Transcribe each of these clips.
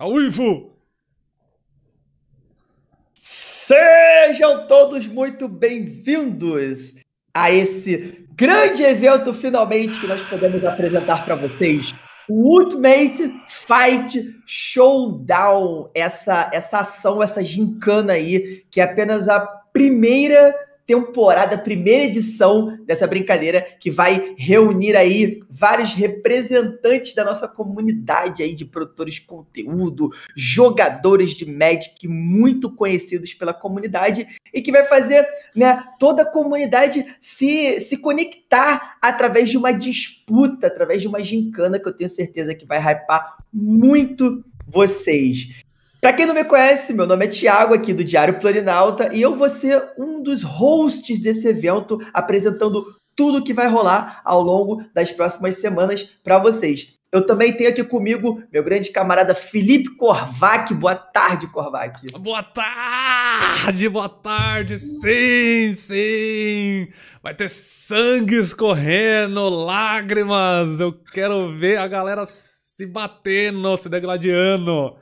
Ao vivo! Sejam todos muito bem-vindos a esse grande evento, finalmente, que nós podemos apresentar para vocês. O Ultimate Fight Showdown. Essa, essa ação, essa gincana aí, que é apenas a primeira temporada, primeira edição dessa brincadeira que vai reunir aí vários representantes da nossa comunidade aí de produtores de conteúdo, jogadores de Magic muito conhecidos pela comunidade e que vai fazer, né, toda a comunidade se se conectar através de uma disputa, através de uma gincana que eu tenho certeza que vai hypar muito vocês. Para quem não me conhece, meu nome é Tiago, aqui do Diário Planinalta, e eu vou ser um dos hosts desse evento, apresentando tudo que vai rolar ao longo das próximas semanas para vocês. Eu também tenho aqui comigo meu grande camarada Felipe Corvac. Boa tarde, Corvac. Boa tarde, boa tarde. Sim, sim. Vai ter sangue escorrendo, lágrimas. Eu quero ver a galera se batendo, se degladiando.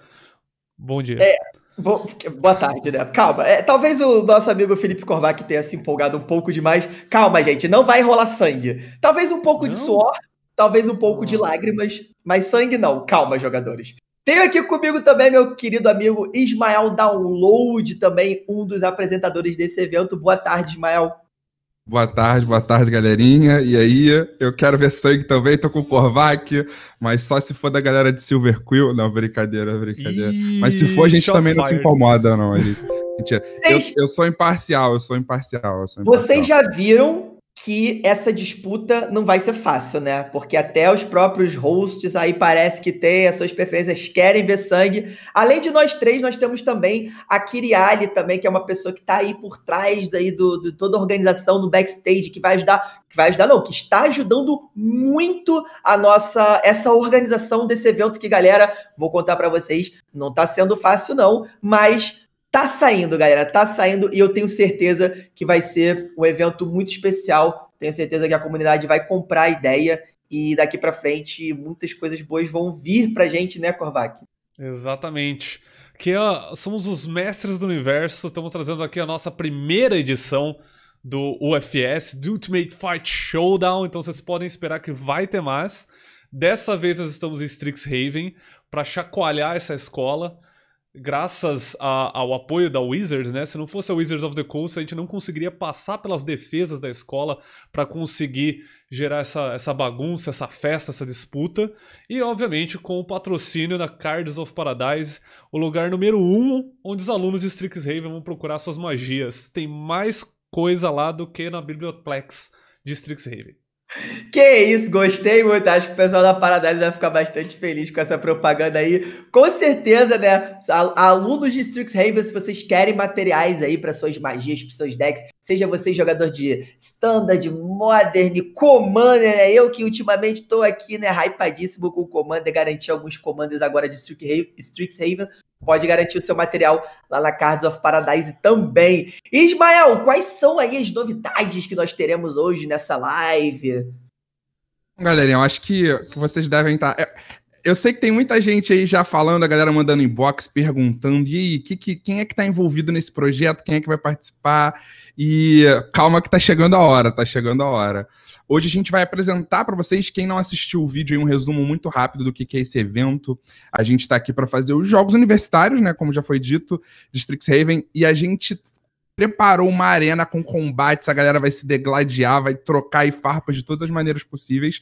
Bom dia. É, Boa tarde, né? Calma. É, talvez o nosso amigo Felipe Corvac tenha se empolgado um pouco demais. Calma, gente, não vai rolar sangue. Talvez um pouco não. de suor, talvez um pouco não. de ah. lágrimas, mas sangue não. Calma, jogadores. Tenho aqui comigo também meu querido amigo Ismael Download, também um dos apresentadores desse evento. Boa tarde, Ismael. Boa tarde, boa tarde, galerinha. E aí, eu quero ver sangue também, tô com o Korvac, mas só se for da galera de Silver Quill. Não, brincadeira, brincadeira. Ih, mas se for, a gente também fired. não se incomoda, não, Mentira. Vocês... Eu, eu, sou imparcial, eu sou imparcial, eu sou imparcial. Vocês já viram que essa disputa não vai ser fácil, né? Porque até os próprios hosts aí parece que têm as suas preferências, querem ver sangue. Além de nós três, nós temos também a Kiriali também, que é uma pessoa que está aí por trás aí do, do, toda a organização no backstage, que vai ajudar, que vai ajudar não, que está ajudando muito a nossa essa organização desse evento que galera, vou contar para vocês, não está sendo fácil não, mas Tá saindo, galera, tá saindo e eu tenho certeza que vai ser um evento muito especial. Tenho certeza que a comunidade vai comprar a ideia e daqui para frente muitas coisas boas vão vir pra gente, né, Korvac? Exatamente. Que somos os mestres do universo, estamos trazendo aqui a nossa primeira edição do UFS, do Ultimate Fight Showdown, então vocês podem esperar que vai ter mais. Dessa vez nós estamos em Strixhaven para chacoalhar essa escola graças a, ao apoio da Wizards, né? Se não fosse a Wizards of the Coast, a gente não conseguiria passar pelas defesas da escola para conseguir gerar essa, essa bagunça, essa festa, essa disputa. E, obviamente, com o patrocínio da Cards of Paradise, o lugar número um onde os alunos de Strixhaven vão procurar suas magias. Tem mais coisa lá do que na Biblioplex de Strixhaven. Que isso, gostei muito. Acho que o pessoal da Paradise vai ficar bastante feliz com essa propaganda aí. Com certeza, né? Alunos de Strixhaven, se vocês querem materiais aí para suas magias, para seus decks, seja você jogador de Standard, Modern, Commander, né? Eu que ultimamente tô aqui, né, hypadíssimo com o Commander, garanti alguns commanders agora de Strixhaven, pode garantir o seu material lá na Cards of Paradise também. Ismael, quais são aí as novidades que nós teremos hoje nessa live? Galerinha, eu acho que, que vocês devem estar. Tá, é, eu sei que tem muita gente aí já falando, a galera mandando inbox, perguntando, e aí, que, que, quem é que tá envolvido nesse projeto, quem é que vai participar? E calma que tá chegando a hora, tá chegando a hora. Hoje a gente vai apresentar para vocês, quem não assistiu o vídeo, um resumo muito rápido do que, que é esse evento. A gente está aqui para fazer os jogos universitários, né? Como já foi dito, de Strixhaven, e a gente preparou uma arena com combates, a galera vai se degladiar, vai trocar e farpas de todas as maneiras possíveis,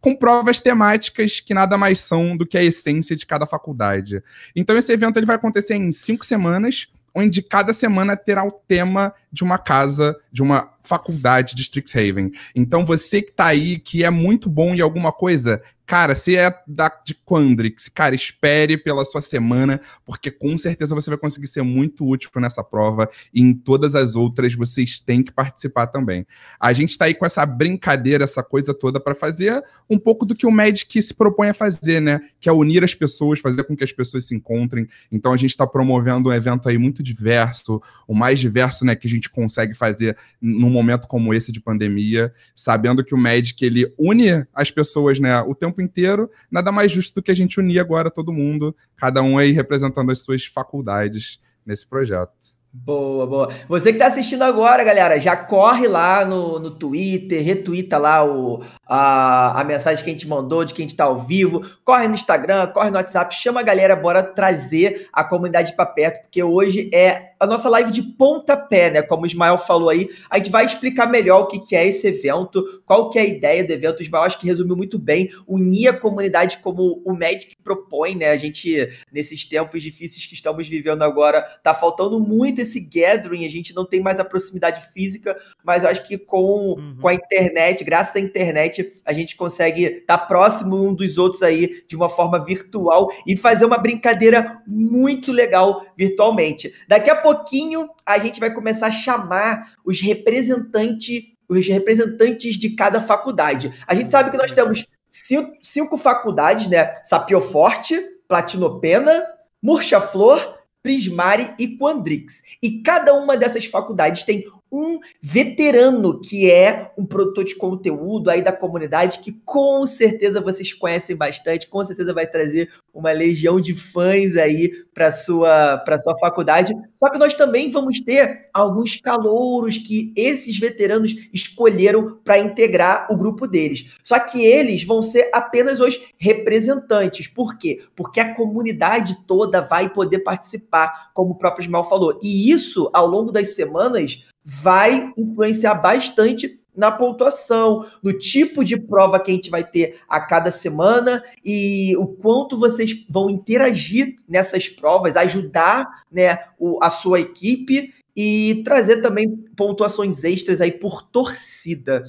com provas temáticas que nada mais são do que a essência de cada faculdade. Então esse evento ele vai acontecer em cinco semanas, onde cada semana terá o tema de uma casa, de uma faculdade de Strixhaven. Então você que tá aí, que é muito bom em alguma coisa, cara, se é da, de Quandrix, cara, espere pela sua semana, porque com certeza você vai conseguir ser muito útil nessa prova e em todas as outras vocês têm que participar também. A gente está aí com essa brincadeira, essa coisa toda para fazer um pouco do que o Magic se propõe a fazer, né? Que é unir as pessoas, fazer com que as pessoas se encontrem. Então a gente está promovendo um evento aí muito diverso, o mais diverso, né, que a gente consegue fazer num momento como esse de pandemia, sabendo que o Magic ele une as pessoas né, o tempo inteiro, nada mais justo do que a gente unir agora todo mundo, cada um aí representando as suas faculdades nesse projeto. Boa, boa. Você que está assistindo agora, galera, já corre lá no, no Twitter, retuita lá o, a, a mensagem que a gente mandou, de quem a gente está ao vivo. Corre no Instagram, corre no WhatsApp, chama a galera, bora trazer a comunidade para perto, porque hoje é a nossa live de pontapé, né? Como o Ismael falou aí, a gente vai explicar melhor o que, que é esse evento, qual que é a ideia do evento. O Ismael acho que resumiu muito bem, unir a comunidade como o Magic propõe, né? A gente, nesses tempos difíceis que estamos vivendo agora, tá faltando muito esse gathering, a gente não tem mais a proximidade física, mas eu acho que com, uhum. com a internet, graças à internet, a gente consegue estar tá próximo um dos outros aí de uma forma virtual e fazer uma brincadeira muito legal virtualmente. Daqui a pouquinho a gente vai começar a chamar os representantes, os representantes de cada faculdade. A gente sabe que nós uhum. temos cinco, cinco faculdades, né? Sapio Forte, Platinopena, Murcha Flor Prismari e Quandrix. E cada uma dessas faculdades tem um veterano que é um produtor de conteúdo aí da comunidade que com certeza vocês conhecem bastante, com certeza vai trazer uma legião de fãs aí para sua para sua faculdade. Só que nós também vamos ter alguns calouros que esses veteranos escolheram para integrar o grupo deles. Só que eles vão ser apenas os representantes. Por quê? Porque a comunidade toda vai poder participar, como o próprio Ismael falou. E isso ao longo das semanas vai influenciar bastante na pontuação, no tipo de prova que a gente vai ter a cada semana e o quanto vocês vão interagir nessas provas, ajudar né, o, a sua equipe e trazer também pontuações extras aí por torcida.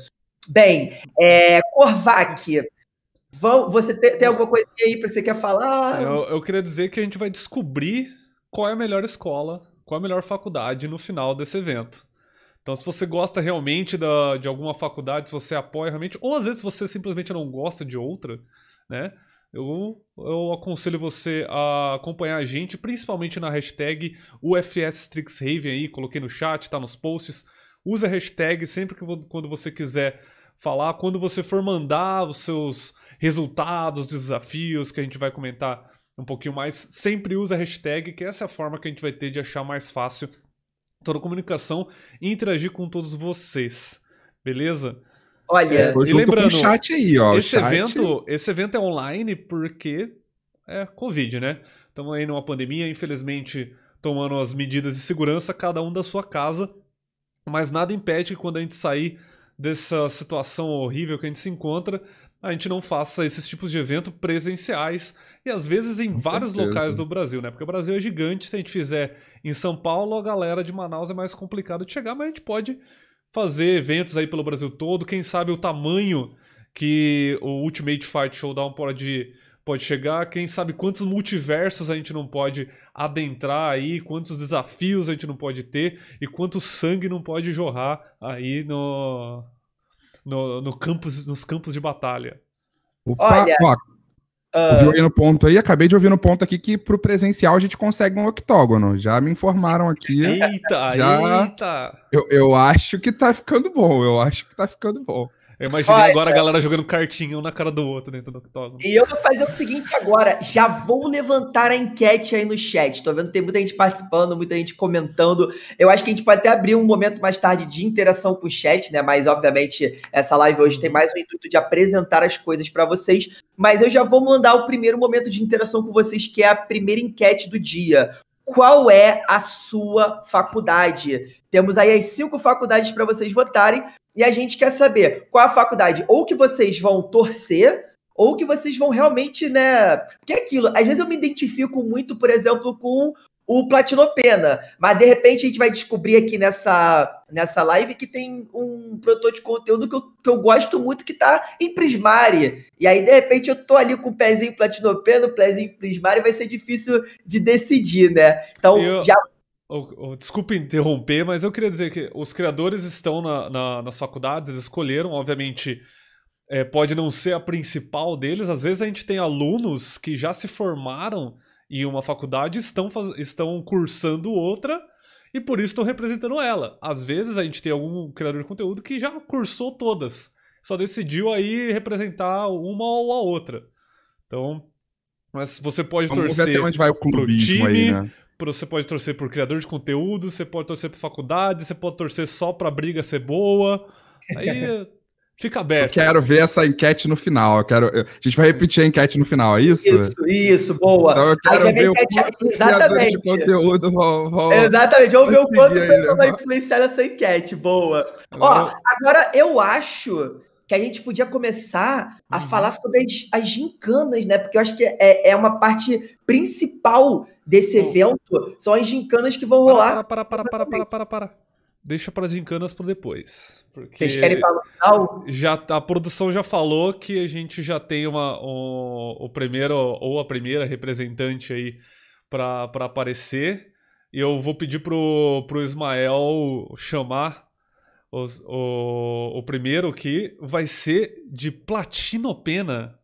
Bem, é, Corvac, vão, você tem, tem alguma coisa aí para você quer falar? Eu, eu queria dizer que a gente vai descobrir qual é a melhor escola, qual é a melhor faculdade no final desse evento. Então, se você gosta realmente da, de alguma faculdade, se você apoia realmente, ou às vezes você simplesmente não gosta de outra, né? Eu, eu aconselho você a acompanhar a gente, principalmente na hashtag UFS Strixhaven aí, coloquei no chat, tá nos posts. Use a hashtag sempre que quando você quiser falar, quando você for mandar os seus resultados, desafios que a gente vai comentar um pouquinho mais, sempre use a hashtag, que essa é a forma que a gente vai ter de achar mais fácil toda comunicação e interagir com todos vocês. Beleza? Olha, é, e lembrando, chat aí, ó, esse chat... evento, esse evento é online porque é Covid, né? Estamos aí numa pandemia, infelizmente tomando as medidas de segurança, cada um da sua casa. Mas nada impede que quando a gente sair dessa situação horrível que a gente se encontra, a gente não faça esses tipos de evento presenciais e às vezes em Com vários certeza. locais do Brasil, né? Porque o Brasil é gigante, se a gente fizer em São Paulo, a galera de Manaus é mais complicado de chegar, mas a gente pode fazer eventos aí pelo Brasil todo, quem sabe o tamanho que o Ultimate Fight Showdown pode pode chegar, quem sabe quantos multiversos a gente não pode adentrar aí, quantos desafios a gente não pode ter e quanto sangue não pode jorrar aí no no, no campus, nos campos de batalha. Opa, Olha, ó, ah, ouvi no ponto aí, acabei de ouvir no ponto aqui que pro presencial a gente consegue um octógono. Já me informaram aqui. Eita, já... eita! Eu, eu acho que tá ficando bom, eu acho que tá ficando bom. Eu imaginei Olha, agora a galera jogando cartinha um na cara do outro dentro do octógono. E eu vou fazer o seguinte agora. Já vou levantar a enquete aí no chat. Tô vendo que tem muita gente participando, muita gente comentando. Eu acho que a gente pode até abrir um momento mais tarde de interação com o chat, né? Mas, obviamente, essa live hoje tem mais o intuito de apresentar as coisas para vocês. Mas eu já vou mandar o primeiro momento de interação com vocês, que é a primeira enquete do dia qual é a sua faculdade. Temos aí as cinco faculdades para vocês votarem e a gente quer saber qual a faculdade ou que vocês vão torcer ou que vocês vão realmente, né? Porque é aquilo, às vezes eu me identifico muito, por exemplo, com o Platinopena. Mas de repente a gente vai descobrir aqui nessa, nessa live que tem um produtor de conteúdo que eu, que eu gosto muito que tá em Prismari. E aí, de repente, eu tô ali com o pezinho Platinopena, o pezinho Prismari, vai ser difícil de decidir, né? Então, eu... já. Oh, oh, desculpe interromper, mas eu queria dizer que os criadores estão na, na, nas faculdades, eles escolheram, obviamente, é, pode não ser a principal deles. Às vezes a gente tem alunos que já se formaram e uma faculdade estão, estão cursando outra e por isso estão representando ela. Às vezes a gente tem algum criador de conteúdo que já cursou todas, só decidiu aí representar uma ou a outra. Então, mas você pode Vamos torcer até onde vai o pro time, aí, né? você pode torcer por criador de conteúdo, você pode torcer por faculdade, você pode torcer só pra briga ser boa. Aí Fica aberto. Eu quero ver essa enquete no final. Eu quero... A gente vai é. repetir a enquete no final, é isso? Isso, isso, boa. Então eu quero ver o quanto Exatamente. de conteúdo vão, Exatamente, vamos ver o quanto vai influenciar essa enquete, boa. Ó, agora eu acho que a gente podia começar a uhum. falar sobre as, as gincanas, né? Porque eu acho que é, é uma parte principal desse hum. evento, são as gincanas que vão rolar. Para, para, para, para, para, para, para. para deixa para as gincanas para depois. Porque Vocês querem falar Já, tá, a produção já falou que a gente já tem uma, o primeiro ou a primeira representante aí para aparecer. E eu vou pedir pro, pro Ismael chamar os, o, o primeiro que vai ser de Platino Pena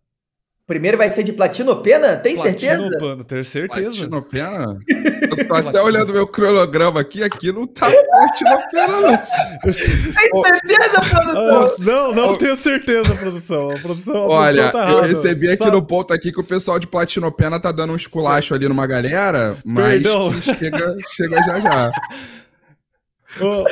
primeiro vai ser de Platino Pena? Tem Platino certeza? Pano, tenho certeza. Platino Pena? Eu tô até olhando meu cronograma aqui, aqui não tá Platino Pena, não. Tem certeza, produção? Ah, não, não tenho certeza, produção. A produção a Olha, produção tá eu recebi aqui Só... no ponto aqui que o pessoal de Platino Pena tá dando um esculacho ali numa galera, mas chega, chega já já. Ô,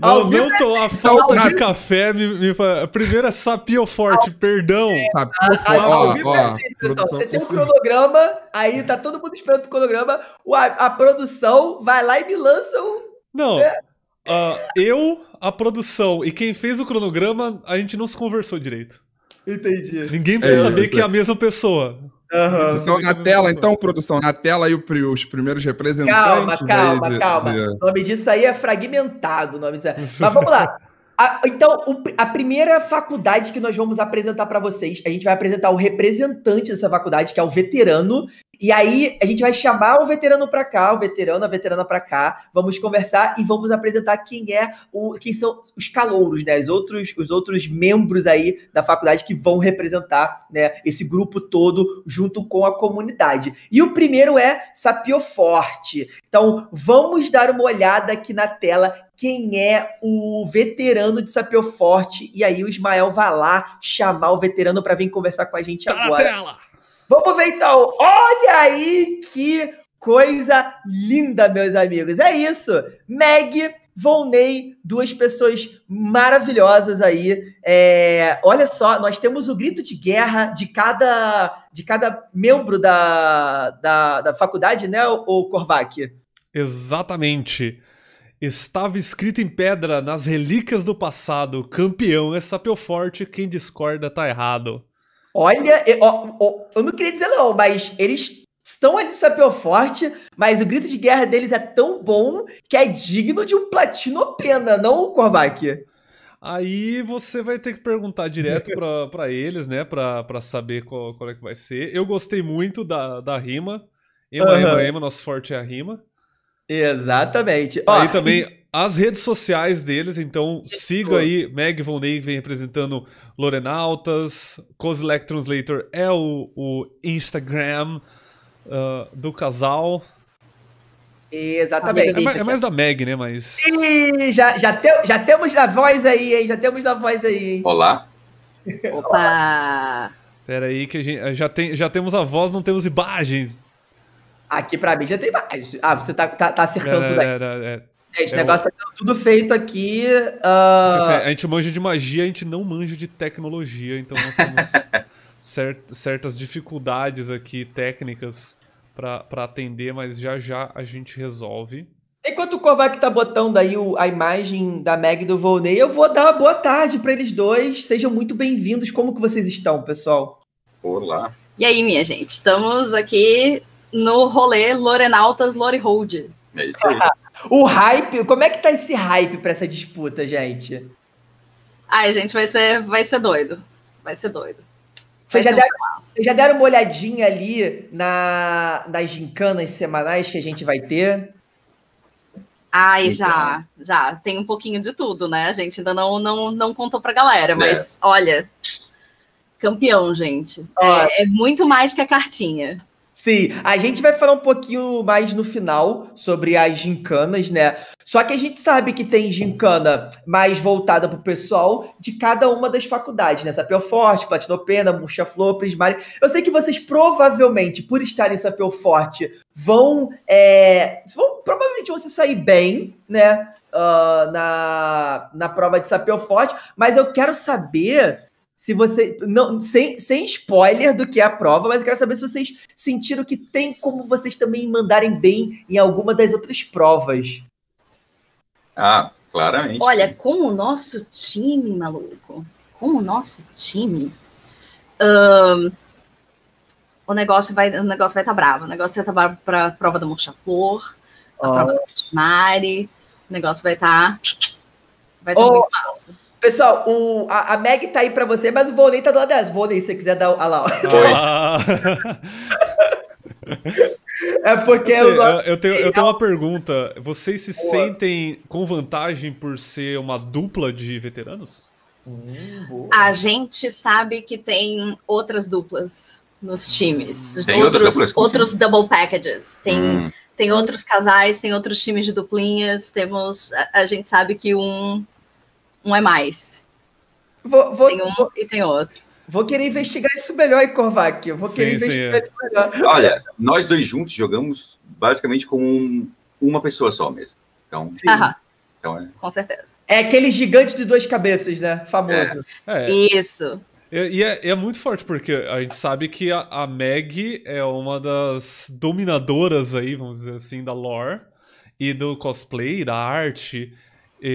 não, não é tô, a assim, falta de café me, me é sapio forte, perdão. Sapio forte. É assim, Você tem um cronograma, aí tá todo mundo esperando o cronograma, a, a produção vai lá e me lança um. Não. Uh, eu, a produção e quem fez o cronograma, a gente não se conversou direito. Entendi. Ninguém precisa é, saber que é a mesma pessoa. Uhum, Vocês são então, na tela, então, produção, na tela aí os primeiros representantes. Calma, calma, de, calma. De... O nome disso aí é fragmentado. O nome disso Mas vamos lá. A, então, o, a primeira faculdade que nós vamos apresentar para vocês, a gente vai apresentar o representante dessa faculdade, que é o veterano, e aí a gente vai chamar o veterano para cá, o veterano, a veterana para cá, vamos conversar e vamos apresentar quem é o, quem são os calouros, né? Os outros, os outros membros aí da faculdade que vão representar, né? Esse grupo todo junto com a comunidade. E o primeiro é Sapio Forte. Então vamos dar uma olhada aqui na tela quem é o veterano de Sapio Forte e aí o Ismael vai lá chamar o veterano para vir conversar com a gente tá agora. Na tela. Vamos ver então. Olha aí que coisa linda, meus amigos. É isso. Meg, Volney, duas pessoas maravilhosas aí. É, olha só, nós temos o grito de guerra de cada de cada membro da, da, da faculdade, né, o Korvac? Exatamente. Estava escrito em pedra nas relíquias do passado, campeão é sapeu forte, quem discorda tá errado. Olha, eu, eu, eu não queria dizer não, mas eles estão ali sapeu forte, mas o grito de guerra deles é tão bom que é digno de um platino pena, não, Korvac? Aí você vai ter que perguntar direto para eles, né? Pra, pra saber qual, qual é que vai ser. Eu gostei muito da, da rima. Ema, uhum. ema, ema, nosso forte é a rima. Exatamente. Aí Ó, também as redes sociais deles, então siga aí, Meg Von Ney vem representando Lorenautas, Kozilek Translator é o, o Instagram uh, do casal. Exatamente. É, mais, é mais da Meg, né? Mas. E já, já, te, já temos a voz aí, hein? Já temos a voz aí. Olá. Opa! Pera aí que gente, já, tem, já temos a voz, não temos imagens. Aqui pra mim já tem imagens. Ah, você tá, tá, tá acertando é, tudo aí. É, é, é, esse é negócio tá tudo feito aqui. Uh... A gente manja de magia, a gente não manja de tecnologia, então nós temos cert certas dificuldades aqui técnicas para atender, mas já já a gente resolve. Enquanto o Kovac tá botando aí o, a imagem da Meg do Volney, eu vou dar uma boa tarde para eles dois. Sejam muito bem-vindos. Como que vocês estão, pessoal? Olá. E aí, minha gente? Estamos aqui no rolê Lorenautas Lore Hold. É isso aí. O hype, como é que tá esse hype para essa disputa, gente? Ai, gente, vai ser, vai ser doido. Vai ser doido. Vocês já, deram, já deram uma olhadinha ali na, nas gincanas semanais que a gente vai ter? Ai, já, já. Tem um pouquinho de tudo, né? A gente ainda não, não, não contou pra galera, é. mas é. olha, campeão, gente. É, é, muito mais que a cartinha. Sim, a gente vai falar um pouquinho mais no final sobre as gincanas, né? Só que a gente sabe que tem gincana mais voltada para o pessoal de cada uma das faculdades, né? Sapeu Forte, Platinopena, Murcha Flor, Prismari. Eu sei que vocês provavelmente, por estar em Sapel Forte, vão, é, vão. Provavelmente vão sair bem, né? Uh, na, na prova de Sapel Forte, mas eu quero saber se você. Não, sem, sem spoiler do que é a prova, mas eu quero saber se vocês sentiram que tem como vocês também mandarem bem em alguma das outras provas. Ah, claramente. Olha, com o nosso time, maluco, com o nosso time, um, o negócio vai o negócio vai estar tá bravo. O negócio vai estar tá bravo para a prova da Murcha Flor, a oh. prova da Mari, o negócio vai estar. Tá, vai estar tá oh. muito massa. Pessoal, o, a, a Meg tá aí pra você, mas o Volney tá do lado dela. Volney, se você quiser dar. Olha lá, ó. Ah. é porque assim, eu, sei, eu, tenho, eu tenho uma pergunta. Vocês se boa. sentem com vantagem por ser uma dupla de veteranos? Hum, a gente sabe que tem outras duplas nos hum. times. Tem outros, outros, outros double packages. Tem. Hum tem outros casais, tem outros times de duplinhas, temos a, a gente sabe que um um é mais. Vou, vou, tem um vou, e tem outro. Vou querer investigar isso melhor, hein, Korvac? Eu vou sim, querer sim, investigar é. isso melhor. Olha, nós dois juntos jogamos basicamente como um, uma pessoa só mesmo. Então, sim. então é. Com certeza. É aquele gigante de duas cabeças, né? Famoso. É. é. Isso. E é, é, muito forte, porque a gente sabe que a, a Meg é uma das dominadoras aí, vamos dizer assim, da lore e do cosplay, da arte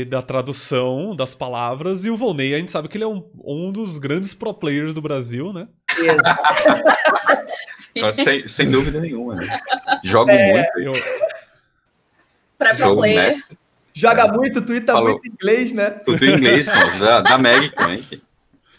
da tradução das palavras. E o Volney, a gente sabe que ele é um, um dos grandes pro players do Brasil, né? sem, sem dúvida nenhuma. Né? Jogo é... muito. Eu... Pra pro player. Mestre. Joga é. muito, tuita muito muito inglês, né? Tudo em inglês, pô, da, da Magic também.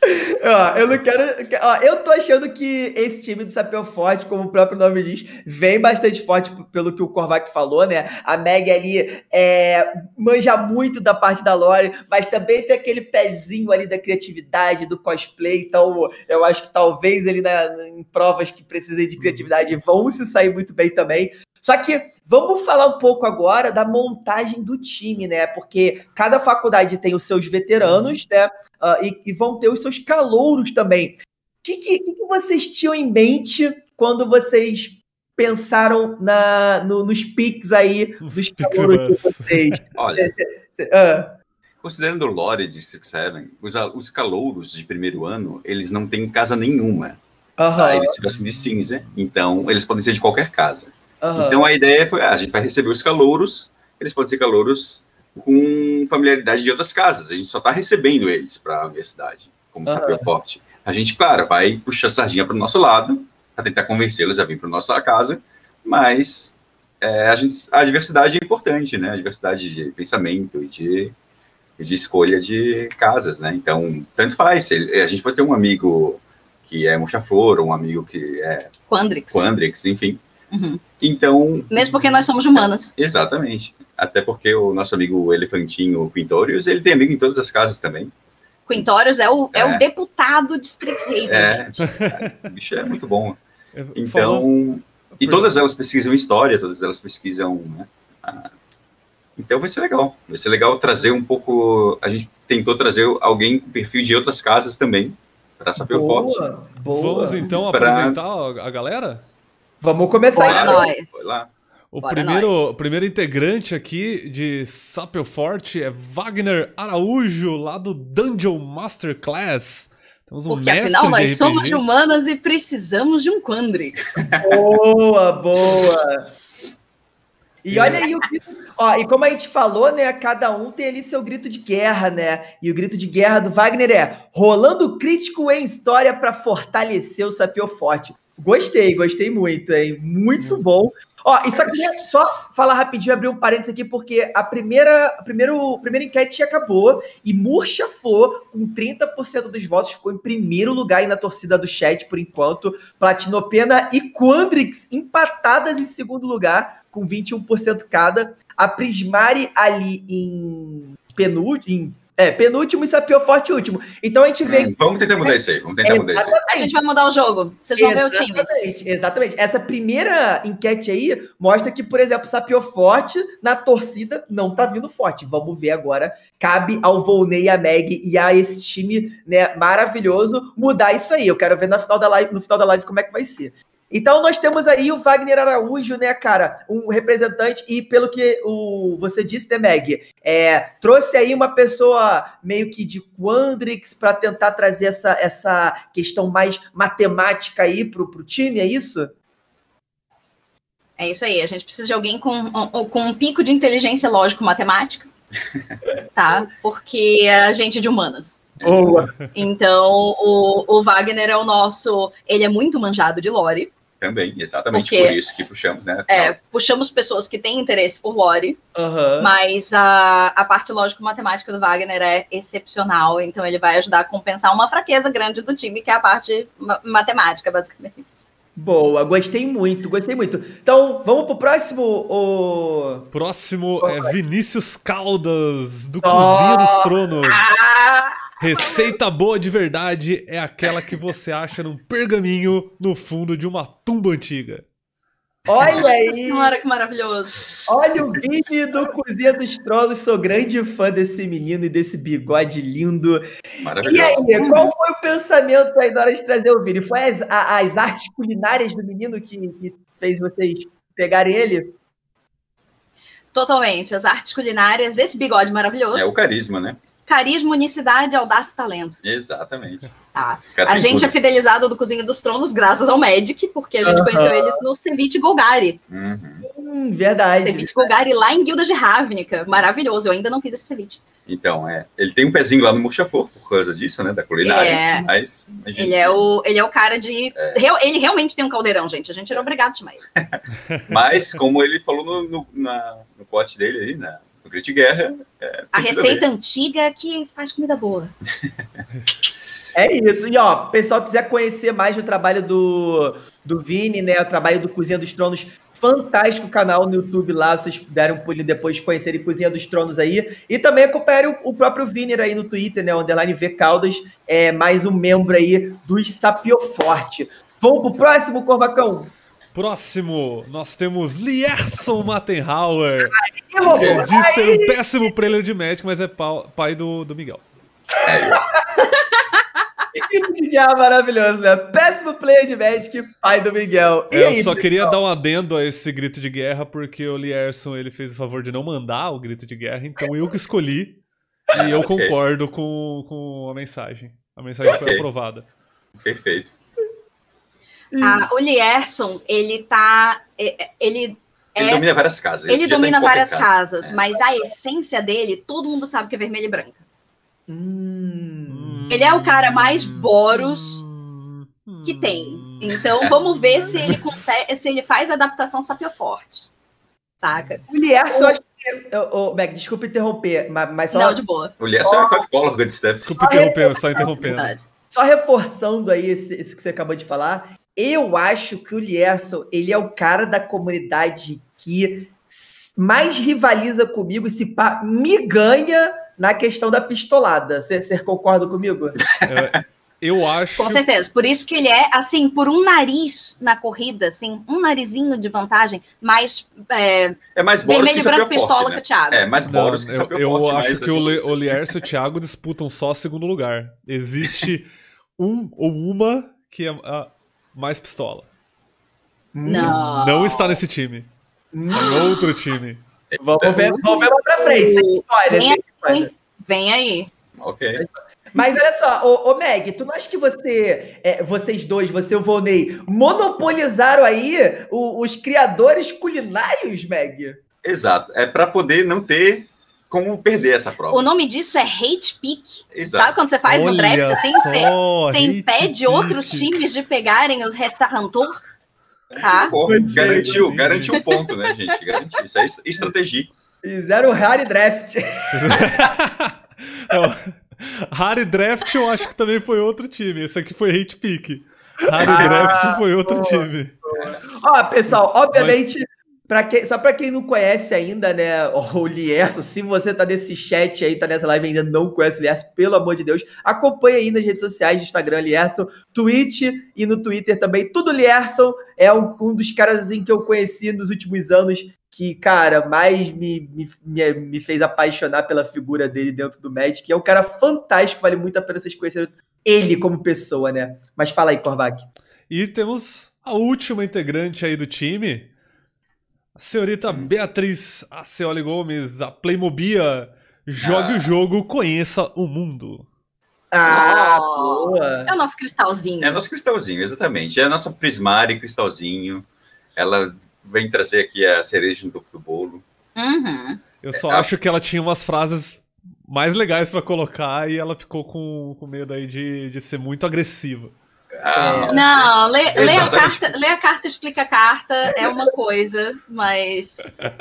Ó, eu não quero. Ó, eu tô achando que esse time do Sapel Forte, como o próprio nome diz, vem bastante forte pelo que o Korvac falou, né? A Meg ali é, manja muito da parte da Lore, mas também tem aquele pezinho ali da criatividade, do cosplay. Então, eu acho que talvez ali na, em provas que precisem de uhum. criatividade vão se sair muito bem também. Só que vamos falar um pouco agora da montagem do time, né? Porque cada faculdade tem os seus veteranos, né? Uh, e, e, vão ter os seus calouros também. O que, que, que vocês tinham em mente quando vocês pensaram na, no, nos piques aí Os dos calouros de vocês? Olha, é, é, é, ah. considerando o lore de Six Seven, os, ah, os calouros de primeiro ano, eles não têm casa nenhuma. Uhum. Tá? Eles ficam assim de cinza, então eles podem ser de qualquer casa. Uhum. Então a ideia foi, ah, a gente vai receber os calouros, eles podem ser calouros com familiaridade de outras casas, a gente só está recebendo eles para a universidade, como uhum. sapio forte. A gente, claro, vai puxar a sardinha para o nosso lado, para tentar convencê-los a vir para a nossa casa, mas é, a, gente, a diversidade é importante, né? A diversidade de pensamento e de, de escolha de casas, né? Então, tanto faz, a gente pode ter um amigo que é murcha-flor, um amigo que é... Quandrix. Quandrix, enfim Uhum. Então. Mesmo porque nós somos humanos. É, exatamente. Até porque o nosso amigo Elefantinho Quintórios, ele tem amigo em todas as casas também. Quintórios é o, é. é o deputado de Strixhaven, é, gente. O bicho é muito bom. Então. E todas elas pesquisam história, todas elas pesquisam. Né? Então vai ser legal. Vai ser legal trazer um pouco. A gente tentou trazer alguém com perfil de outras casas também, para saber boa, o forte. Boa. Vamos então pra... apresentar a galera? Vamos começar Bora então. Nós. Foi lá. O primeiro, primeiro integrante aqui de Sapel Forte é Wagner Araújo, lá do Dungeon Masterclass. Temos um Porque afinal nós somos humanas e precisamos de um Quandrix. boa, boa! E é. olha aí o Ó, e como a gente falou, né? Cada um tem ali seu grito de guerra, né? E o grito de guerra do Wagner é rolando crítico em história para fortalecer o Sapio Forte. Gostei, gostei muito, hein? Muito bom. Ó, e só queria só falar rapidinho, abrir um parênteses aqui, porque a primeira, a primeiro, a primeira enquete acabou e Murcha Flor, com 30% dos votos, ficou em primeiro lugar aí na torcida do chat por enquanto. Platinopena e Quandrix empatadas em segundo lugar, com 21% cada. A Prismari ali em penúltimo, é, penúltimo e sapiou forte último. Então a gente vê. Hum, vamos tentar mudar isso aí. Vamos tentar mudar isso aí. A gente vai mudar o jogo. Vocês vão exatamente, ver o time. Exatamente. Essa primeira enquete aí mostra que, por exemplo, sapiou forte na torcida não tá vindo forte. Vamos ver agora. Cabe ao Volney, a Meg e a esse time né, maravilhoso mudar isso aí. Eu quero ver no final da live, no final da live como é que vai ser. Então nós temos aí o Wagner Araújo, né, cara, um representante e pelo que o, você disse, né, Meg, é, trouxe aí uma pessoa meio que de Quandrix para tentar trazer essa, essa questão mais matemática aí pro, pro time, é isso? É isso aí, a gente precisa de alguém com, com um pico de inteligência lógico-matemática, tá? Porque a gente é de humanas. Boa. Então, o, o Wagner é o nosso. Ele é muito manjado de lore. Também, exatamente porque, por isso que puxamos, né? É, puxamos pessoas que têm interesse por lore, uhum. mas a, a parte lógico-matemática do Wagner é excepcional, então ele vai ajudar a compensar uma fraqueza grande do time, que é a parte matemática, basicamente. Boa, gostei muito, gostei muito. Então, vamos pro próximo. O... Próximo oh, é Vinícius Caldas, do oh. Cozinha dos Tronos. Ah! Receita boa de verdade é aquela que você acha num pergaminho no fundo de uma tumba antiga. Olha Nossa aí! Senhora, que maravilhoso! Olha o vídeo do Cozinha dos Trolls. Sou grande fã desse menino e desse bigode lindo. Maravilhoso. E aí, qual foi o pensamento aí na hora de trazer o vídeo? Foi as, as artes culinárias do menino que, que fez vocês pegarem ele? Totalmente, as artes culinárias, esse bigode maravilhoso. É o carisma, né? Carisma, unicidade, audácia e talento. Exatamente. Tá. A gente é fidelizado do Cozinha dos Tronos graças ao Magic, porque a gente uhum. conheceu eles no Ceviche Golgari. Uhum. Hum, verdade. Ceviche Golgari lá em Guilda de Ravnica. Maravilhoso. Eu ainda não fiz esse ceviche. Então, é. Ele tem um pezinho lá no Murchafor, por causa disso, né? Da culinária. É. Mas. Gente... Ele, é o, ele é o cara de. É. Real, ele realmente tem um caldeirão, gente. A gente era obrigado a chamar ele. mas, como ele falou no, no, na, no pote dele aí, na, né, Comida de guerra. É a receita antiga é que faz comida boa. É isso. E, ó, pessoal quiser conhecer mais o trabalho do, do Vini, né? O trabalho do Cozinha dos Tronos. Fantástico canal no YouTube lá. Vocês deram um pulinho depois conhecerem Cozinha dos Tronos aí. E também acompanhe o, o, próprio Vini aí no Twitter, né? Underline V Caldas. É mais um membro aí do Sapio Forte. Vamos pro próximo, Corvacão? Próximo, nós temos Lierson Mattenhauer. que é, diz ser um péssimo player de médico, mas é pai do, do Miguel. Miguel é. é maravilhoso, né? Péssimo player de Magic, pai do Miguel. E eu aí, só queria dar um adendo a esse grito de guerra, porque o Lierson ele fez o favor de não mandar o grito de guerra, então eu que escolhi e eu concordo com, com a mensagem. A mensagem okay. foi aprovada. Perfeito. A, o Lierson, ele tá. É, é, ele, ele é domina várias casas. Ele, ele tá domina tá várias casa. casas, é. mas a essência dele, todo mundo sabe que é vermelha e branca. Hum, ele é o cara mais hum. Boros hum, que tem. Então vamos ver se ele consegue, se ele faz a adaptação sapioforte. Saca? O Lierson, acho Oh, oh, desculpa interromper, mas só. Não, de boa. Mulher só é psicóloga de Desculpa interromper, só interrompendo. Só reforçando aí isso que você acabou de falar, eu acho que o Lierson, ele é o cara da comunidade que mais rivaliza comigo e se pá, me ganha na questão da pistolada. Você concorda comigo? É, eu acho. Com certeza. Por isso que ele é, assim, por um nariz na corrida, assim, um narizinho de vantagem, mais. É, é mais Boros Vermelho, que branco, pistola né? que o né? Thiago. É, mais Boros que Eu, eu forte, acho que o, gente... o Lierson e o Thiago disputam só segundo lugar. Existe um ou uma que é mais pistola. Não. Não está nesse time. Está em outro time. Vamos ver, vamos ver lá pra frente. Sem spoiler, sem spoiler. Vem aí. Ok. Mas olha só, ô, ô Meg, tu não acha que você, é, vocês dois, você e o Volney, monopolizaram aí os, os criadores culinários, Meg? Exato. É para poder não ter como perder essa prova. O nome disso é hate pick. Exato. Sabe quando você faz Olha no draft assim? você, você impede outros times de pegarem os restaurantor? Tá? Pô, garantiu, garantiu o ponto, né, gente? Garantiu. Isso é estratégia. Fizeram o Harry Draft. Harry Draft eu acho que também foi outro time. Esse aqui foi hate pick. Harry ah, Draft foi outro time. Ó, ah, pessoal, obviamente Mas... Pra quem, só para quem não conhece ainda, né, o Lierso, se você tá nesse chat aí, tá nessa live ainda não conhece o Lierso, pelo amor de Deus, acompanha aí nas redes sociais, Instagram Lierso, Twitch e no Twitter também. Tudo Lierso é um, um, dos caras assim, que eu conheci nos últimos anos que, cara, mais me, me, me, me fez apaixonar pela figura dele dentro do Magic. É um cara fantástico, vale muito a pena vocês conhecerem ele como pessoa, né? Mas fala aí, Korvac. E temos a última integrante aí do time, a senhorita Beatriz Aceoli Gomes, a Playmobia. Jogue ah. o jogo, conheça o mundo. Ah, boa! É o nosso cristalzinho. É o nosso cristalzinho, exatamente. É a nossa Prismari cristalzinho. Ela vem trazer aqui a cereja no topo do bolo. Uhum. Eu só é, acho a... que ela tinha umas frases mais legais para colocar e ela ficou com, com medo aí de, de ser muito agressiva. Ah, não, lê, lê, a carta, lê a carta, explica a carta, é uma coisa, mas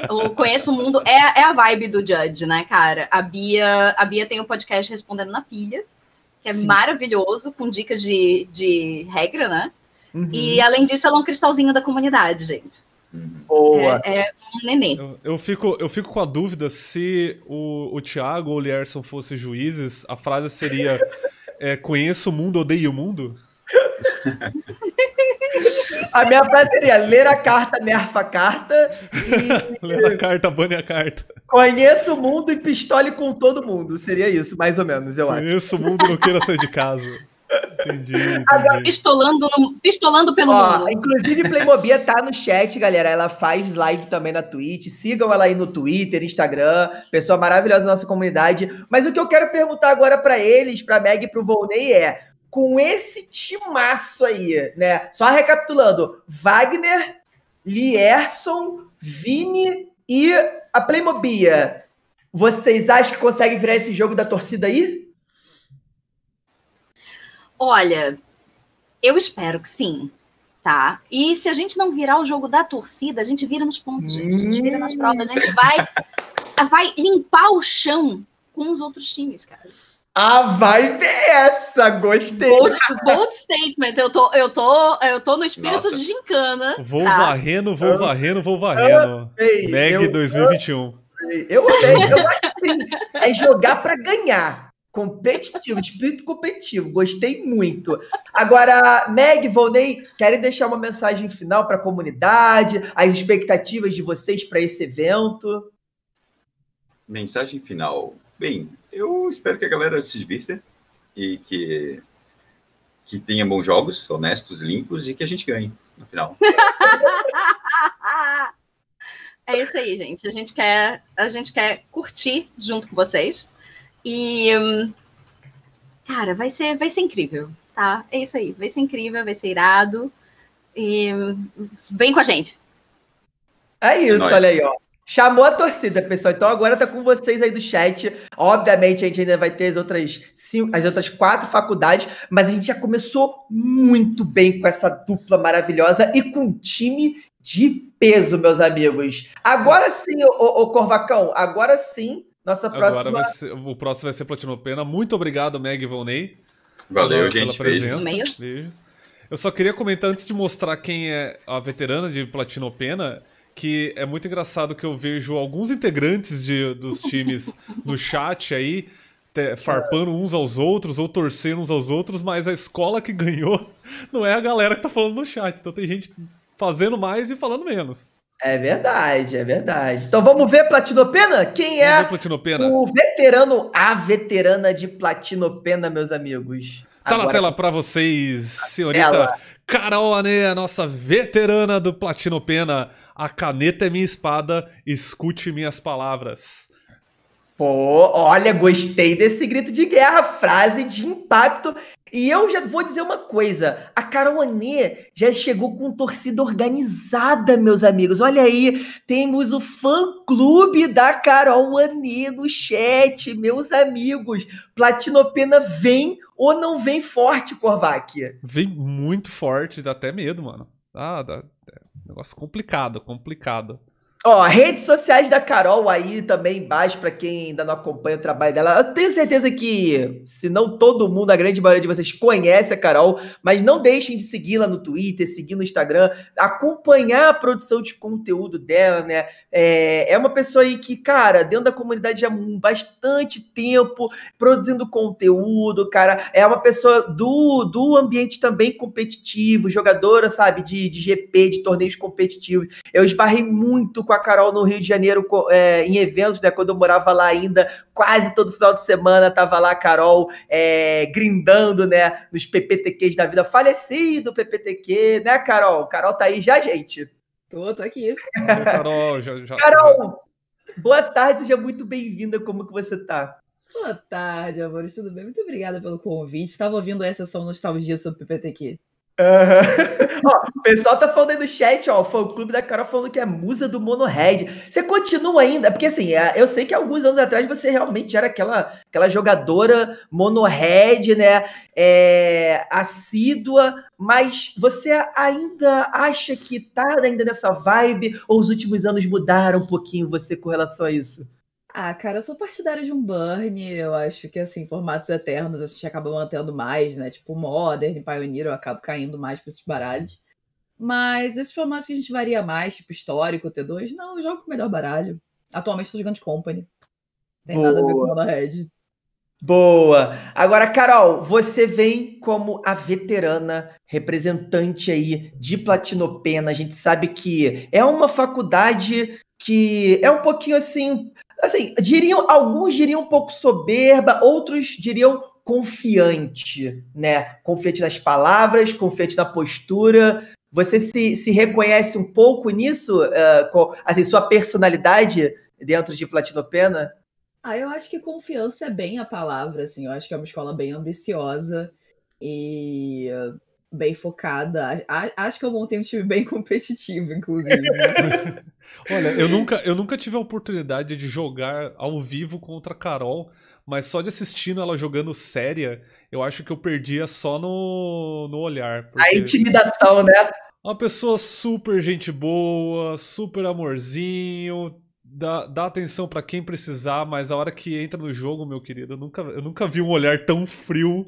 o Conheço o Mundo é, é a vibe do Judge, né, cara? A Bia, a Bia tem o um podcast Respondendo na Pilha, que é Sim. maravilhoso, com dicas de, de regra, né? Uhum. E além disso, ela é um cristalzinho da comunidade, gente. Boa. É, é um neném. Eu, eu, fico, eu fico com a dúvida se o, o Thiago ou o Lierson fossem juízes, a frase seria é, conheço o mundo, odeio o mundo? A minha frase seria ler a carta, nerfa a carta. E... ler a carta, bane a carta. Conheça o mundo e pistole com todo mundo. Seria isso, mais ou menos, eu acho. Conheça o mundo não queira sair de casa. Entendi, entendi. Agora, pistolando, no, pistolando pelo Ó, mundo. Inclusive, Playmobia tá no chat, galera. Ela faz live também na Twitch. Sigam ela aí no Twitter, Instagram. Pessoa maravilhosa da nossa comunidade. Mas o que eu quero perguntar agora para eles, para Meg e pro Volney é com esse timaço aí, né? Só recapitulando: Wagner, Lierson, Vini e a Playmobia. Vocês acham que conseguem virar esse jogo da torcida aí? Olha, eu espero que sim tá? E se a gente não virar o jogo da torcida, a gente vira nos pontos, gente. A gente vira nas hum. provas, a gente vai, vai limpar o chão com os outros times, cara. Ah, vai ver essa! Gostei! Bold, bold statement. Eu tô, eu, tô, eu tô no espírito Nossa. de gincana. Vou tá? varrendo, vou eu, varrendo, vou varrendo. Amei, Meg eu, 2021. Eu amei. Eu acho assim, é jogar para ganhar. Competitivo, espírito competitivo. Gostei muito. Agora, Meg, Volney, querem deixar uma mensagem final para a comunidade, as expectativas de vocês para esse evento? Mensagem final. Bem, eu espero que a galera se divirta e que, que tenha bons jogos, honestos, limpos e que a gente ganhe no final. é isso aí, gente. A gente quer, a gente quer curtir junto com vocês. E hum, cara, vai ser, vai ser incrível, tá? É isso aí. Vai ser incrível, vai ser irado. E hum, vem com a gente. É isso, olha aí, ó. Chamou a torcida, pessoal. Então agora tá com vocês aí do chat. Obviamente a gente ainda vai ter as outras cinco, as outras quatro faculdades, mas a gente já começou muito bem com essa dupla maravilhosa e com um time de peso, meus amigos. Agora sim, o Corvacão, agora sim, nossa próxima. Ser, o próximo vai ser Platino Pena. Muito obrigado, Meg Vonei. Valeu, gente. Pela presença. Beijos. Beijos. Eu só queria comentar antes de mostrar quem é a veterana de Platino Pena que é muito engraçado que eu vejo alguns integrantes de, dos times no chat aí te, farpando uns aos outros ou torcendo uns aos outros, mas a escola que ganhou não é a galera que tá falando no chat. Então tem gente fazendo mais e falando menos. É verdade, é verdade. Então vamos ver Platinopena? Quem é Platinopena. o veterano, a veterana de Platinopena, meus amigos? Tá Agora, na tela para vocês, senhorita Carol Ané, a nossa veterana do Platinopena. A caneta é minha espada, escute minhas palavras. Pô, olha, gostei desse grito de guerra, frase de impacto. E eu já vou dizer uma coisa: a Caronê já chegou com torcida organizada, meus amigos. Olha aí, temos o fã-clube da Carol Anê no chat, meus amigos. Platinopena vem ou não vem forte, Korvac? Vem muito forte, dá até medo, mano. Ah, dá, é, Negócio complicado, complicado. Ó, redes sociais da Carol aí também embaixo, para quem ainda não acompanha o trabalho dela. Eu tenho certeza que, se não todo mundo, a grande maioria de vocês conhece a Carol, mas não deixem de segui-la no Twitter, seguir no Instagram, acompanhar a produção de conteúdo dela, né? É, é uma pessoa aí que, cara, dentro da comunidade há bastante tempo, produzindo conteúdo, cara. É uma pessoa do, do ambiente também competitivo, jogadora, sabe, de, de GP, de torneios competitivos. Eu esbarrei muito com com a Carol no Rio de Janeiro é, em eventos, né? Quando eu morava lá ainda, quase todo final de semana tava lá a Carol é, grindando, né? Nos PPTQs da vida. Falecido PPTQ, né, Carol? Carol tá aí já, gente. Tô, tô aqui. Carol, já, já, Carol, boa tarde, seja muito bem-vinda. Como que você tá? Boa tarde, amor. Tudo bem? Muito obrigada pelo convite. Estava ouvindo essa sessão Nostalgia sobre PPTQ. Uhum. ó, o pessoal tá falando aí no chat, ó, foi o clube da Carol falando que é musa do Monohead. Você continua ainda, porque assim, é, eu sei que alguns anos atrás você realmente era aquela, aquela jogadora Monohead, né? É, assídua, mas você ainda acha que tá ainda nessa vibe ou os últimos anos mudaram um pouquinho você com relação a isso? Ah, cara, eu sou partidária de um burn. Eu acho que, assim, formatos eternos a gente acaba mantendo mais, né? Tipo, Modern, Pioneer, eu acabo caindo mais pra esses baralhos. Mas esses formatos que a gente varia mais, tipo histórico, T2, não, eu jogo com o melhor baralho. Atualmente sou jogando de Company. Tem Boa. nada a ver com Mono Red. Boa! Agora, Carol, você vem como a veterana representante aí de Platinopena. A gente sabe que é uma faculdade que é um pouquinho assim assim, diriam, alguns diriam um pouco soberba, outros diriam confiante, né? Confiante nas palavras, confiante na postura. Você se, se reconhece um pouco nisso? Uh, com, assim, sua personalidade dentro de Platinopena? Ah, eu acho que confiança é bem a palavra, assim. Eu acho que é uma escola bem ambiciosa e uh bem focada. acho que eu montei um time bem competitivo, inclusive. Né? Olha, eu nunca, eu nunca tive a oportunidade de jogar ao vivo contra a Carol, mas só de assistindo ela jogando séria, eu acho que eu perdia só no, no olhar. Porque... A intimidação, né? Uma pessoa super gente boa, super amorzinho, dá, dá atenção para quem precisar, mas a hora que entra no jogo, meu querido, eu nunca, eu nunca vi um olhar tão frio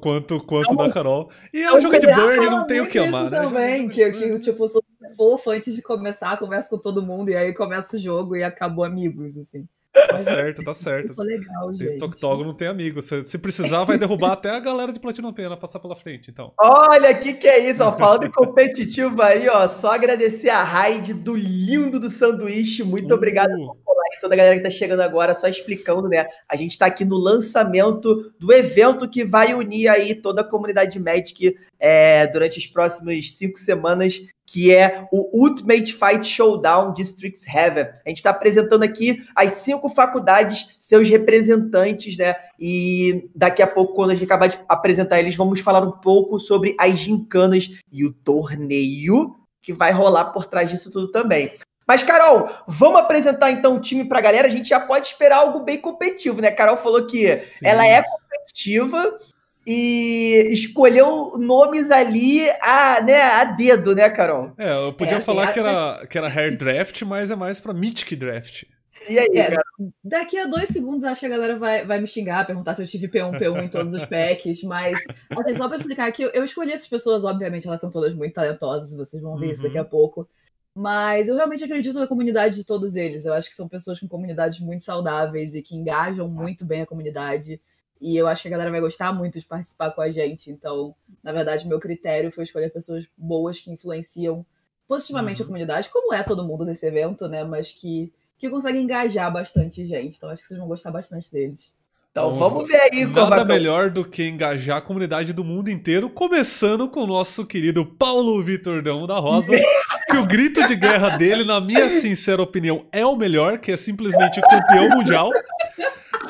quanto, quanto não, é da Carol. E é um jogo de Bird, ah, não tem o que amar. Né? também, que, que tipo, eu sou fofa antes de começar, converso com todo mundo, e aí começa o jogo e acabou amigos, assim. Tá é certo, tá certo. Isso é legal, gente. não tem amigo. Se, se precisar, vai derrubar até a galera de Platinum Pena passar pela frente, então. Olha, que que é isso, ó. Falando competitivo aí, ó. Só agradecer a Raid do lindo do sanduíche. Muito uh. obrigado por Toda a galera que tá chegando agora, só explicando, né? A gente tá aqui no lançamento do evento que vai unir aí toda a comunidade Magic é, durante as próximas cinco semanas que é o Ultimate Fight Showdown Districts Heaven. A gente está apresentando aqui as cinco faculdades, seus representantes, né? E daqui a pouco, quando a gente acabar de apresentar eles, vamos falar um pouco sobre as gincanas e o torneio que vai rolar por trás disso tudo também. Mas, Carol, vamos apresentar então o time para a galera. A gente já pode esperar algo bem competitivo, né? A Carol falou que Sim. ela é competitiva, e escolheu nomes ali a, né, a dedo, né, Carol? É, eu podia é, falar é, que, era, que era hair draft, mas é mais pra Mythic draft. E aí, é, cara? Daqui a dois segundos acho que a galera vai, vai me xingar, perguntar se eu tive P1, P1 em todos os packs, mas assim, só pra explicar que eu, eu escolhi essas pessoas, obviamente elas são todas muito talentosas, vocês vão ver uhum. isso daqui a uhum. pouco. Mas eu realmente acredito na comunidade de todos eles. Eu acho que são pessoas com comunidades muito saudáveis e que engajam muito bem a comunidade. E eu acho que a galera vai gostar muito de participar com a gente. Então, na verdade, meu critério foi escolher pessoas boas que influenciam positivamente uhum. a comunidade, como é todo mundo nesse evento, né? Mas que, que consegue engajar bastante gente. Então, acho que vocês vão gostar bastante deles. Então, vamos ver aí. Nada melhor do que engajar a comunidade do mundo inteiro, começando com o nosso querido Paulo Vitor Dão da Rosa. que o grito de guerra dele, na minha sincera opinião, é o melhor, que é simplesmente campeão mundial.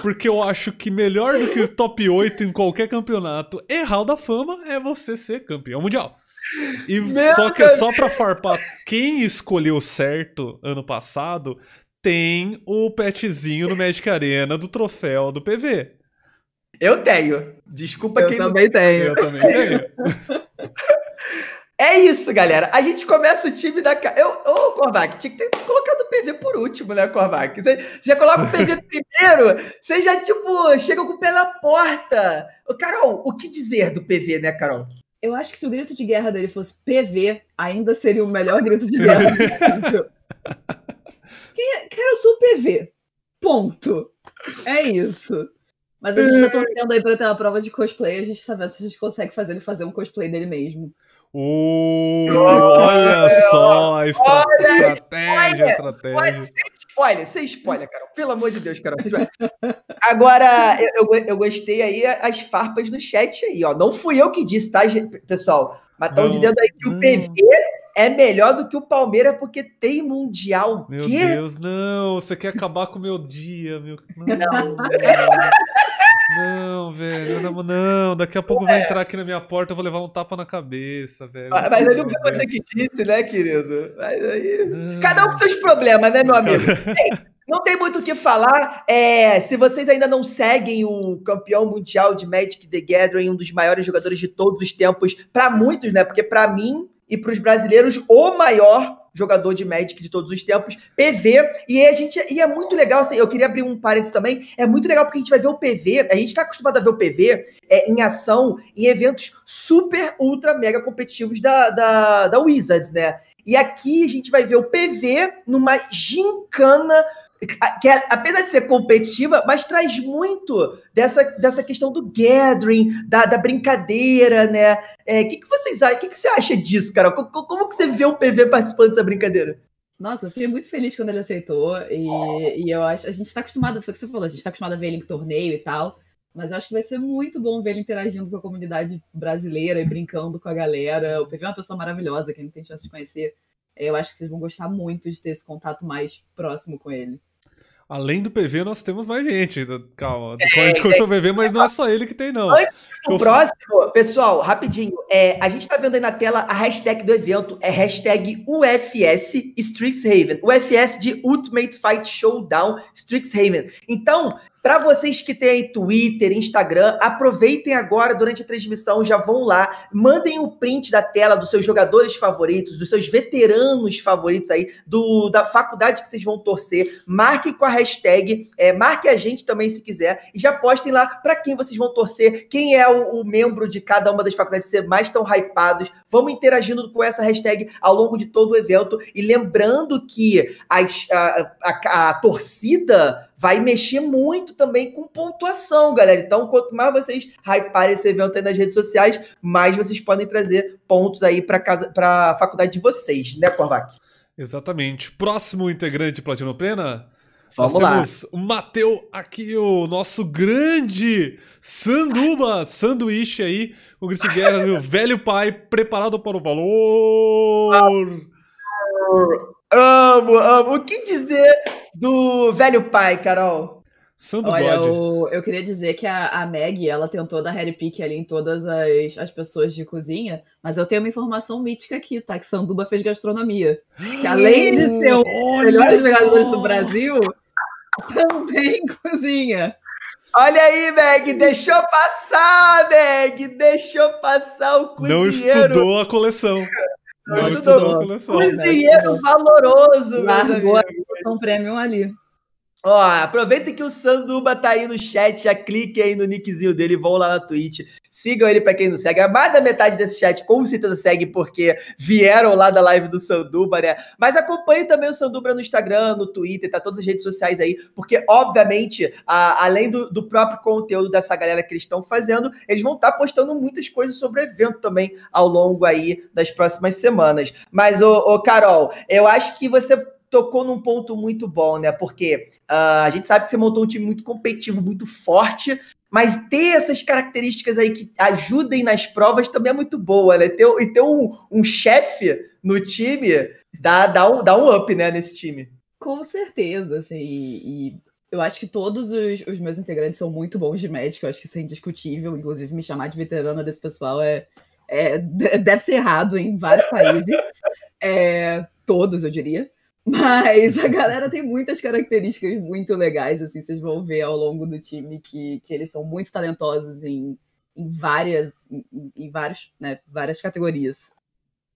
Porque eu acho que melhor do que top 8 em qualquer campeonato e Hall da Fama é você ser campeão mundial. E Meu só que é só pra farpar, quem escolheu certo ano passado tem o petzinho no Magic Arena do troféu do PV. Eu tenho. Desculpa eu quem. Também não... tenho. Eu também tenho. É isso, galera. A gente começa o time da. Eu, ô, Korvac, tinha que ter colocado o PV por último, né, Korvac? Você, já coloca o PV primeiro, você já, tipo, chega com o pé na porta. Carol, o que dizer do PV, né, Carol? Eu acho que se o grito de guerra dele fosse PV, ainda seria o melhor grito de guerra. Cara, eu sou o PV. Ponto. É isso. Mas a gente tá torcendo aí pra ter uma prova de cosplay, a gente tá vendo se a gente consegue fazer ele fazer um cosplay dele mesmo. Uh, olha só a estra olha, estratégia, olha, estratégia. Olha, sem spoiler, sem spoiler, Pelo amor de Deus, cara Agora, eu, eu, eu, gostei aí as farpas no chat aí, ó. Não fui eu que disse, tá, pessoal? Mas estão dizendo aí que o PV é melhor do que o Palmeiras porque tem Mundial. Meu Deus, não. Você quer acabar com o meu dia, meu... Não. não. Não, velho, não, não, daqui a pouco vai é. entrar aqui na minha porta, eu vou levar um tapa na cabeça, velho. Mas, mas aí não foi você que disse, né, querido? Mas aí. Cada um com seus problemas, né, meu amigo? Não tem muito o que falar. É, se vocês ainda não seguem o campeão mundial de Magic the Gathering, um dos maiores jogadores de todos os tempos, para muitos, né? Porque para mim e para os brasileiros, o maior jogador de Magic de todos os tempos, PV. E a gente e é muito legal, assim, eu queria abrir um parênteses também. É muito legal porque a gente vai ver o PV, a gente está acostumado a ver o PV é, em ação em eventos super, ultra, mega competitivos da, da, da Wizards, né? E aqui a gente vai ver o PV numa gincana que é, apesar de ser competitiva, mas traz muito dessa, dessa questão do gathering, da, da brincadeira, né? O é, que, que vocês acham? O que, que você acha disso, cara? Como, como, que você vê o PV participando dessa brincadeira? Nossa, eu fiquei muito feliz quando ele aceitou. E, e eu acho. A gente está acostumado, foi o que você falou, a gente está acostumado a ver ele em torneio e tal. Mas eu acho que vai ser muito bom ver ele interagindo com a comunidade brasileira e brincando com a galera. O PV é uma pessoa maravilhosa, quem não tem chance de conhecer eu acho que vocês vão gostar muito de ter esse contato mais próximo com ele. Além do PV, nós temos mais gente. Então, calma. É, a gente começou o PV, mas não é só ele que tem, não. Antes Eu... próximo, pessoal, rapidinho. É, a gente está vendo aí na tela a hashtag do evento. É hashtag UFS Strixhaven. UFS de Ultimate Fight Showdown Strixhaven. Então, para vocês que têm aí Twitter, Instagram, aproveitem agora durante a transmissão, já vão lá, mandem o um print da tela dos seus jogadores favoritos, dos seus veteranos favoritos aí, do, da faculdade que vocês vão torcer. Marque com a hashtag, é, marque a gente também se quiser e já postem lá para quem vocês vão torcer, quem é o, o membro de cada uma das faculdades que vocês mais estão hypados Vamos interagindo com essa hashtag ao longo de todo o evento e lembrando que as, a, a, a torcida vai mexer muito também com pontuação, galera. Então, quanto mais vocês hyparem esse evento aí nas redes sociais, mais vocês podem trazer pontos aí para casa, para faculdade de vocês, né, Corvac? Exatamente. Próximo integrante Platino Plena, Vamos Nós lá. Temos o Mateu aqui, o nosso grande sanduba, sanduíche aí, com o Cristo Guerra, meu velho pai, preparado para o valor. Amo, amo. O que dizer do velho pai, Carol? Olha, o, eu queria dizer que a, a Maggie, ela tentou dar Harry Pick ali em todas as, as pessoas de cozinha, mas eu tenho uma informação mítica aqui, tá? Que Sanduba fez gastronomia. Que além de ser um melhor jogador do Brasil, também cozinha. Olha aí, Meg, deixou passar, Meg, deixou passar o cozinheiro. Não estudou a coleção. Não, Não estudou. estudou a coleção. Cozinheiro valoroso, Largou a coleção premium ali. Ó, aproveita que o Sanduba tá aí no chat, já clique aí no nickzinho dele, vão lá na Twitch, sigam ele para quem não segue. A mais da metade desse chat com certeza segue porque vieram lá da live do Sanduba, né? Mas acompanhe também o Sanduba no Instagram, no Twitter, tá todas as redes sociais aí, porque obviamente, a, além do, do, próprio conteúdo dessa galera que eles estão fazendo, eles vão estar tá postando muitas coisas sobre o evento também ao longo aí das próximas semanas. Mas, o ô Carol, eu acho que você tocou num ponto muito bom, né? Porque uh, a gente sabe que você montou um time muito competitivo, muito forte, mas ter essas características aí que ajudem nas provas também é muito boa, né? Ter, e ter um, um chefe no time dá, dá, um, dá um up, né, nesse time. Com certeza, assim, e, e eu acho que todos os, os, meus integrantes são muito bons de médico, eu acho que isso é indiscutível, inclusive me chamar de veterana desse pessoal é, é deve ser errado em vários países, é, todos, eu diria. Mas a galera tem muitas características muito legais, assim, vocês vão ver ao longo do time que, que eles são muito talentosos em, em várias, em, em vários, né, várias categorias.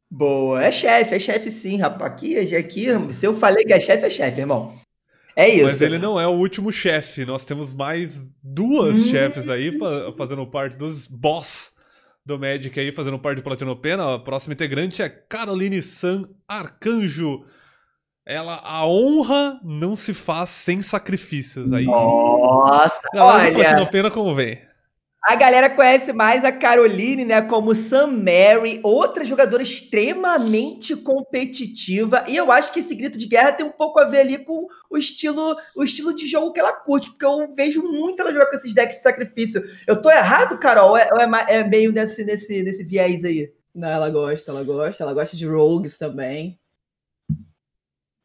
Boa, é chefe, é chefe sim, rapaz. Aqui, aqui, se eu falei que é chefe, é chefe, irmão. É isso. Mas ele não é o último chefe. Nós temos mais duas hum. chefes aí fazendo parte dos boss do Magic aí, fazendo parte do Platino Pena. A próxima integrante é Caroline San Arcanjo ela a honra não se faz sem sacrifícios aí. Nossa, ela olha. a pena como vem. A galera conhece mais a Caroline, né, como Sam Mary, outra jogadora extremamente competitiva. E eu acho que esse grito de guerra tem um pouco a ver ali com o estilo, o estilo de jogo que ela curte, porque eu vejo muito ela jogar com esses decks de sacrifício. Eu tô errado, Carol? É, ou é, é, é meio nesse, nesse, nesse viés aí? Não, ela gosta, ela gosta, ela gosta de rogues também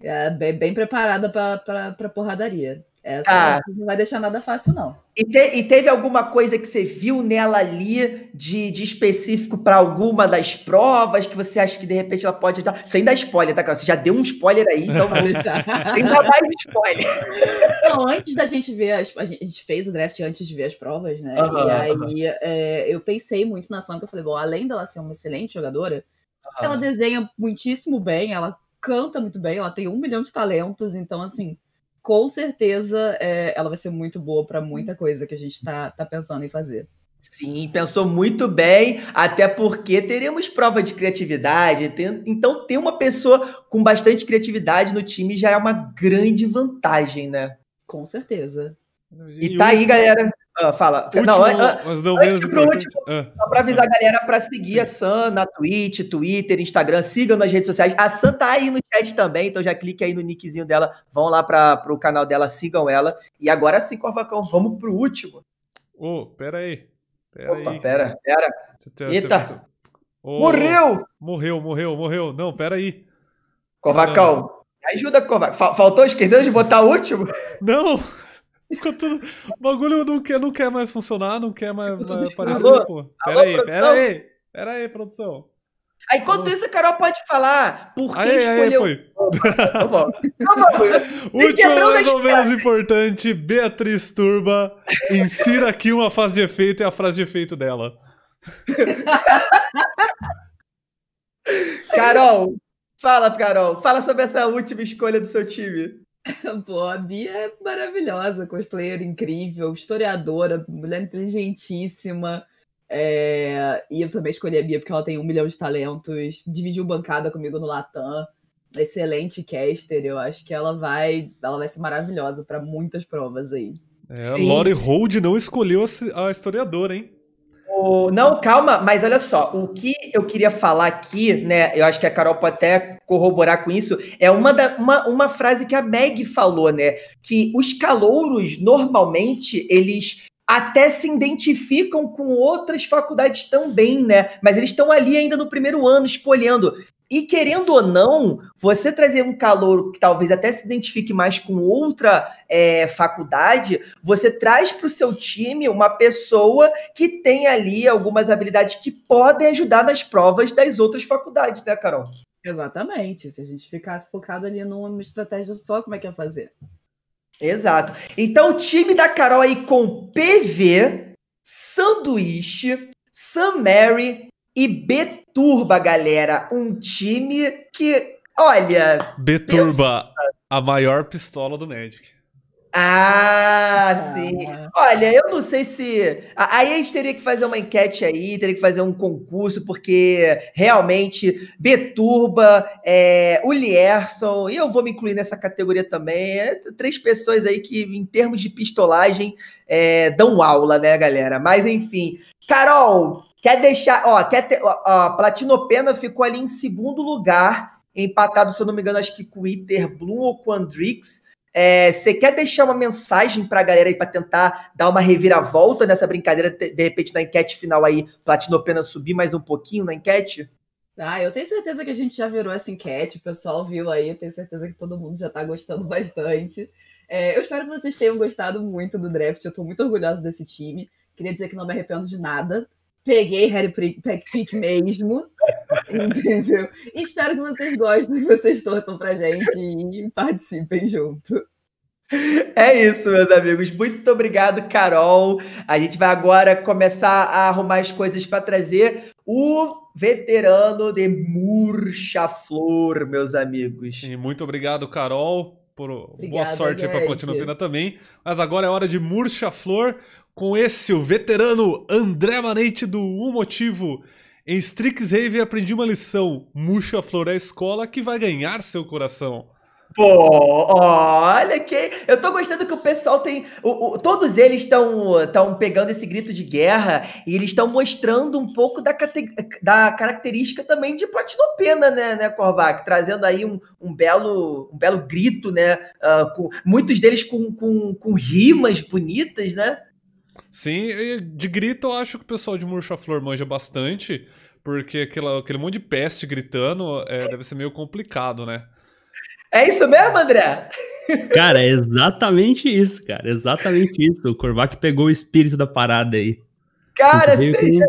é, bem, bem preparada para porradaria. Essa ah. não vai deixar nada fácil, não. E, te, e, teve alguma coisa que você viu nela ali de, de específico para alguma das provas que você acha que de repente ela pode dar? Sem dar spoiler, tá, Carol? Você já deu um spoiler aí, então ainda mais spoiler. Não, antes da gente ver as. A gente fez o draft antes de ver as provas, né? Uhum, e aí uhum. é, eu pensei muito na Sam, que eu falei, bom, além dela ser uma excelente jogadora, uhum. ela desenha muitíssimo bem, ela canta muito bem, ela tem um milhão de talentos, então, assim, com certeza é, ela vai ser muito boa para muita uhum. coisa que a gente está tá pensando em fazer. Sim, pensou muito bem, até porque teremos prova de criatividade. Tem, então, ter uma pessoa com bastante criatividade no time já é uma grande vantagem, né? Com certeza. E, e tá aí, galera. Ah, fala. Último, não, ah, antes pro último, só para avisar a galera para seguir sim. a Sam na Twitch, Twitter, Instagram, sigam nas redes sociais. A Sam tá aí no chat também, então já clique aí no nickzinho dela, vão lá para o canal dela, sigam ela. E agora sim, Corvacão, vamos pro último. Ô, oh, pera aí. Pera Opa, aí. pera, pera. Eita. Oh, morreu! Morreu, morreu, morreu. Não, pera aí. Corvacão, ajuda, Corvacão. Faltou, esqueceu de botar o último? Não! Ficou tudo. O bagulho não quer, não quer mais funcionar, não quer mais, mais aparecer, alô, pô. Pera alô, aí, produção? pera aí. Pera aí, produção. Aí, enquanto isso, a Carol pode falar por quem escolheu. Aí, foi. Tá Opa, tá Último, mais ou menos importante, Beatriz Turba. Insira aqui uma frase de efeito e a frase de efeito dela. Carol, fala, Carol. Fala sobre essa última escolha do seu time. Pô, a Bia é maravilhosa, cosplayer incrível, historiadora, mulher inteligentíssima. É... E eu também escolhi a Bia porque ela tem um milhão de talentos, dividiu bancada comigo no Latam. Excelente caster, eu acho que ela vai, ela vai ser maravilhosa para muitas provas aí. É, a Lori Hold não escolheu a historiadora, hein? O, não, calma, mas olha só, o que eu queria falar aqui, né? Eu acho que a Carol pode até corroborar com isso, é uma, da, uma, uma frase que a Meg falou, né? Que os calouros, normalmente, eles até se identificam com outras faculdades também, né? Mas eles estão ali ainda no primeiro ano escolhendo. E querendo ou não, você trazer um calor que talvez até se identifique mais com outra é, faculdade, você traz para o seu time uma pessoa que tem ali algumas habilidades que podem ajudar nas provas das outras faculdades, né, Carol? Exatamente. Se a gente ficasse focado ali numa estratégia só, como é que ia fazer? Exato. Então, o time da Carol aí com PV, Sanduíche, Sam Mary e BT Beturba, galera, um time que, olha. Beturba, pensa... a maior pistola do Magic. Ah, sim. Ah. Olha, eu não sei se. Aí a gente teria que fazer uma enquete aí, teria que fazer um concurso, porque realmente Beturba, é, Ulierson, e eu vou me incluir nessa categoria também. É, três pessoas aí que, em termos de pistolagem, é, dão aula, né, galera? Mas enfim. Carol, Quer deixar, ó, quer ter, ó, ó, Platinopena ficou ali em segundo lugar, empatado, se eu não me engano, acho que com o Iter Bloom ou com o Andrix. Você é, quer deixar uma mensagem para a galera aí para tentar dar uma reviravolta nessa brincadeira, de repente na enquete final aí, Platinopena subir mais um pouquinho na enquete? Ah, eu tenho certeza que a gente já virou essa enquete, o pessoal viu aí, eu tenho certeza que todo mundo já tá gostando bastante. É, eu espero que vocês tenham gostado muito do draft, eu tô muito orgulhosa desse time. Queria dizer que não me arrependo de nada peguei Harry Pick mesmo, entendeu? E espero que vocês gostem, que vocês torçam pra gente e participem junto. É isso, meus amigos. Muito obrigado, Carol. A gente vai agora começar a arrumar as coisas para trazer o veterano de Murcha Flor, meus amigos. E muito obrigado, Carol. Por... Obrigada, boa sorte para pena também. Mas agora é hora de Murcha Flor com esse, o veterano André Manente do Um Motivo. Em Strixhaven aprendi uma lição: murcha flor é a escola que vai ganhar seu coração. Pô, olha que. Eu tô gostando que o pessoal tem. O, o, todos eles estão tão pegando esse grito de guerra e eles estão mostrando um pouco da, cate, da característica também de Platinopena, né, né, Korvac? Trazendo aí um, um, belo, um belo grito, né? Uh, com, muitos deles com, com, com rimas bonitas, né? Sim, de grito eu acho que o pessoal de Murcha Flor manja bastante, porque aquela, aquele monte de peste gritando é, deve ser meio complicado, né? É isso mesmo, André? Cara, é exatamente isso, cara. exatamente isso. O Corvac pegou o espírito da parada aí. Cara, seja,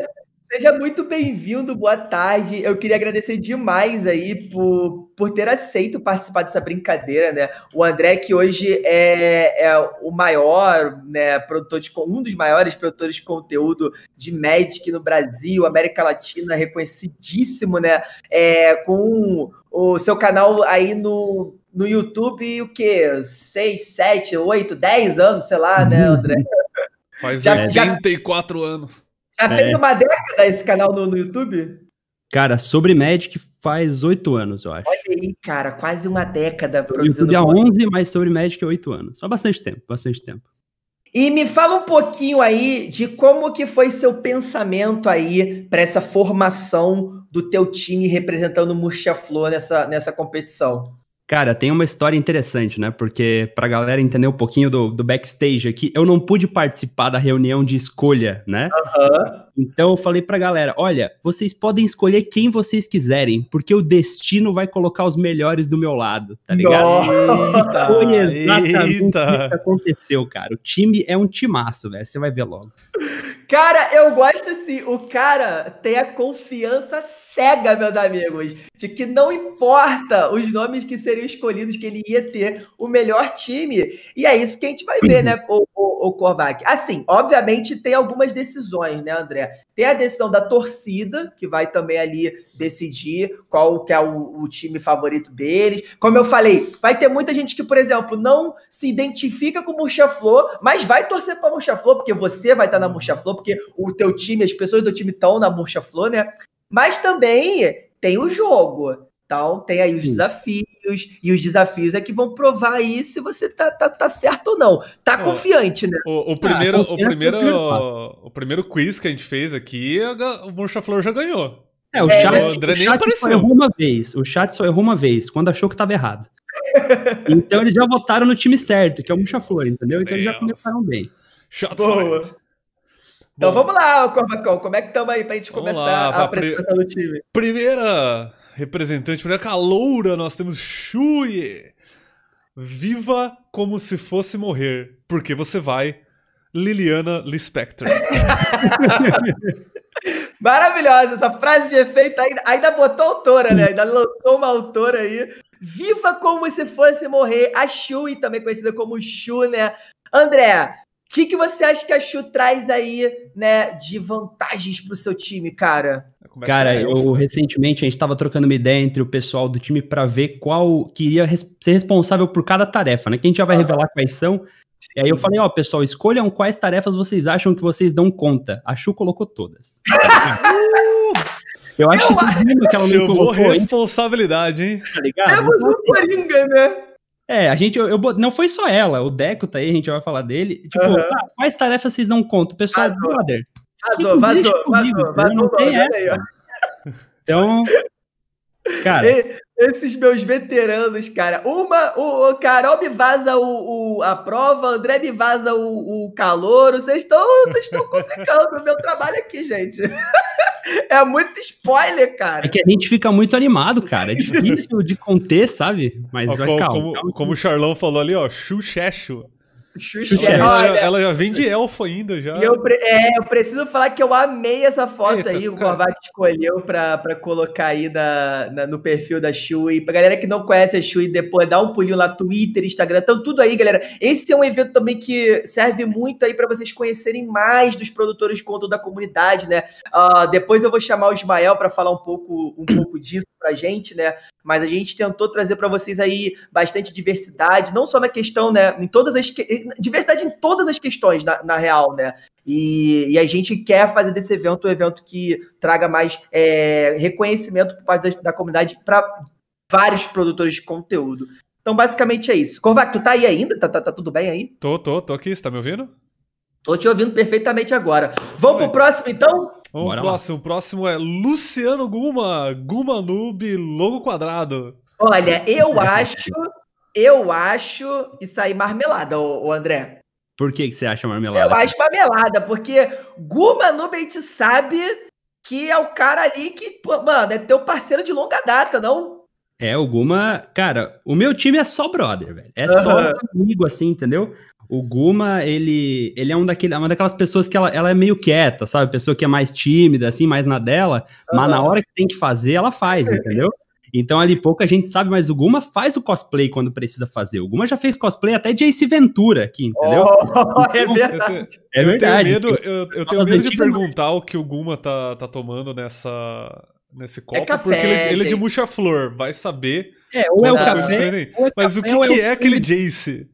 seja muito bem-vindo, boa tarde. Eu queria agradecer demais aí por, por ter aceito participar dessa brincadeira, né? O André, que hoje é, é o maior, né, produtor de, um dos maiores produtores de conteúdo de Magic no Brasil, América Latina, reconhecidíssimo, né? É, com o seu canal aí no, no YouTube, o quê? 6, 7, 8, 10 anos, sei lá, né, uhum. André? Faz já, 84 é, já, anos. Já é. fez é. uma década esse canal no, no YouTube? Cara, sobre Magic faz oito anos, eu acho. Olha aí, cara, quase uma década. YouTube há 11, mas sobre Magic é oito anos. Há bastante tempo, bastante tempo. E me fala um pouquinho aí de como que foi seu pensamento aí para essa formação do teu time representando o Murcha Flor nessa, nessa competição. Cara, tem uma história interessante, né? Porque pra galera entender um pouquinho do, do backstage aqui, eu não pude participar da reunião de escolha, né? Uhum. Então eu falei pra galera, olha, vocês podem escolher quem vocês quiserem, porque o destino vai colocar os melhores do meu lado, tá ligado? Eita, Foi exatamente eita. o que aconteceu, cara. O time é um timaço, velho. Você vai ver logo. Cara, eu gosto assim, o cara tem a confiança cega, meus amigos, de que não importa os nomes que seriam escolhidos, que ele ia ter o melhor time. E é isso que a gente vai ver, né, uhum. o, o, o Kovac. Assim, obviamente tem algumas decisões, né, André? Tem a decisão da torcida, que vai também ali decidir qual que é o, o time favorito deles. Como eu falei, vai ter muita gente que, por exemplo, não se identifica com o Murchaflor, mas vai torcer para Murchaflor, porque você vai estar tá na uhum. Murchaflor, porque o teu time, as pessoas do time estão na Murchaflor, né? Mas também tem o jogo. Então, tem aí os Sim. desafios, e os desafios é que vão provar aí se você tá, tá, tá certo ou não. Tá oh, confiante, né? O, o primeiro, ah, o, primeiro, o, o primeiro quiz que a gente fez aqui, o Murcha Flor já ganhou. É, o é. chat, é, o chat só errou uma vez. O chat só errou uma vez, quando achou que estava errado. então eles já votaram no time certo, que é o Murcha Flor, entendeu? Então Deus. eles já começaram bem. Shots Boa. Então vamos lá, Corvacão, como é que estamos aí para a gente começar lá, a apresentação do time? Primeira representante, primeira caloura, nós temos Shuie. Viva como se fosse morrer, porque você vai, Liliana Lispector. Maravilhosa essa frase de efeito, ainda, ainda botou autora, né? Ainda lançou uma autora aí. Viva como se fosse morrer, a Shui, também conhecida como Shu, né? André, o que, que você acha que a Chu traz aí, né, de vantagens para o seu time, cara? Cara, eu recentemente a gente estava trocando uma ideia entre o pessoal do time para ver qual queria res ser responsável por cada tarefa, né? Que a gente já vai ah. revelar quais são. E aí eu falei, ó, pessoal, escolham quais tarefas vocês acham que vocês dão conta. A Chu colocou todas. eu acho eu que tem uma que ela me colocou. responsabilidade, hein? Tá ligado? É você, Coringa, né? É, a gente, eu, eu, não foi só ela, o Deco tá aí, a gente vai falar dele. Tipo, uhum. quais tarefas vocês não contam? Pessoal, é vazou. brother. Vazou, tipo, vazou, comigo, vazou, vazou, então, cara. E, esses meus veteranos, cara. Uma, o, o Carol me vaza o, o, a prova, o André me vaza o, o calor. Vocês estão vocês estão complicando o meu trabalho aqui, gente. É muito spoiler, cara. É que a gente fica muito animado, cara. É difícil de conter, sabe? Mas ó, vai como, calma, como, calma. como o Charlão falou ali, ó, chuchecho. Xuxa, ela, ela, já vem de elfo ainda, já. Eu, é, eu preciso falar que eu amei essa foto Eita, aí, o Corvac escolheu pra, pra colocar aí na, na, no perfil da Shui. Pra galera que não conhece a Shui, depois dá um pulinho lá, Twitter, Instagram, então tudo aí, galera. Esse é um evento também que serve muito aí para vocês conhecerem mais dos produtores de conteúdo da comunidade, né? Uh, depois eu vou chamar o Ismael para falar um pouco, um pouco disso pra gente, né? mas a gente tentou trazer para vocês aí bastante diversidade, não só na questão, né, em todas as diversidade em todas as questões na, na real, né? E, e, a gente quer fazer desse evento um evento que traga mais é, reconhecimento por parte da, da comunidade para vários produtores de conteúdo. Então, basicamente é isso. Corvac, tu tá aí ainda? Tá, tá, tá tudo bem aí? Tô, tô, tô aqui. Você tá me ouvindo? Tô te ouvindo perfeitamente agora. Vamos para pro próximo, então? Vamos Bora pro próximo. Lá. O próximo é Luciano Guma, Guma Noob, logo quadrado. Olha, eu acho, eu acho isso aí marmelada, o André. Por que, que você acha marmelada? Eu acho marmelada, porque Guma Noob a gente sabe que é o cara ali que, mano, é teu parceiro de longa data, não? É, o Guma, cara, o meu time é só brother, velho. É uhum. só amigo, assim, entendeu? O Guma, ele, ele é um daquele, é uma daquelas pessoas que ela, ela é meio quieta, sabe? Pessoa que é mais tímida, assim, mais na dela, uhum. mas na hora que tem que fazer, ela faz, entendeu? Então, ali pouca gente sabe, mas o Guma faz o cosplay quando precisa fazer. O Guma já fez cosplay até de Ace Ventura aqui, entendeu? Oh, é verdade. É verdade. Eu tenho é medo, eu, eu tenho medo de é. perguntar o que o Guma tá, tá tomando nessa, nesse copo, é café, porque ele, ele é de murcha-flor, vai saber. É, ou é o café. Mas o que, que é, aquele Jace?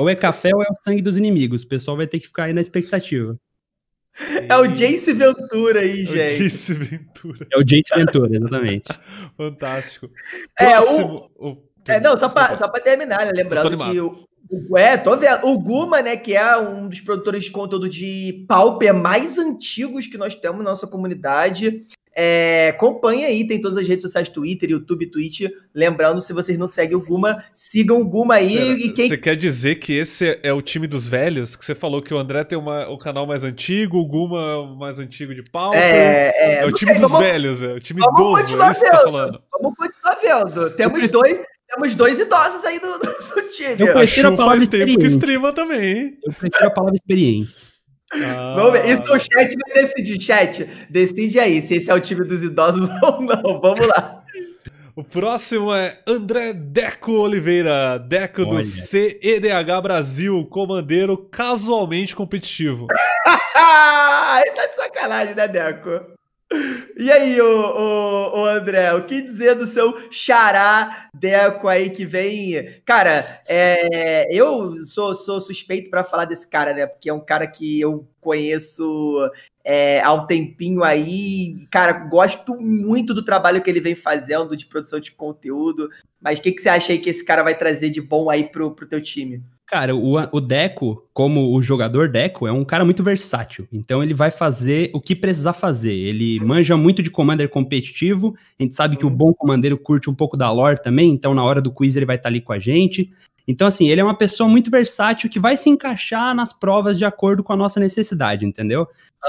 Ou é café ou é o sangue dos inimigos. O pessoal vai ter que ficar aí na expectativa. É o Jace Ventura aí, gente. É o Jace Ventura. É o Jace Ventura, exatamente. Fantástico. Próximo, é, o... o... É, não, só pra, só pra terminar, né? Lembrando que o. É, tô vendo. O Guma, né, que é um dos produtores de conteúdo de Pauper é mais antigos que nós temos na nossa comunidade. É, acompanhe aí, tem todas as redes sociais, Twitter, YouTube, Twitch. Lembrando, se vocês não seguem o Guma, sigam o Guma aí. Pera, e quem... Você quer dizer que esse é o time dos velhos? Que você falou que o André tem uma, o canal mais antigo, o Guma é o mais antigo de pau. É, é, é o time dos vamos, velhos, é o time idoso, é isso que tá falando. Vamos continuar vendo. Temos dois, temos dois idosos aí do, time. Eu é, prefiro a palavra tempo que também, hein? Eu prefiro a palavra experiência. Ah. Vamos ver. Isso o chat vai decidir. Chat, decide aí se esse é o time dos idosos ou não. Vamos lá. O próximo é André Deco Oliveira, Deco Olha. do CEDH Brasil, comandeiro casualmente competitivo. Ele tá de sacanagem, né, Deco? E aí, o, André, o que dizer do seu xará Deco aí que vem? Cara, é, eu sou, sou suspeito para falar desse cara, né? Porque é um cara que eu conheço é, há um tempinho aí. Cara, gosto muito do trabalho que ele vem fazendo de produção de conteúdo. Mas o que, que você acha aí que esse cara vai trazer de bom aí pro, pro teu time? Cara, o, o Deco, como o jogador Deco, é um cara muito versátil. Então ele vai fazer o que precisar fazer. Ele manja muito de commander competitivo. A gente sabe que o bom comandeiro curte um pouco da lore também. Então na hora do quiz ele vai estar tá ali com a gente. Então, assim, ele é uma pessoa muito versátil que vai se encaixar nas provas de acordo com a nossa necessidade, entendeu?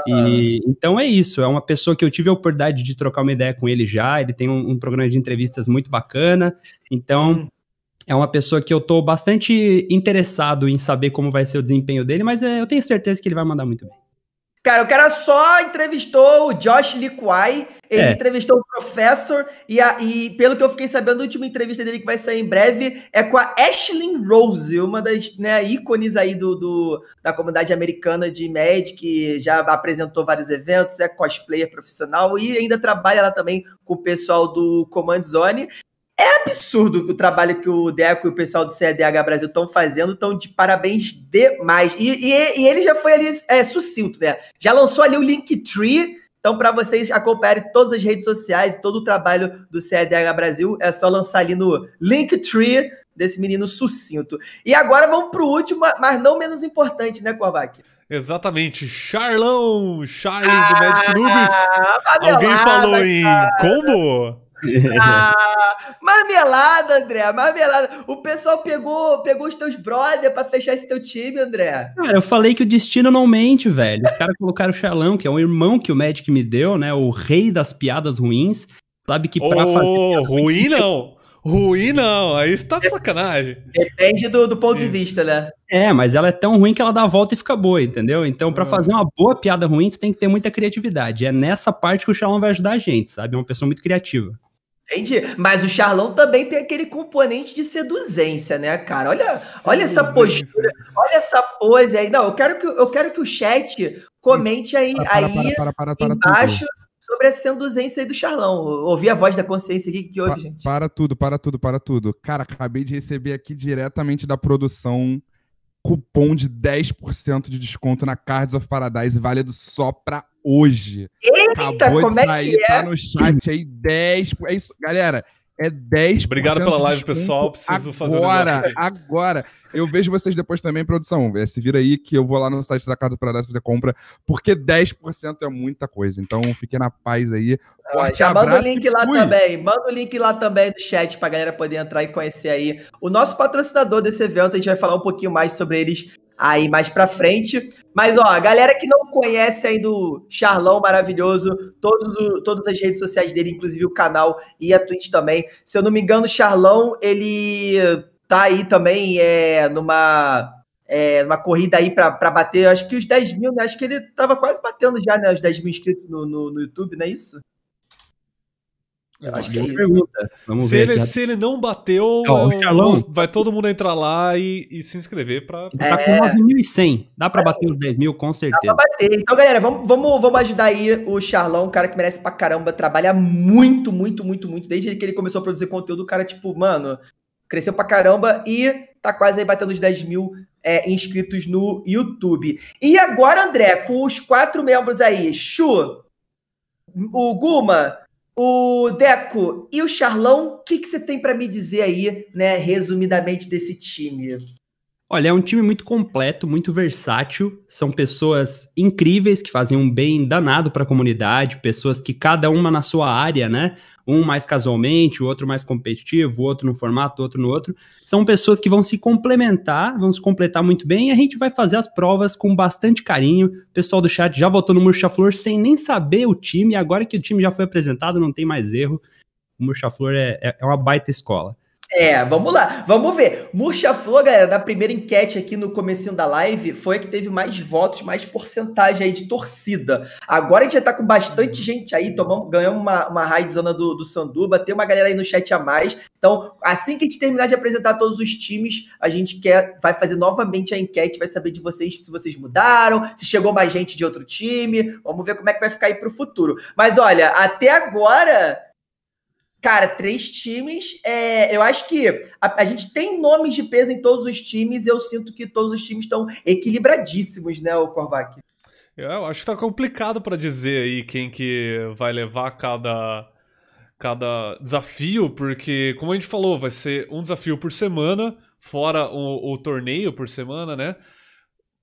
Uhum. E, então é isso, é uma pessoa que eu tive a oportunidade de trocar uma ideia com ele já, ele tem um, um programa de entrevistas muito bacana, então uhum é uma pessoa que eu tô bastante interessado em saber como vai ser o desempenho dele, mas é, eu tenho certeza que ele vai mandar muito bem. Cara, o cara só entrevistou o Josh Liquai, ele é. entrevistou o Professor, e, a, e pelo que eu fiquei sabendo, a última entrevista dele que vai sair em breve é com a Ashlyn Rose, uma das né, ícones aí do, do, da comunidade americana de Magic, que já apresentou vários eventos, é cosplayer profissional e ainda trabalha lá também com o pessoal do Command Zone. É absurdo o trabalho que o Deco e o pessoal do CDH Brasil estão fazendo, estão de parabéns demais. E, e, e, ele já foi ali é, sucinto, né? Já lançou ali o Linktree, então para vocês acompanharem todas as redes sociais e todo o trabalho do CDH Brasil, é só lançar ali no Linktree desse menino sucinto. E agora vamos para o último, mas não menos importante, né, Korvac? Exatamente, Charlão, Charles ah, do Magic Noobs. Alguém falou em cara. combo? Ah, marmelada, André, marmelada. O pessoal pegou, pegou os teus brothers para fechar esse teu time, André. Cara, eu falei que o destino não mente, velho. Os caras colocaram o Xalão, que é um irmão que o Magic me deu, né? O rei das piadas ruins. Sabe que pra oh, fazer. Ruim não! Ruim não, aí está de sacanagem. Depende do, do ponto de vista, né? É, mas ela é tão ruim que ela dá a volta e fica boa, entendeu? Então, para hum. fazer uma boa piada ruim, tu tem que ter muita criatividade. É nessa parte que o Shalom vai ajudar a gente, sabe? É uma pessoa muito criativa. Entendi. Mas o Charlão também tem aquele componente de seduzência, né, cara? Olha, olha essa postura, olha essa pose aí. Não, eu quero que, eu quero que o chat comente aí, para, para, para, aí embaixo sobre essa seduzência aí do Charlão. ouvi a voz da consciência aqui que houve, gente. Para tudo, para tudo, para tudo. Cara, acabei de receber aqui diretamente da produção cupom de 10% de desconto na Cards of Paradise, válido só para hoje. Eita, Acabou como de é sair, tá é que é? tá no chat aí 10. É isso, galera. É 10%. Obrigado pela live, pessoal. Preciso fazer Agora, um agora. Eu vejo vocês depois também, produção. É, se vira aí que eu vou lá no site da Casa do você fazer compra, porque 10% é muita coisa. Então, fiquem na paz aí. Ah, Forte ah, manda o link lá fui. também. Manda o link lá também no chat pra galera poder entrar e conhecer aí. O nosso patrocinador desse evento, a gente vai falar um pouquinho mais sobre eles aí mais para frente. Mas ó, a galera que não conhece ainda o Charlão maravilhoso, todos todas as redes sociais dele, inclusive o canal e a Twitch também. Se eu não me engano, o Charlão, ele tá aí também é, numa é, uma corrida aí para bater, acho que os 10 mil, né? Acho que ele tava quase batendo já, né? Os 10 mil inscritos no, no, no YouTube, não é isso? acho que é pergunta. Vamos se, ver ele, se ele não bateu, não, eu, vai todo mundo entrar lá e, e se inscrever para. É... Tá com 9.100. Dá para é. bater os 10 mil, com certeza. Dá pra bater. Então, galera, vamos, vamos, vamos ajudar aí o Charlão, um cara que merece pra caramba. Trabalha muito, muito, muito, muito. Desde que ele começou a produzir conteúdo, o cara, tipo, mano, cresceu pra caramba e tá quase aí batendo os 10 mil é, inscritos no YouTube. E agora, André, com os quatro membros aí, Chu, o Guma o Deco e o Charlão, o que, que você tem para me dizer aí, né, resumidamente desse time? Olha, é um time muito completo, muito versátil. São pessoas incríveis que fazem um bem danado para a comunidade, pessoas que cada uma na sua área, né? Um mais casualmente, o outro mais competitivo, o outro no formato, o outro no outro. São pessoas que vão se complementar, vão se completar muito bem e a gente vai fazer as provas com bastante carinho. O pessoal do chat já votou no Murcha Flor sem nem saber o time. Agora que o time já foi apresentado, não tem mais erro. O Murcha Flor é, é, é uma baita escola. É, vamos lá, vamos ver. Murcha Flor, galera, da primeira enquete aqui no comecinho da live, foi a que teve mais votos, mais porcentagem aí de torcida. Agora a gente já tá com bastante gente aí, tomamos, ganhamos uma, uma raid zona do, do Sanduba, tem uma galera aí no chat a mais. Então, assim que a gente terminar de apresentar todos os times, a gente quer, vai fazer novamente a enquete, vai saber de vocês se vocês mudaram, se chegou mais gente de outro time. Vamos ver como é que vai ficar aí pro futuro. Mas olha, até agora Cara, três times. É, eu acho que a, a, gente tem nomes de peso em todos os times. Eu sinto que todos os times estão equilibradíssimos, né, o Korvac? É, eu acho que tá complicado para dizer aí quem que vai levar cada, cada desafio, porque, como a gente falou, vai ser um desafio por semana, fora o, o torneio por semana, né?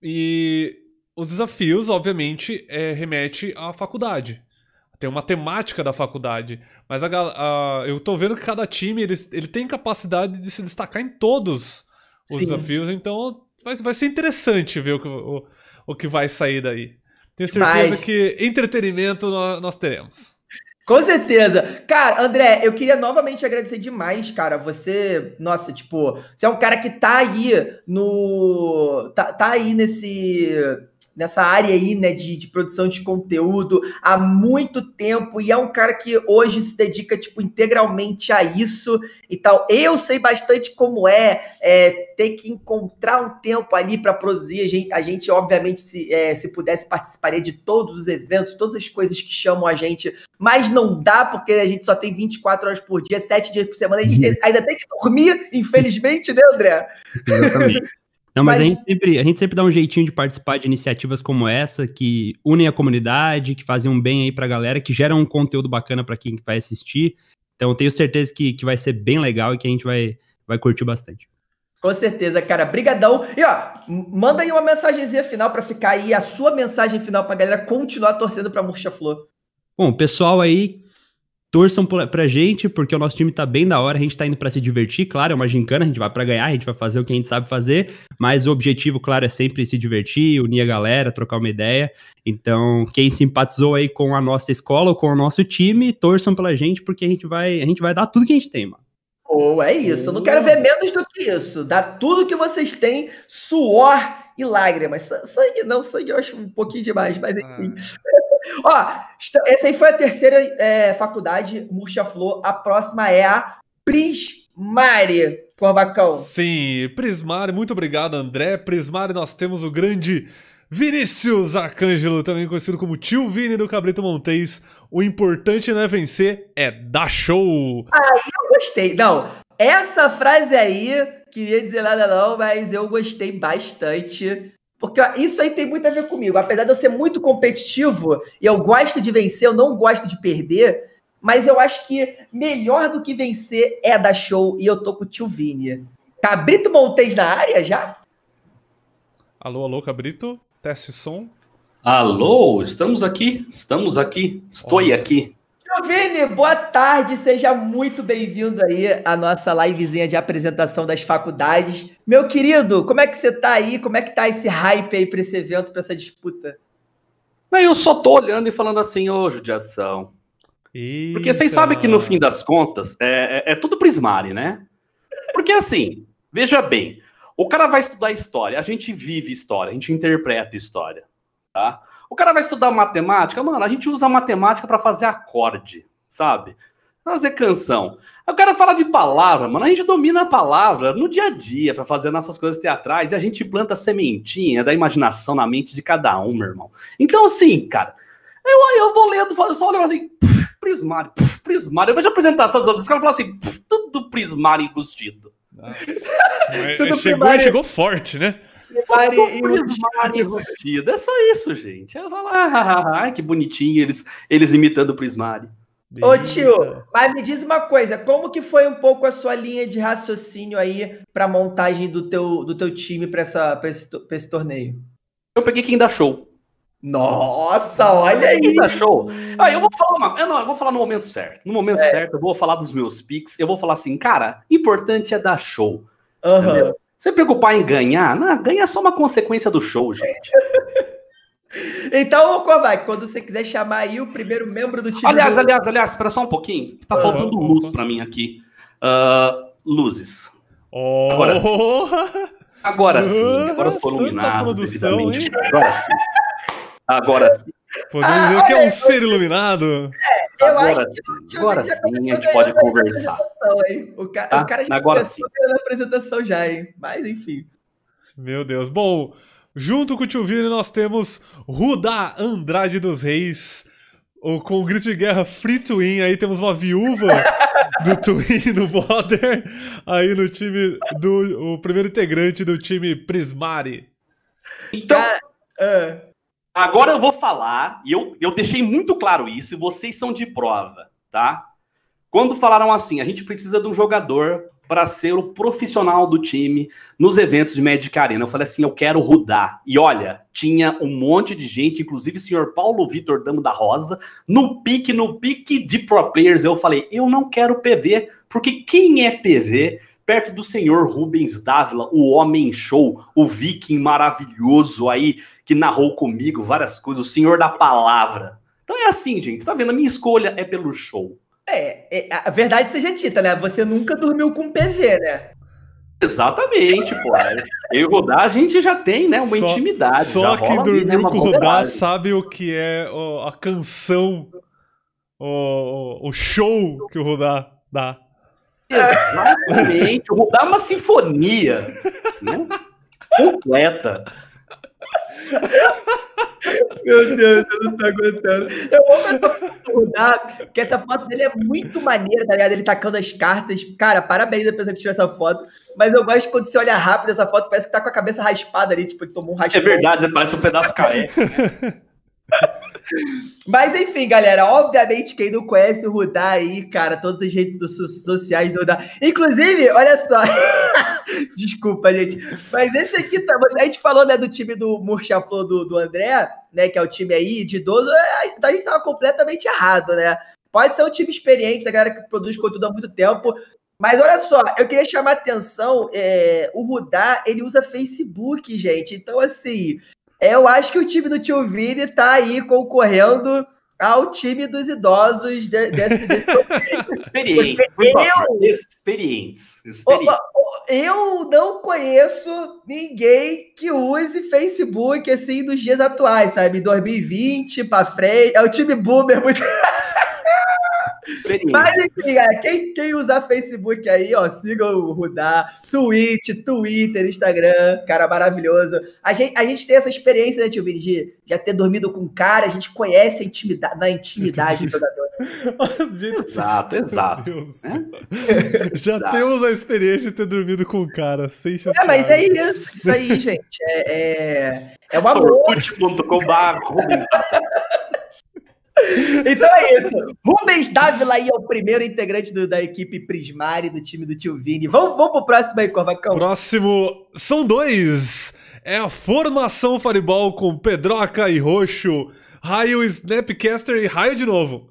E os desafios, obviamente, é, remete à faculdade tem uma temática da faculdade. Mas a, a, eu tô vendo que cada time ele, ele tem capacidade de se destacar em todos os Sim. desafios, então vai, vai ser interessante ver o que, o, o que vai sair daí. Tenho certeza que entretenimento nós, nós teremos. Com certeza. Cara, André, eu queria novamente agradecer demais, cara. Você, nossa, tipo, você é um cara que tá aí no. tá, tá aí nesse nessa área aí, né, de, de, produção de conteúdo há muito tempo e é um cara que hoje se dedica, tipo, integralmente a isso e tal. Eu sei bastante como é, é ter que encontrar um tempo ali para produzir. A gente, a gente obviamente, se, é, se pudesse, participaria de todos os eventos, todas as coisas que chamam a gente, mas não dá porque a gente só tem 24 horas por dia, 7 dias por semana. A gente uhum. ainda tem que dormir, infelizmente, né, André? Exatamente. Não, mas, mas, A, gente sempre, a gente sempre dá um jeitinho de participar de iniciativas como essa, que unem a comunidade, que fazem um bem aí pra galera, que geram um conteúdo bacana para quem vai assistir. Então tenho certeza que, que vai ser bem legal e que a gente vai, vai curtir bastante. Com certeza, cara. Brigadão. E ó, manda aí uma mensagenzinha final para ficar aí a sua mensagem final pra galera continuar torcendo pra Murcha Flor. Bom, pessoal aí Torçam pra gente, porque o nosso time tá bem da hora, a gente tá indo para se divertir, claro, é uma gincana, a gente vai para ganhar, a gente vai fazer o que a gente sabe fazer, mas o objetivo, claro, é sempre se divertir, unir a galera, trocar uma ideia. Então, quem simpatizou aí com a nossa escola ou com o nosso time, torçam pela gente, porque a gente vai, a gente vai dar tudo que a gente tem, mano. Ou oh, é isso, eu não quero ver menos do que isso. dar tudo que vocês têm, suor e lágrimas. Sangue não, sangue eu acho um pouquinho demais, mas ah. enfim. Ah. Ó, essa aí foi a terceira é, faculdade, Murcha Flor. A próxima é a Prismari. Corbacão. Sim, Prismari, muito obrigado, André. Prismari, nós temos o grande Vinícius Arcângelo, também conhecido como Tio Vini do Cabrito Montês. O importante não é vencer, é dar show. aí ah, eu gostei. Não, essa frase aí, queria dizer nada não, mas eu gostei bastante. Porque isso aí tem muito a ver comigo. Apesar de eu ser muito competitivo e eu gosto de vencer, eu não gosto de perder, mas eu acho que melhor do que vencer é dar show e eu tô com o tio Vini. Cabrito Montes na área já? Alô, alô, Cabrito. Teste som. Alô, estamos aqui, estamos aqui, estou Olha. aqui. Giovine, boa tarde, seja muito bem-vindo aí à nossa livezinha de apresentação das faculdades. Meu querido, como é que você está aí? Como é que tá esse hype aí para esse evento, para essa disputa? Não, eu só tô olhando e falando assim, ô oh, judiação. Eita. Porque vocês sabem que no fim das contas é, é, é tudo prismari, né? Porque assim, veja bem, o cara vai estudar história, a gente vive história, a gente interpreta história, tá? O cara vai estudar matemática, mano, a gente usa matemática para fazer acorde, sabe? Fazer canção. O cara fala de palavra, mano, a gente domina a palavra no dia a dia para fazer nossas coisas teatrais e a gente planta a sementinha da imaginação na mente de cada um, meu irmão. Então, assim, cara, eu, eu vou lendo, eu só olho assim, prismário, prismário. Eu vejo a apresentação dos outros, os caras falam assim, tudo prismário embustido. Nossa, chegou, chegou forte, né? Mari e o Rugido. É só isso, gente. Eu falo, ah, ah, ah, ah que bonitinho eles, eles imitando o Prismari. Ô tio, então. mas me diz uma coisa, como que foi um pouco a sua linha de raciocínio aí para montagem do teu, do teu time para esse, pra esse torneio? Eu peguei quem dá show. Nossa, olha aí! Quem dá show? Ah, eu vou falar uma, eu não, eu vou falar no momento certo. No momento é. certo, eu vou falar dos meus picks. Eu vou falar assim, cara, importante é dar show. Uhum. Você preocupar em ganhar, não, né? ganha é só uma consequência do show, gente. então, Kovac, quando você quiser chamar aí o primeiro membro do time. Aliás, do... aliás, aliás, espera só um pouquinho. Tá ah. faltando luz para mim aqui. Uh, luzes. Oh. Agora sim. Oh. Agora sim. Agora eu sou iluminado. Produção, agora sim. Agora sim. Podemos ah, ver o que é um ser iluminado. É, eu agora, acho que agora sim a gente pode conversar. O cara, tá? o cara já agora sim. apresentação já, hein? Mas enfim. Meu Deus. Bom, junto com o Tio Vini nós temos Rudá Andrade dos Reis. Ou com o grito de guerra Free Twin, aí temos uma viúva do Twin do Border, aí no time do. O primeiro integrante do time Prismari. Então. Cara, uh, Agora eu vou falar, e eu, eu deixei muito claro isso, e vocês são de prova, tá? Quando falaram assim, a gente precisa de um jogador para ser o profissional do time nos eventos de Magic Arena. Eu falei assim, eu quero rodar. E olha, tinha um monte de gente, inclusive o senhor Paulo Vitor Damo da Rosa, no pique, no pique de pro players. Eu falei, eu não quero PV, porque quem é PV perto do senhor Rubens Dávila, o homem show, o viking maravilhoso aí, que narrou comigo várias coisas, o senhor da palavra. Então é assim, gente, tá vendo? A minha escolha é pelo show. É, é a verdade seja dita, né? Você nunca dormiu com PV, né? Exatamente, pô. Eu e o Rodar, a gente já tem, né? Uma só, intimidade. Só quem né, dormiu com o Rodar sabe o que é ó, a canção, ó, o show que o Rodar dá. Exatamente. O Rodar é uma sinfonia né? completa. Meu Deus, eu não tô aguentando. Eu amo rodar, porque essa foto dele é muito maneira, tá ligado? Ele tacando as cartas. Cara, parabéns a pessoa que tirou essa foto. Mas eu gosto quando você olha rápido essa foto, parece que tá com a cabeça raspada ali, tipo, que tomou um raspão. É verdade, parece um pedaço careca. Mas enfim, galera, obviamente quem não conhece o Rudá aí, cara, todas as redes do, sociais do Rudá. Inclusive, olha só. Desculpa, gente. Mas esse aqui, tá, a gente falou né, do time do Murcha Flor do, do André, né, que é o time aí de idoso, é, então, a gente tava completamente errado, né? Pode ser um time experiente, a galera que produz conteúdo há muito tempo, mas olha só, eu queria chamar a atenção, é, o Rudá, ele usa Facebook, gente. Então, assim, eu acho que o time do Tio Vini tá aí concorrendo ao time dos idosos de, desse, experientes, eu... experientes, eu não conheço ninguém que use Facebook assim nos dias atuais, sabe? 2020 para frente, é o time boomer muito Mas enfim, é, quem, quem usar Facebook aí, ó, sigam o Rudá, Twitch, Twitter, Instagram, cara maravilhoso. A gente, a gente tem essa experiência, né, tio Vini, de já ter dormido com cara, a gente conhece a intimidade da, da intimidade do jogador. exato, exato. É? Já exato. temos a experiência de ter dormido com o cara, sem chance. É, mas é isso, isso aí, gente. É, é, é uma Então é isso. Rubens Dávila aí é o primeiro integrante do, da equipe Prismari, do time do Tio Vini. Vamos, vamos pro próximo aí, Corvacão. Próximo são dois. É a formação Faribol com Pedroca e Roxo raio Snapcaster e raio de novo.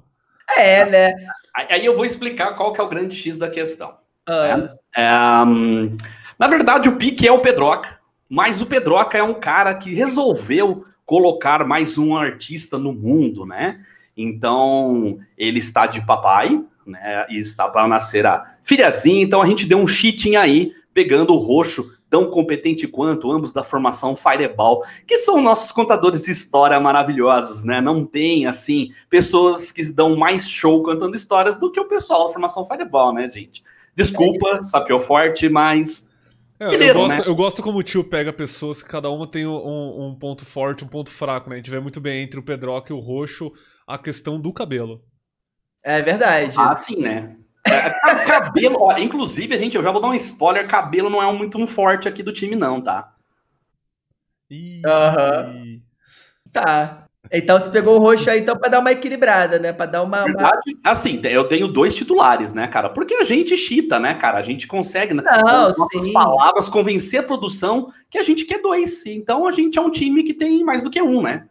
É, né? Aí eu vou explicar qual que é o grande X da questão. Ah. Né? é, um, na verdade, o pique é o Pedroca, mas o Pedroca é um cara que resolveu colocar mais um artista no mundo, né? Então, ele está de papai, né? E está para nascer a filhazinha, então a gente deu um cheating aí, pegando o roxo tão competente quanto, ambos da formação Fireball, que são nossos contadores de história maravilhosos, né? Não tem, assim, pessoas que dão mais show contando histórias do que o pessoal da formação Fireball, né, gente? Desculpa, é. sapiou forte, mas. É, Primeiro, eu, gosto, né? eu gosto como o tio pega pessoas que cada uma tem um, um ponto forte um ponto fraco, né? A gente vê muito bem entre o Pedroca e o Roxo a questão do cabelo. É verdade. Ah, sim, né? É, é, cabelo, ó, inclusive, gente, eu já vou dar um spoiler: cabelo não é um muito um forte aqui do time, não, tá? Aham. Uhum. Tá. Então você pegou o roxo aí, então, pra dar uma equilibrada, né? Pra dar uma. Verdade, uma... Assim, eu tenho dois titulares, né, cara? Porque a gente chita, né, cara? A gente consegue, né? com então, nossas palavras, convencer a produção que a gente quer dois. Então a gente é um time que tem mais do que um, né?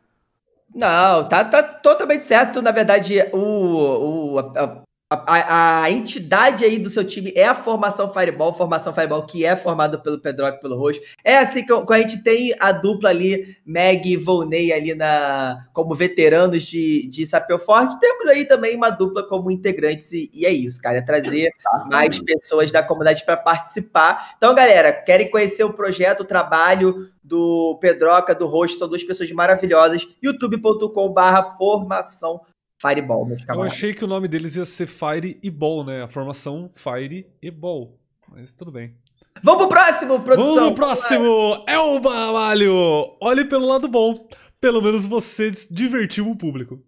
Não, tá, tá totalmente certo. Na verdade, o, o, a, a, a, entidade aí do seu time é a formação Fireball, formação Fireball que é formada pelo Pedroca e pelo Roxo. É assim que, a gente tem a dupla ali, Meg e Volney ali na, como veteranos de, de Sapeu Forte. Temos aí também uma dupla como integrantes e, e é isso, cara. É trazer mais pessoas da comunidade para participar. Então, galera, querem conhecer o projeto, o trabalho do Pedroca, do Roxo, são duas pessoas maravilhosas. youtube.com barra formação Fireball, meus camaradas. Eu achei que o nome deles ia ser Fire e Ball, né? A formação Fire e Ball. Mas tudo bem. Vamos pro próximo, produção! Vamos pro próximo! É o Olhe pelo lado bom. Pelo menos você divertiu o público.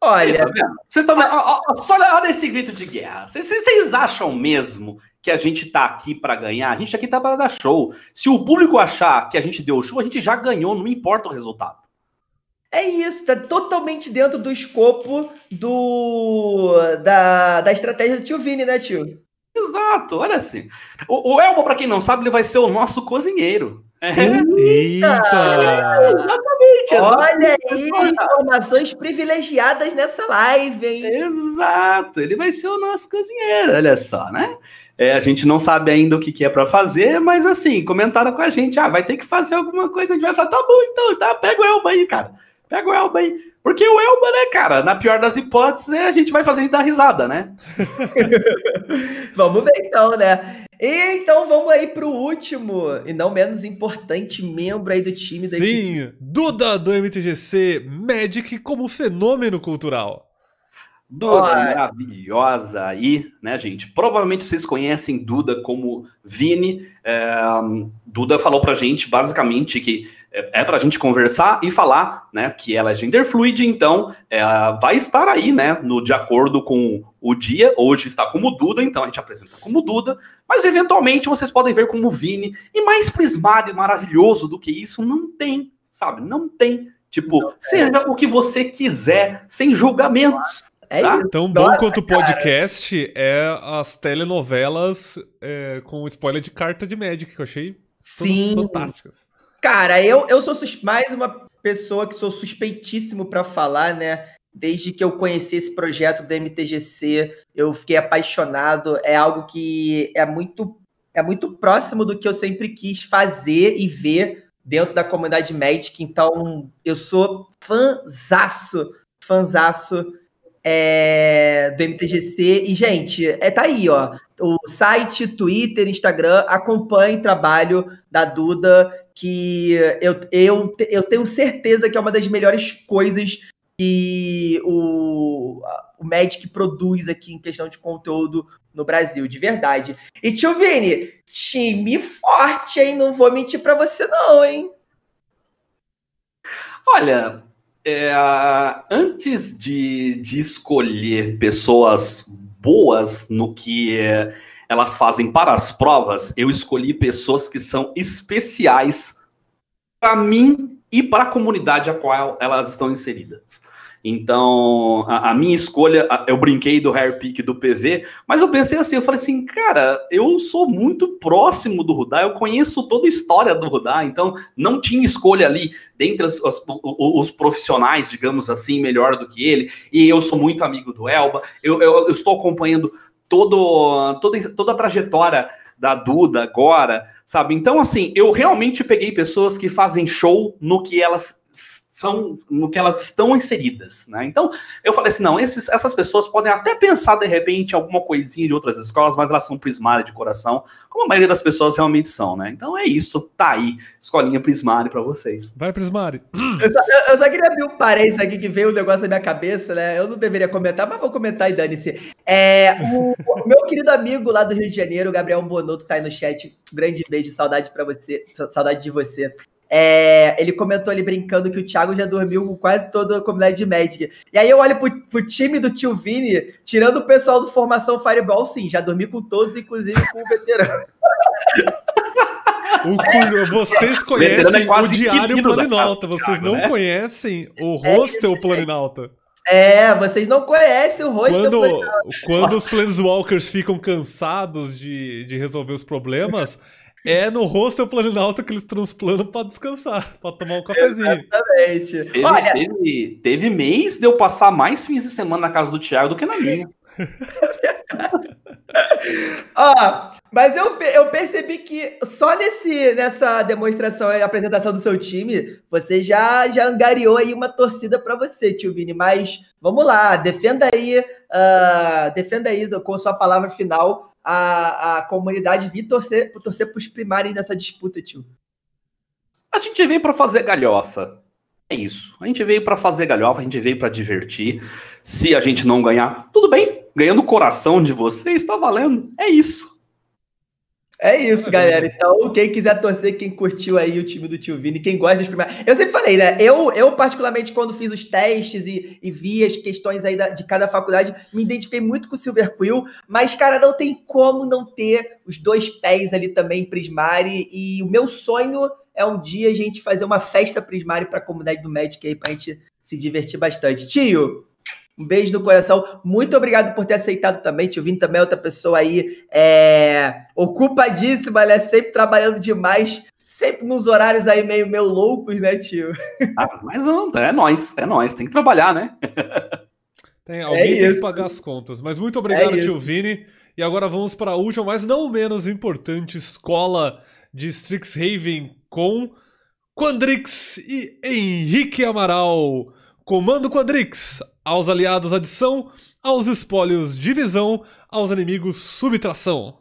Olha, vocês estão. olha olha esse grito de guerra. Vocês acham mesmo que a gente tá aqui para ganhar? A gente aqui tá para dar show. Se o público achar que a gente deu show, a gente já ganhou, não importa o resultado. É isso, tá totalmente dentro do escopo do, da, da estratégia do tio Vini, né, tio? Exato, olha assim. O, o Elmo, para quem não sabe, ele vai ser o nosso cozinheiro. É. Eita! Eita. Exatamente, exatamente, Olha aí, informações privilegiadas nessa live, hein? Exato, ele vai ser o nosso cozinheiro, olha só, né? É, a gente não sabe ainda o que, que é para fazer, mas assim, comentaram com a gente, ah, vai ter que fazer alguma coisa, a gente vai falar, tá bom então, tá, pega o Elmo aí, cara. Pega o Elba aí. Porque o Elba, né, cara, na pior das hipóteses, é, a gente vai fazer a gente dar risada, né? vamos ver então, né? E então vamos aí pro último, e não menos importante, membro aí do time. Sim, da Duda do MTGC, Magic como fenômeno cultural. Duda Olá. maravilhosa aí, né, gente? Provavelmente vocês conhecem Duda como Vini. É, Duda falou pra gente, basicamente, que é, é pra gente conversar e falar, né, que ela é gender fluid, então é, vai estar aí, né, no de acordo com o dia. Hoje está como Duda, então a gente apresenta como Duda, mas eventualmente vocês podem ver como Vini. E mais prismado e maravilhoso do que isso, não tem, sabe? Não tem. Tipo, não, é. seja o que você quiser, sem julgamentos é tá. isso. Tão Nossa, bom quanto o podcast é as telenovelas é, com spoiler de carta de Magic, que eu achei Sim. fantásticas. Cara, eu, eu sou mais uma pessoa que sou suspeitíssimo para falar, né? Desde que eu conheci esse projeto do MTGC, eu fiquei apaixonado. É algo que é muito, é muito próximo do que eu sempre quis fazer e ver dentro da comunidade Magic. Então, eu sou fanzaço, fanzaço é, do MTGC. E, gente, é, tá aí, ó. O site, Twitter, Instagram, acompanhe o trabalho da Duda, que eu, eu, eu tenho certeza que é uma das melhores coisas que o, o Magic produz aqui em questão de conteúdo no Brasil, de verdade. E tio Vini, time forte, hein? Não vou mentir para você, não, hein? Olha, é, antes de, de escolher pessoas boas no que é, elas fazem para as provas, eu escolhi pessoas que são especiais para mim e para a comunidade a qual elas estão inseridas. Então, a, a, minha escolha, eu brinquei do hair pick do PV, mas eu pensei assim, eu falei assim, cara, eu sou muito próximo do Rudá, eu conheço toda a história do Rudá, então não tinha escolha ali dentre as, as, os profissionais, digamos assim, melhor do que ele, e eu sou muito amigo do Elba, eu, eu, eu estou acompanhando todo, toda, toda a trajetória da Duda agora, sabe? Então, assim, eu realmente peguei pessoas que fazem show no que elas são, no que elas estão inseridas, né? Então, eu falei assim, não, esses, essas pessoas podem até pensar, de repente, em alguma coisinha de outras escolas, mas elas são prismárias de coração, como a maioria das pessoas realmente são, né? Então é isso, tá aí, escolinha prismária para vocês. Vai, prismária. Eu só, eu, só queria abrir um parênteses aqui que veio um negócio na minha cabeça, né? Eu não deveria comentar, mas vou comentar e dane-se. É, o, o, meu querido amigo lá do Rio de Janeiro, Gabriel Bonotto, tá aí no chat. Grande beijo, saudade para você, saudade de você. É, ele comentou ali brincando que o Thiago já dormiu com quase toda a comunidade de Magic. E aí eu olho pro, pro time do tio Vini, tirando o pessoal do Formação Fireball, sim, já dormi com todos, inclusive com o veterano. O Vocês é conhecem é o Diário Planinalta, vocês não né? conhecem o Hostel é, é, Planinalta. É, vocês não conhecem o rosto quando, Quando os Planeswalkers ficam cansados de, de resolver os problemas, é no rosto do Planalto que eles transplantam para descansar, para tomar um cafezinho. Exatamente. Teve, Olha, teve, teve mês de eu passar mais fins de semana na casa do Thiago do que na minha. Ó, mas eu, eu percebi que só nesse, nessa demonstração e apresentação do seu time, você já, já angariou aí uma torcida para você, tio Vini. Mas vamos lá, defenda aí, uh, defenda aí com sua palavra final a, a comunidade vir torcer, torcer para os primários nessa disputa, tio. A gente veio para fazer galhofa. É isso. A gente veio para fazer galhofa, a gente veio para divertir. Se a gente não ganhar, tudo bem, ganhando o coração de vocês, está valendo. É isso. É isso, é galera. Então, quem quiser torcer, quem curtiu aí o time do Tio Vini, quem gosta dos primeiros. Eu sempre falei, né? Eu, eu particularmente, quando fiz os testes e, e vi as questões aí da, de cada faculdade, me identifiquei muito com o Silver Quill, mas, cara, não tem como não ter os dois pés ali também, Prismari. E o meu sonho é um dia a gente fazer uma festa Prismari para a comunidade do Magic aí, para a gente se divertir bastante. Tio, um beijo no coração. Muito obrigado por ter aceitado também. Tio Vini também é outra pessoa aí é, ocupadíssima, É Sempre trabalhando demais. Sempre nos horários aí meio, meio loucos, né, tio? Ah, mas anda, é nós, é nós. Tem que trabalhar, né? Tem, alguém é tem que pagar as contas. Mas muito obrigado, é tio Vini. E agora vamos para a última, mas não menos importante, escola de Strixhaven com Quandrix e Henrique Amaral. Comando Quadrix, aos aliados, adição. Aos espólios, divisão. Aos inimigos, subtração.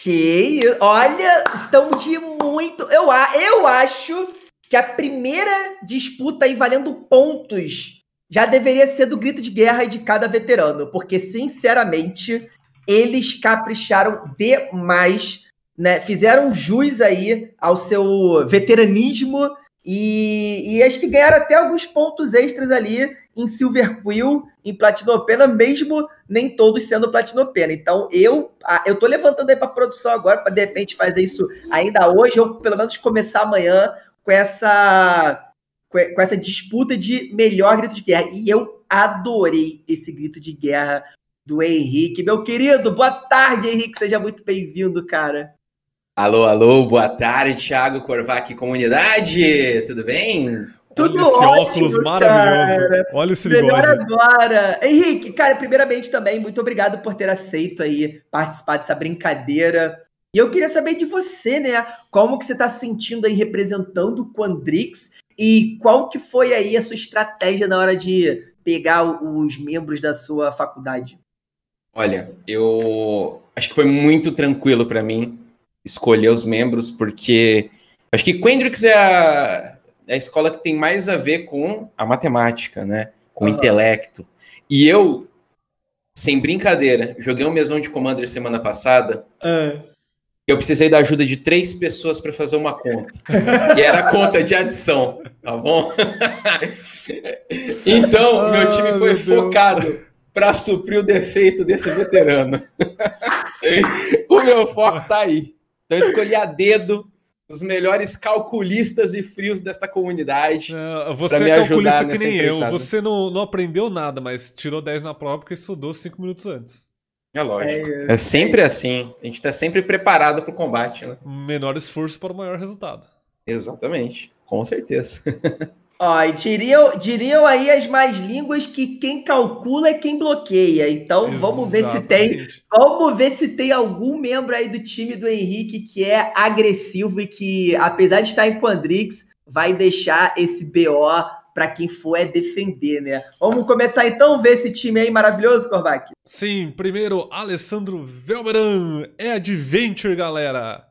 Que. Olha, estamos de muito. Eu, eu acho que a primeira disputa aí valendo pontos já deveria ser do grito de guerra de cada veterano, porque, sinceramente, eles capricharam demais, né? Fizeram jus aí ao seu veteranismo e, e acho que ganharam até alguns pontos extras ali em Silver Quill, em Platinopena, mesmo nem todos sendo Platinopena. Então, eu eu tô levantando aí para produção agora, para de repente fazer isso ainda hoje, ou pelo menos começar amanhã com essa com essa disputa de melhor grito de guerra. E eu adorei esse grito de guerra do Henrique. Meu querido, boa tarde, Henrique. Seja muito bem-vindo, cara. Alô, alô, boa tarde, Thiago Corvac, comunidade, tudo bem? Tudo Olha esse ótimo, óculos maravilhoso. Cara. Olha esse bigode. Melhor agora. Henrique, cara, primeiramente também, muito obrigado por ter aceito aí participar dessa brincadeira. E eu queria saber de você, né? Como que você está sentindo aí representando o Quandrix e qual que foi aí a sua estratégia na hora de pegar os membros da sua faculdade? Olha, eu acho que foi muito tranquilo para mim escolher os membros, porque acho que Quendrix é a, é a escola que tem mais a ver com a matemática, né? Com o intelecto. E eu, sem brincadeira, joguei um mesão de Commander semana passada. É. Eu precisei da ajuda de três pessoas para fazer uma conta. e era a conta de adição, tá bom? então, meu time foi meu focado para suprir o defeito desse veterano. o meu foco tá aí. Então escolhi a dedo os melhores calculistas e frios desta comunidade. você é calculista que nem eu. Você não, não aprendeu nada, mas tirou 10 na prova porque estudou 5 minutos antes. É lógico. É, é sempre é. assim. A gente está sempre preparado para o combate. Né? Menor esforço para o maior resultado. Exatamente. Com certeza. Ó, e diriam, diriam aí as mais línguas que quem calcula é quem bloqueia. Então Exatamente. vamos ver se tem. Vamos ver se tem algum membro aí do time do Henrique que é agressivo e que, apesar de estar em Quandrix, vai deixar esse BO para quem for é defender, né? Vamos começar então ver esse time aí maravilhoso, Corvac. Sim, primeiro Alessandro Velberan é Adventure, galera.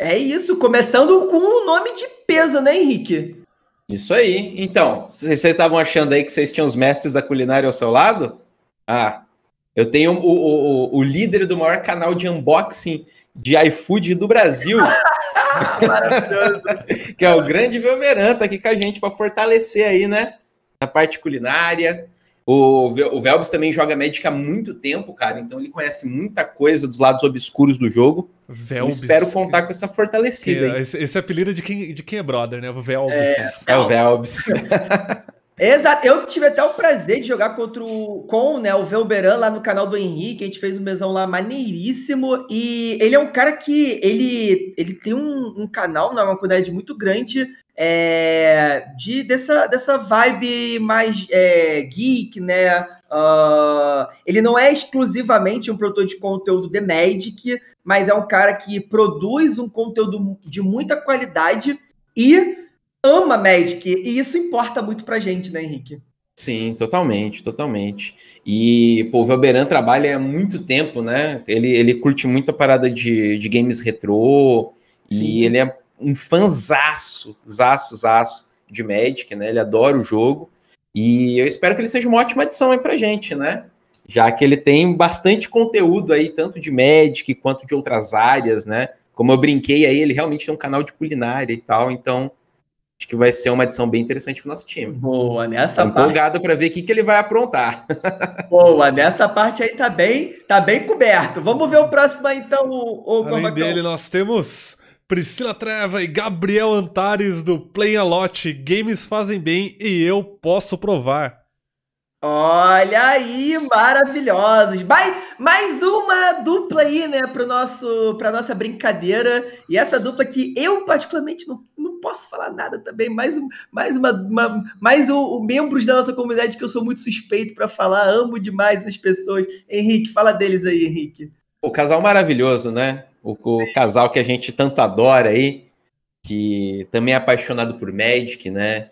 É isso, começando com um nome de peso, né, Henrique? Isso aí. Então, vocês estavam achando aí que vocês tinham os mestres da culinária ao seu lado? Ah, eu tenho o, o, o líder do maior canal de unboxing de iFood do Brasil. que é o grande Velmeran, tá aqui com a gente para fortalecer aí, né? A parte culinária. O, o Velbis também joga Magic há muito tempo, cara, então ele conhece muita coisa dos lados obscuros do jogo. Velbis. Espero contar com essa fortalecida. Que, esse, esse, apelido de quem, de quem é brother, né? O Velbis. É, é o Velbis. Exato. Eu tive até o prazer de jogar contra o com né, o Velberan lá no canal do Henrique. A gente fez um mesão lá maneiríssimo. E ele é um cara que ele, ele tem um, um canal, né, uma comunidade muito grande é, de dessa, dessa vibe mais é, geek, né? Uh, ele não é exclusivamente um produtor de conteúdo de Magic, mas é um cara que produz um conteúdo de muita qualidade e ama Magic, e isso importa muito pra gente, né, Henrique? Sim, totalmente, totalmente. E, pô, o Velberan trabalha há muito tempo, né? Ele, ele curte muito a parada de, de games retrô, e ele é um fanzaço, zaço, zaço de Magic, né? Ele adora o jogo, e eu espero que ele seja uma ótima adição aí pra gente, né? Já que ele tem bastante conteúdo aí, tanto de Magic quanto de outras áreas, né? Como eu brinquei aí, ele realmente tem um canal de culinária e tal, então Acho que vai ser uma adição bem interessante para o nosso time. Boa, nessa Tô parte. Empolgado para ver o que, que ele vai aprontar. Boa, nessa parte aí tá bem, tá bem coberto. Vamos ver o próximo aí, então, o, Além Corvacão. dele, nós temos Priscila Treva e Gabriel Antares do Play a Lot. Games fazem bem e eu posso provar. Olha aí, maravilhosos. Mais, mais uma dupla aí, né, para nosso, pra nossa brincadeira. E essa dupla que eu particularmente não, posso falar nada também. Mais, um, mais, uma, uma mais um, um, membros da nossa comunidade que eu sou muito suspeito para falar. Amo demais as pessoas. Henrique, fala deles aí, Henrique. O casal maravilhoso, né? O, o casal que a gente tanto adora aí, que também é apaixonado por Magic, né?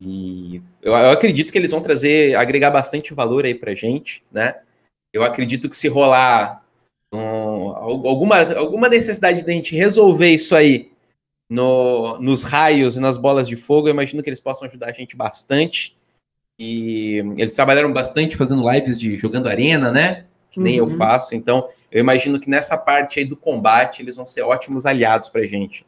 E eu, eu acredito que eles vão trazer, agregar bastante valor aí pra gente, né? Eu acredito que se rolar um, alguma, alguma necessidade da gente resolver isso aí no, nos raios e nas bolas de fogo. Eu imagino que eles possam ajudar a gente bastante. E eles trabalharam bastante fazendo lives de jogando arena, né? Que nem uhum. eu faço. Então, eu imagino que nessa parte aí do combate eles vão ser ótimos aliados pra gente.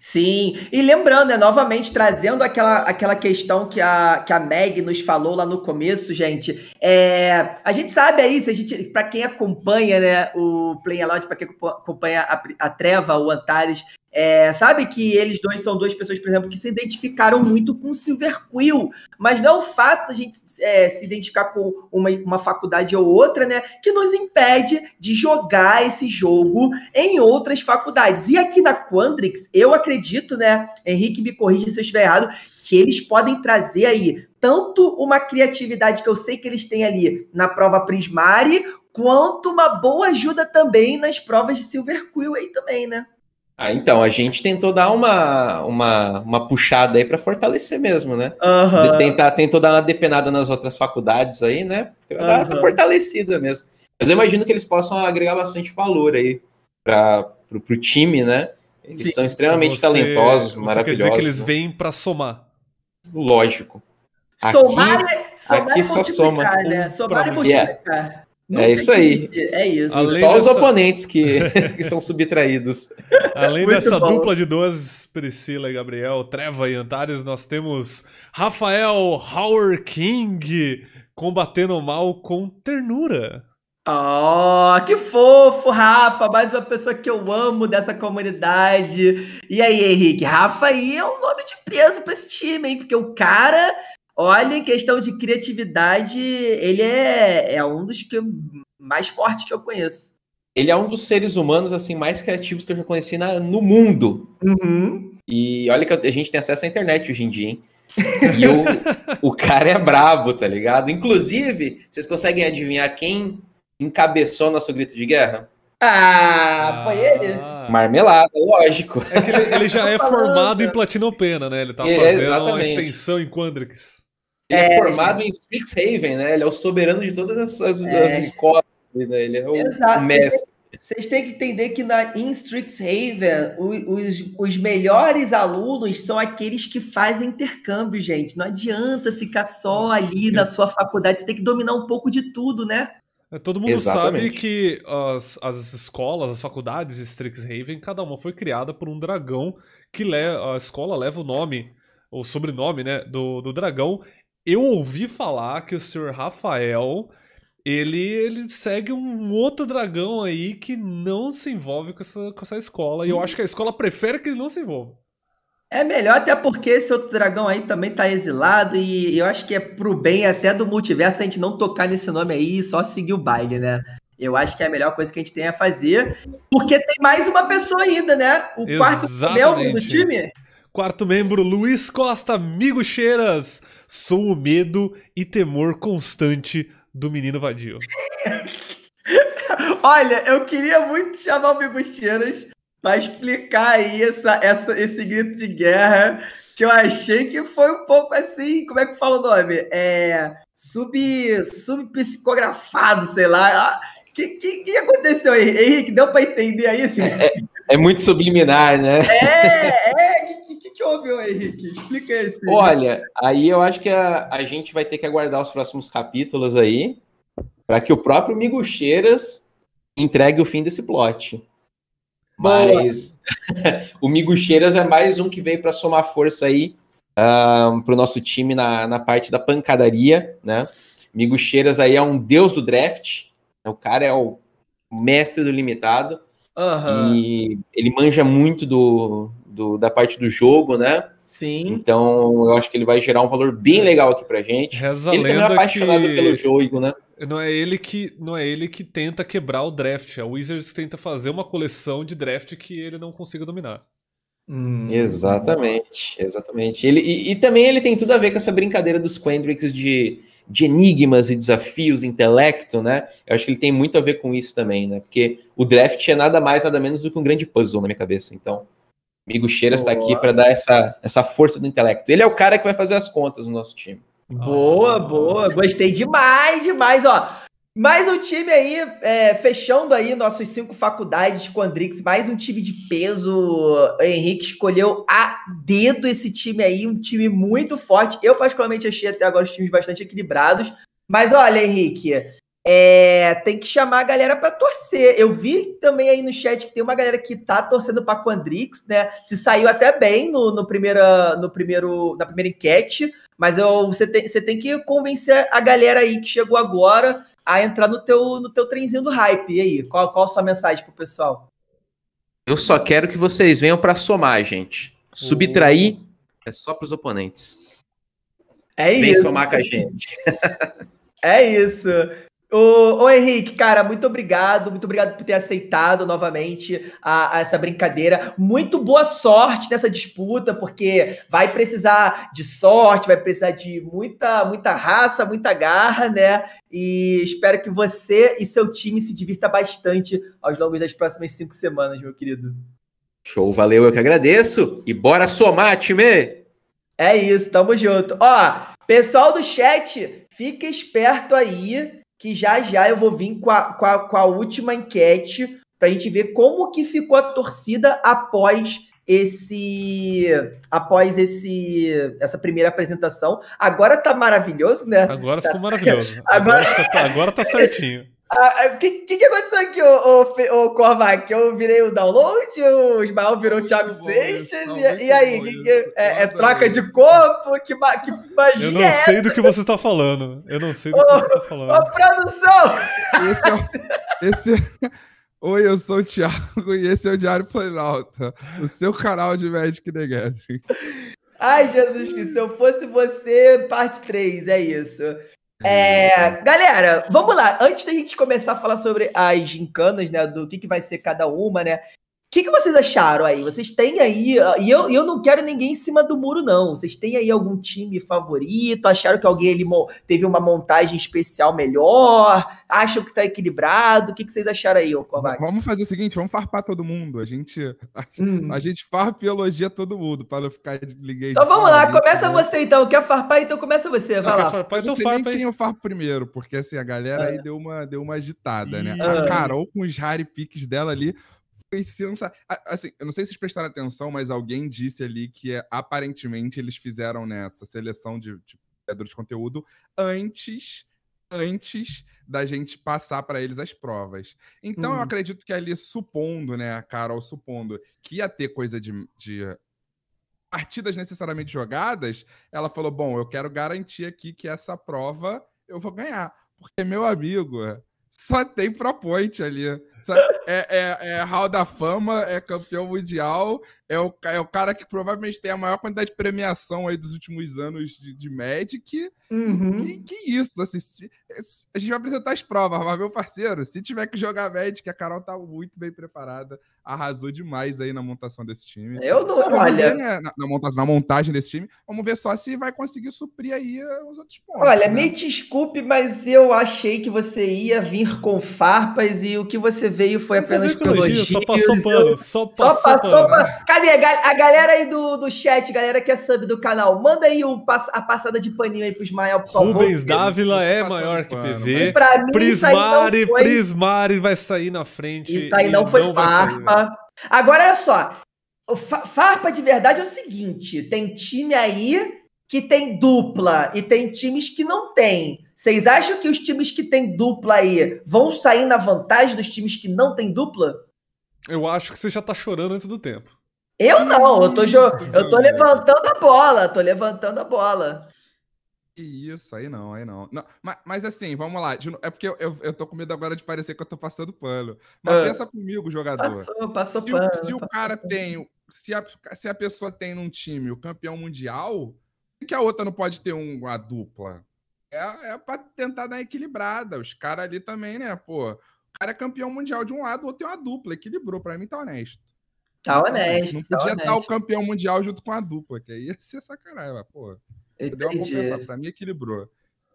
Sim, e lembrando, né, novamente trazendo aquela, aquela questão que a, que a Meg nos falou lá no começo, gente. É, a gente sabe aí, se a gente, para quem acompanha né, o Play Aloud, para quem acompanha a, a Treva, o Antares, é, sabe que eles dois são duas pessoas, por exemplo, que se identificaram muito com o Silver Quill, mas não é o fato da gente é, se identificar com uma, uma faculdade ou outra, né, que nos impede de jogar esse jogo em outras faculdades. E aqui na Quandrix, eu acredito, né, Henrique, me corrija se eu estiver errado, que eles podem trazer aí tanto uma criatividade que eu sei que eles têm ali na prova Prismari, quanto uma boa ajuda também nas provas de Silver Quill aí também, né? Ah, então, a gente tentou dar uma, uma, uma puxada aí para fortalecer mesmo, né? Uhum. Tentar, tentou dar uma depenada nas outras faculdades aí, né? Pra uhum. fortalecida mesmo. Mas eu imagino que eles possam agregar bastante valor aí para o time, né? Eles Sim. são extremamente você, talentosos, você maravilhosos. Quer dizer que eles né? vêm para somar. Lógico. Somar, aqui, é- somar aqui é só soma. Né? Somar é, é multiplicar. Yeah. Não é isso aí. É isso. Além Só dessa... os oponentes que, que são subtraídos. Além Muito dessa bom. dupla de duas, Priscila e Gabriel, Treva e Antares, nós temos Rafael Howard King combatendo o mal com ternura. Oh, que fofo, Rafa! Mais uma pessoa que eu amo dessa comunidade. E aí, Henrique? Rafa aí é um nome de peso pra esse time, hein? Porque o cara Olha, em questão de criatividade, ele é, é um dos que mais fortes que eu conheço. Ele é um dos seres humanos assim mais criativos que eu já conheci na, no mundo. Uhum. E olha que a gente tem acesso à internet hoje em dia, hein? E o cara é brabo, tá ligado? Inclusive, vocês conseguem adivinhar quem encabeçou nosso grito de guerra? Ah, foi ah. ele? Marmelada, lógico. É que ele, ele já é formado em Platino Pena, né? Ele tá é, fazendo é, uma extensão em Quandrix. Ele é, é formado em Strixhaven, né? Ele é o soberano de todas as, as, é. as escolas, né? Ele é o Exato. mestre. Vocês têm que entender que na, em Strixhaven, os, os melhores alunos são aqueles que fazem intercâmbio, gente. Não adianta ficar só hum. ali na sua faculdade. Você tem que dominar um pouco de tudo, né? É, todo mundo Exatamente. sabe que as, as escolas, as faculdades de Strixhaven, cada uma foi criada por um dragão que le a escola leva o nome, o sobrenome, né, do, do dragão eu ouvi falar que o senhor Rafael ele, ele segue um outro dragão aí que não se envolve com essa, com essa escola. E eu acho que a escola prefere que ele não se envolva. É melhor, até porque esse outro dragão aí também tá exilado, e eu acho que é pro bem até do multiverso a gente não tocar nesse nome aí e só seguir o baile, né? Eu acho que é a melhor coisa que a gente tem a fazer, porque tem mais uma pessoa ainda, né? O quarto membro do time. Quarto membro, Luiz Costa, amigo Cheiras. Sou o medo e temor constante do menino vadio. Olha, eu queria muito chamar o Bibucheiras para explicar aí essa, essa, esse grito de guerra que eu achei que foi um pouco assim, como é que fala o nome? É, sub, subpsicografado, sei lá. O ah, que, que, que, aconteceu aí, Henrique? Deu para entender aí? Assim? É, é, muito subliminar, né? É, é que Henrique? Explica Aí. Olha, aí eu acho que a, a gente vai ter que aguardar os próximos capítulos aí, para que o próprio Cheiras entregue o fim desse plot. Mas o Cheiras é mais um que veio para somar força aí um, para o nosso time na, na parte da pancadaria, né? Cheiras aí é um deus do draft, né? o cara é o mestre do limitado. Uhum. E ele manja muito do, do, da parte do jogo, né? Sim. Então, eu acho que ele vai gerar um valor bem é. legal aqui pra gente. Reza ele também é apaixonado que... pelo jogo, né? Não é ele que não é ele que tenta quebrar o draft, é o Wizards que tenta fazer uma coleção de draft que ele não consiga dominar. Hum. Exatamente, exatamente. Ele, e, e, também ele tem tudo a ver com essa brincadeira dos Quendricks de, de enigmas e desafios, intelecto, né? Eu acho que ele tem muito a ver com isso também, né? Porque o draft é nada mais, nada menos do que um grande puzzle na minha cabeça, então. Amigo Cheiras está aqui para dar essa, essa força do intelecto. Ele é o cara que vai fazer as contas no nosso time. Boa, ah. boa. Gostei demais, demais, ó. Mais um time aí, é, fechando aí nossas cinco faculdades com Andrix, mais um time de peso. O Henrique escolheu a dedo esse time aí, um time muito forte. Eu, particularmente, achei até agora os times bastante equilibrados. Mas olha, Henrique, é, tem que chamar a galera para torcer. Eu vi também aí no chat que tem uma galera que tá torcendo para Quandrix, né? Se saiu até bem no, no, primeira, no primeiro, na primeira enquete, mas eu, você, tem, você tem que convencer a galera aí que chegou agora a entrar no teu, no teu trenzinho do hype. E aí, qual, qual a sua mensagem pro pessoal? Eu só quero que vocês venham para somar, gente. Subtrair é só para os oponentes. É Vem isso. Vem somar com a gente. É isso. Ô, ô, Henrique, cara, muito obrigado, muito obrigado por ter aceitado novamente a, a essa brincadeira. Muito boa sorte nessa disputa, porque vai precisar de sorte, vai precisar de muita, muita raça, muita garra, né? E espero que você e seu time se divirta bastante aos longos das próximas cinco semanas, meu querido. Show, valeu, eu que agradeço. E bora somar, time! É isso, tamo junto. Ó, pessoal do chat, fica esperto aí que já já eu vou vir com a, com a, com a última enquete para a gente ver como que ficou a torcida após esse após esse essa primeira apresentação. Agora tá maravilhoso, né? Agora tá. ficou maravilhoso. Agora, agora, tá, agora tá certinho. O ah, ah, que, que, que, aconteceu aqui, O ô, ô Corvac? Eu virei o download, o Ismael virou o Thiago bom, Seixas, não, e, e, aí? Que, é, é, troca de corpo? Que, que magia Eu não é sei do que você está falando. Eu não sei do que você está falando. Ô, produção! Esse é, esse é, Oi, eu sou o Thiago e esse é o Diário Planalto, o seu canal de Magic the Gathering. Ai, Jesus Cristo, se eu fosse você, parte 3, é isso. É, galera, vamos lá. Antes da gente começar a falar sobre as gincanas, né? Do que, que vai ser cada uma, né? que, que vocês acharam aí? Vocês têm aí. Ah, e eu, eu não quero ninguém em cima do muro, não. Vocês têm aí algum time favorito? Acharam que alguém ali teve uma montagem especial melhor? Acham que está equilibrado? O que, que vocês acharam aí, ô Kovac? Vamos fazer o seguinte: vamos farpar todo mundo. A gente, a, hum. a gente farpa e elogia todo mundo para não ficar liguei. Então vamos lá, começa você então. Quer farpar? Então começa você. Vai lá. Farpar, então farpa nem quem eu farpo primeiro, porque assim, a galera ah. aí deu uma, deu uma agitada, né? A ah. Carol com os Harry Picks dela ali Assim, eu não sei se vocês prestaram atenção, mas alguém disse ali que eh, aparentemente eles fizeram nessa né, seleção de, de de conteúdo antes antes da gente passar para eles as provas. Então hum. eu acredito que ali supondo, né, Carol, supondo que ia ter coisa de, de partidas necessariamente jogadas, ela falou: bom, eu quero garantir aqui que essa prova eu vou ganhar. Porque, meu amigo, só tem pro point ali. É, é, é Hall da Fama, é campeão mundial, é o, é o cara que provavelmente tem a maior quantidade de premiação aí dos últimos anos de, de Magic. Uhum. Que, que isso, assim, se, se, a gente vai apresentar as provas, mas meu parceiro, se tiver que jogar Magic, a Carol tá muito bem preparada, arrasou demais aí na montação desse time. Eu não, só olha... Ver, né, na, na, na montagem desse time, vamos ver só se vai conseguir suprir aí eh, os outros pontos. Olha, né? me desculpe, mas eu achei que você ia vir com farpas e o que você veio foi Mas apenas pelo elogio, Só passou pano, só passou, só passou pano. Cadê a galera aí do, do chat, galera que é sub do canal? Manda aí um, a passada de paninho aí pro Ismael, por favor. Rubens Dávila é tá maior que PV. Mim, Prismari, foi... Prismari vai sair na frente. Isso aí não foi não né? farpa. Agora, olha só. Farpa de verdade é o seguinte, tem time aí que tem dupla e tem times que não tem. Vocês acham que os times que têm dupla aí vão sair na vantagem dos times que não têm dupla? Eu acho que você já tá chorando antes do tempo. Eu não, eu tô, eu tô levantando a bola, tô levantando a bola. Isso, aí não, aí não. não mas, mas assim, vamos lá. É porque eu, eu, eu, tô com medo agora de parecer que eu tô passando pano. Mas ah, pensa comigo, jogador. Passou, passou se, pano. Se o cara pano. tem. Se a, se a pessoa tem num time o campeão mundial, por que a outra não pode ter um, a dupla? é, é pra tentar dar equilibrada. Os caras ali também, né, pô. O cara é campeão mundial de um lado, o outro tem uma dupla. Equilibrou, pra mim tá honesto. Tá honesto. Não tá podia tá honesto. estar o campeão mundial junto com a dupla, que aí ia ser sacanagem, pô. Deu uma compensação Pra mim equilibrou.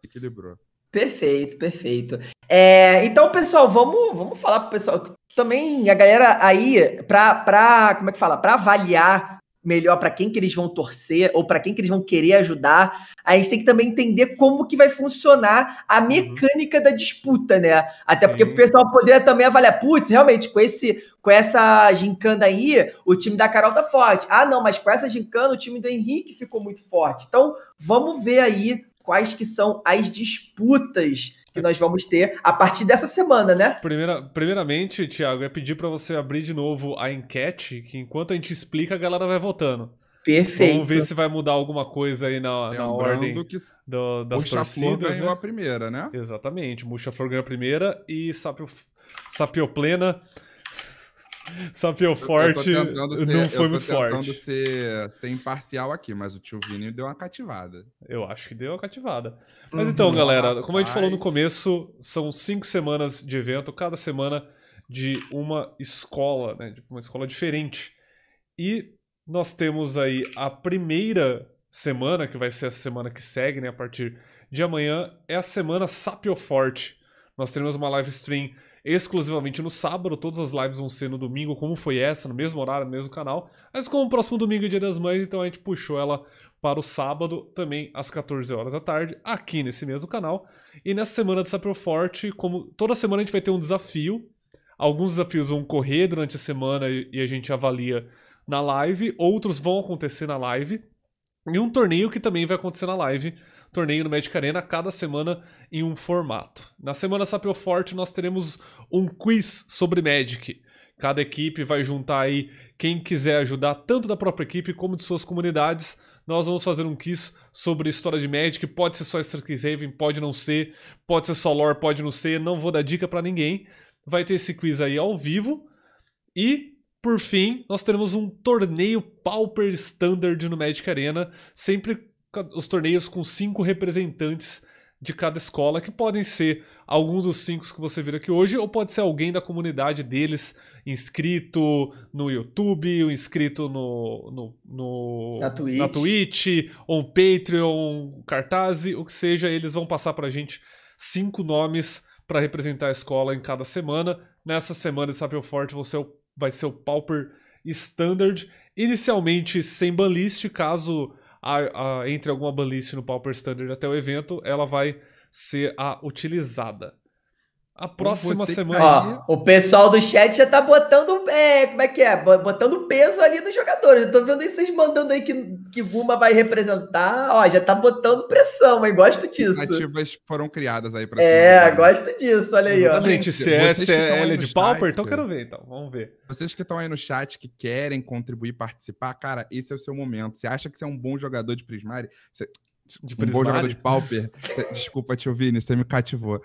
Equilibrou. Perfeito, perfeito. É, então, pessoal, vamos, vamos falar pro pessoal. Também a galera aí, pra, pra, como é que fala? Pra avaliar melhor para quem que eles vão torcer ou para quem que eles vão querer ajudar. A gente tem que também entender como que vai funcionar a uhum. mecânica uhum. da disputa, né? Até Sim. porque o pessoal poder também avaliar, putz, realmente, com esse com essa gincana aí, o time da Carol tá forte. Ah, não, mas com essa gincana o time do Henrique ficou muito forte. Então, vamos ver aí quais que são as disputas que nós vamos ter a partir dessa semana, né? Primeira, primeiramente, Thiago, é pedir para você abrir de novo a enquete, que enquanto a gente explica, a galera vai votando. Perfeito. Vamos ver se vai mudar alguma coisa aí na, na ordem que do, das Muxa torcidas. Flor né? ganhou né? a primeira, né? Exatamente. Muxa Flor ganhou a primeira e Sapio, Sapioplena... Só que o Forte ser, não foi muito forte. Eu tô tentando ser, ser imparcial aqui, mas o tio Vini deu uma cativada. Eu acho que deu uma cativada. Mas uhum, então, galera, como a gente falou no começo, são cinco semanas de evento, cada semana de uma escola, né? De uma escola diferente. E nós temos aí a primeira semana, que vai ser a semana que segue, né? A partir de amanhã, é a semana Sapio Forte. Nós teremos uma live stream exclusivamente no sábado. Todas as lives vão ser no domingo, como foi essa, no mesmo horário, no mesmo canal. Mas como o próximo domingo é Dia das Mães, então a gente puxou ela para o sábado, também às 14 horas da tarde, aqui nesse mesmo canal. E nessa semana de Sapio Forte, como toda semana a gente vai ter um desafio. Alguns desafios vão correr durante a semana e a gente avalia na live, outros vão acontecer na live. E um torneio que também vai acontecer na live, torneio no Magic Arena, cada semana em um formato. Na semana Sapio Forte nós teremos um quiz sobre Magic. Cada equipe vai juntar aí quem quiser ajudar, tanto da própria equipe como de suas comunidades. Nós vamos fazer um quiz sobre história de Magic. Pode ser só Strixhaven, pode não ser. Pode ser só lore, pode não ser. Não vou dar dica para ninguém. Vai ter esse quiz aí ao vivo. E, por fim, nós teremos um torneio Pauper Standard no Magic Arena. Sempre os torneios com cinco representantes de cada escola, que podem ser alguns dos cinco que você viu aqui hoje, ou pode ser alguém da comunidade deles, inscrito no YouTube, inscrito no, no, no na, Twitch. na Twitch, ou um Patreon, um cartaz, o que seja, eles vão passar pra gente cinco nomes para representar a escola em cada semana. Nessa semana de Sapio Forte você é vai ser o Pauper Standard, inicialmente sem banlist, caso a, a, entre alguma balice no Pauper Standard até o evento, ela vai ser a utilizada a próxima semana. Ó, o pessoal do chat já tá botando. É, como é que é? Botando peso ali nos jogadores. Eu tô vendo aí vocês mandando aí que, que Buma vai representar. Ó, já tá botando pressão, mas Gosto disso. Ativas foram criadas aí pra É, gosto disso, olha aí, ó. Gente, se é, se é, de Pauper, então quero ver, então. Vamos ver. Vocês que estão aí no chat, que querem contribuir, participar, cara, esse é o seu momento. Você acha que você é um bom jogador de Prismari? Você de um bom jogador de pauper. Desculpa, tio Vini, né? você me cativou.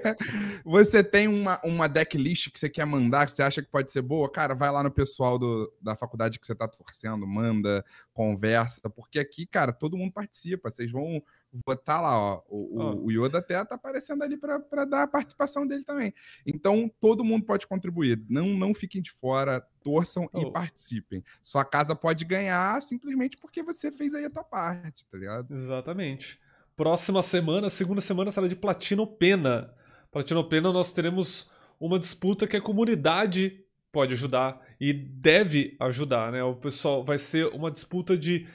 você tem uma, uma deck list que você quer mandar, que você acha que pode ser boa? Cara, vai lá no pessoal do, da faculdade que você tá torcendo, manda, conversa, porque aqui, cara, todo mundo participa. Vocês vão vou estar lá, ó. O, oh. o, Yoda até tá aparecendo ali para dar a participação dele também. Então, todo mundo pode contribuir. Não, não fiquem de fora, torçam oh. e participem. Sua casa pode ganhar simplesmente porque você fez aí a tua parte, tá ligado? Exatamente. Próxima semana, segunda semana, será de Platino Pena. Platino Pena, nós teremos uma disputa que a comunidade pode ajudar e deve ajudar, né? O pessoal vai ser uma disputa de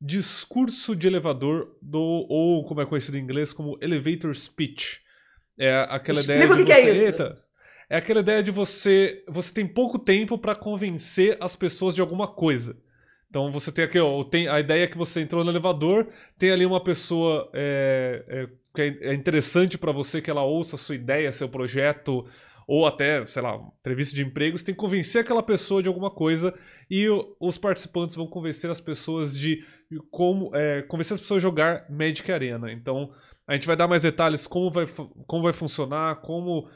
discurso de elevador do ou como é conhecido em inglês como elevator speech. É aquela Explica ideia de é você, é, eita, é aquela ideia de você, você tem pouco tempo para convencer as pessoas de alguma coisa. Então você tem aqui, ó, tem a ideia é que você entrou no elevador, tem ali uma pessoa é, é que é, é interessante para você que ela ouça a sua ideia, seu projeto, ou até, sei lá, entrevista de emprego, você tem que convencer aquela pessoa de alguma coisa e os participantes vão convencer as pessoas de e como é, convencer as pessoas a jogar Magic Arena. Então, a gente vai dar mais detalhes como vai, como vai funcionar, como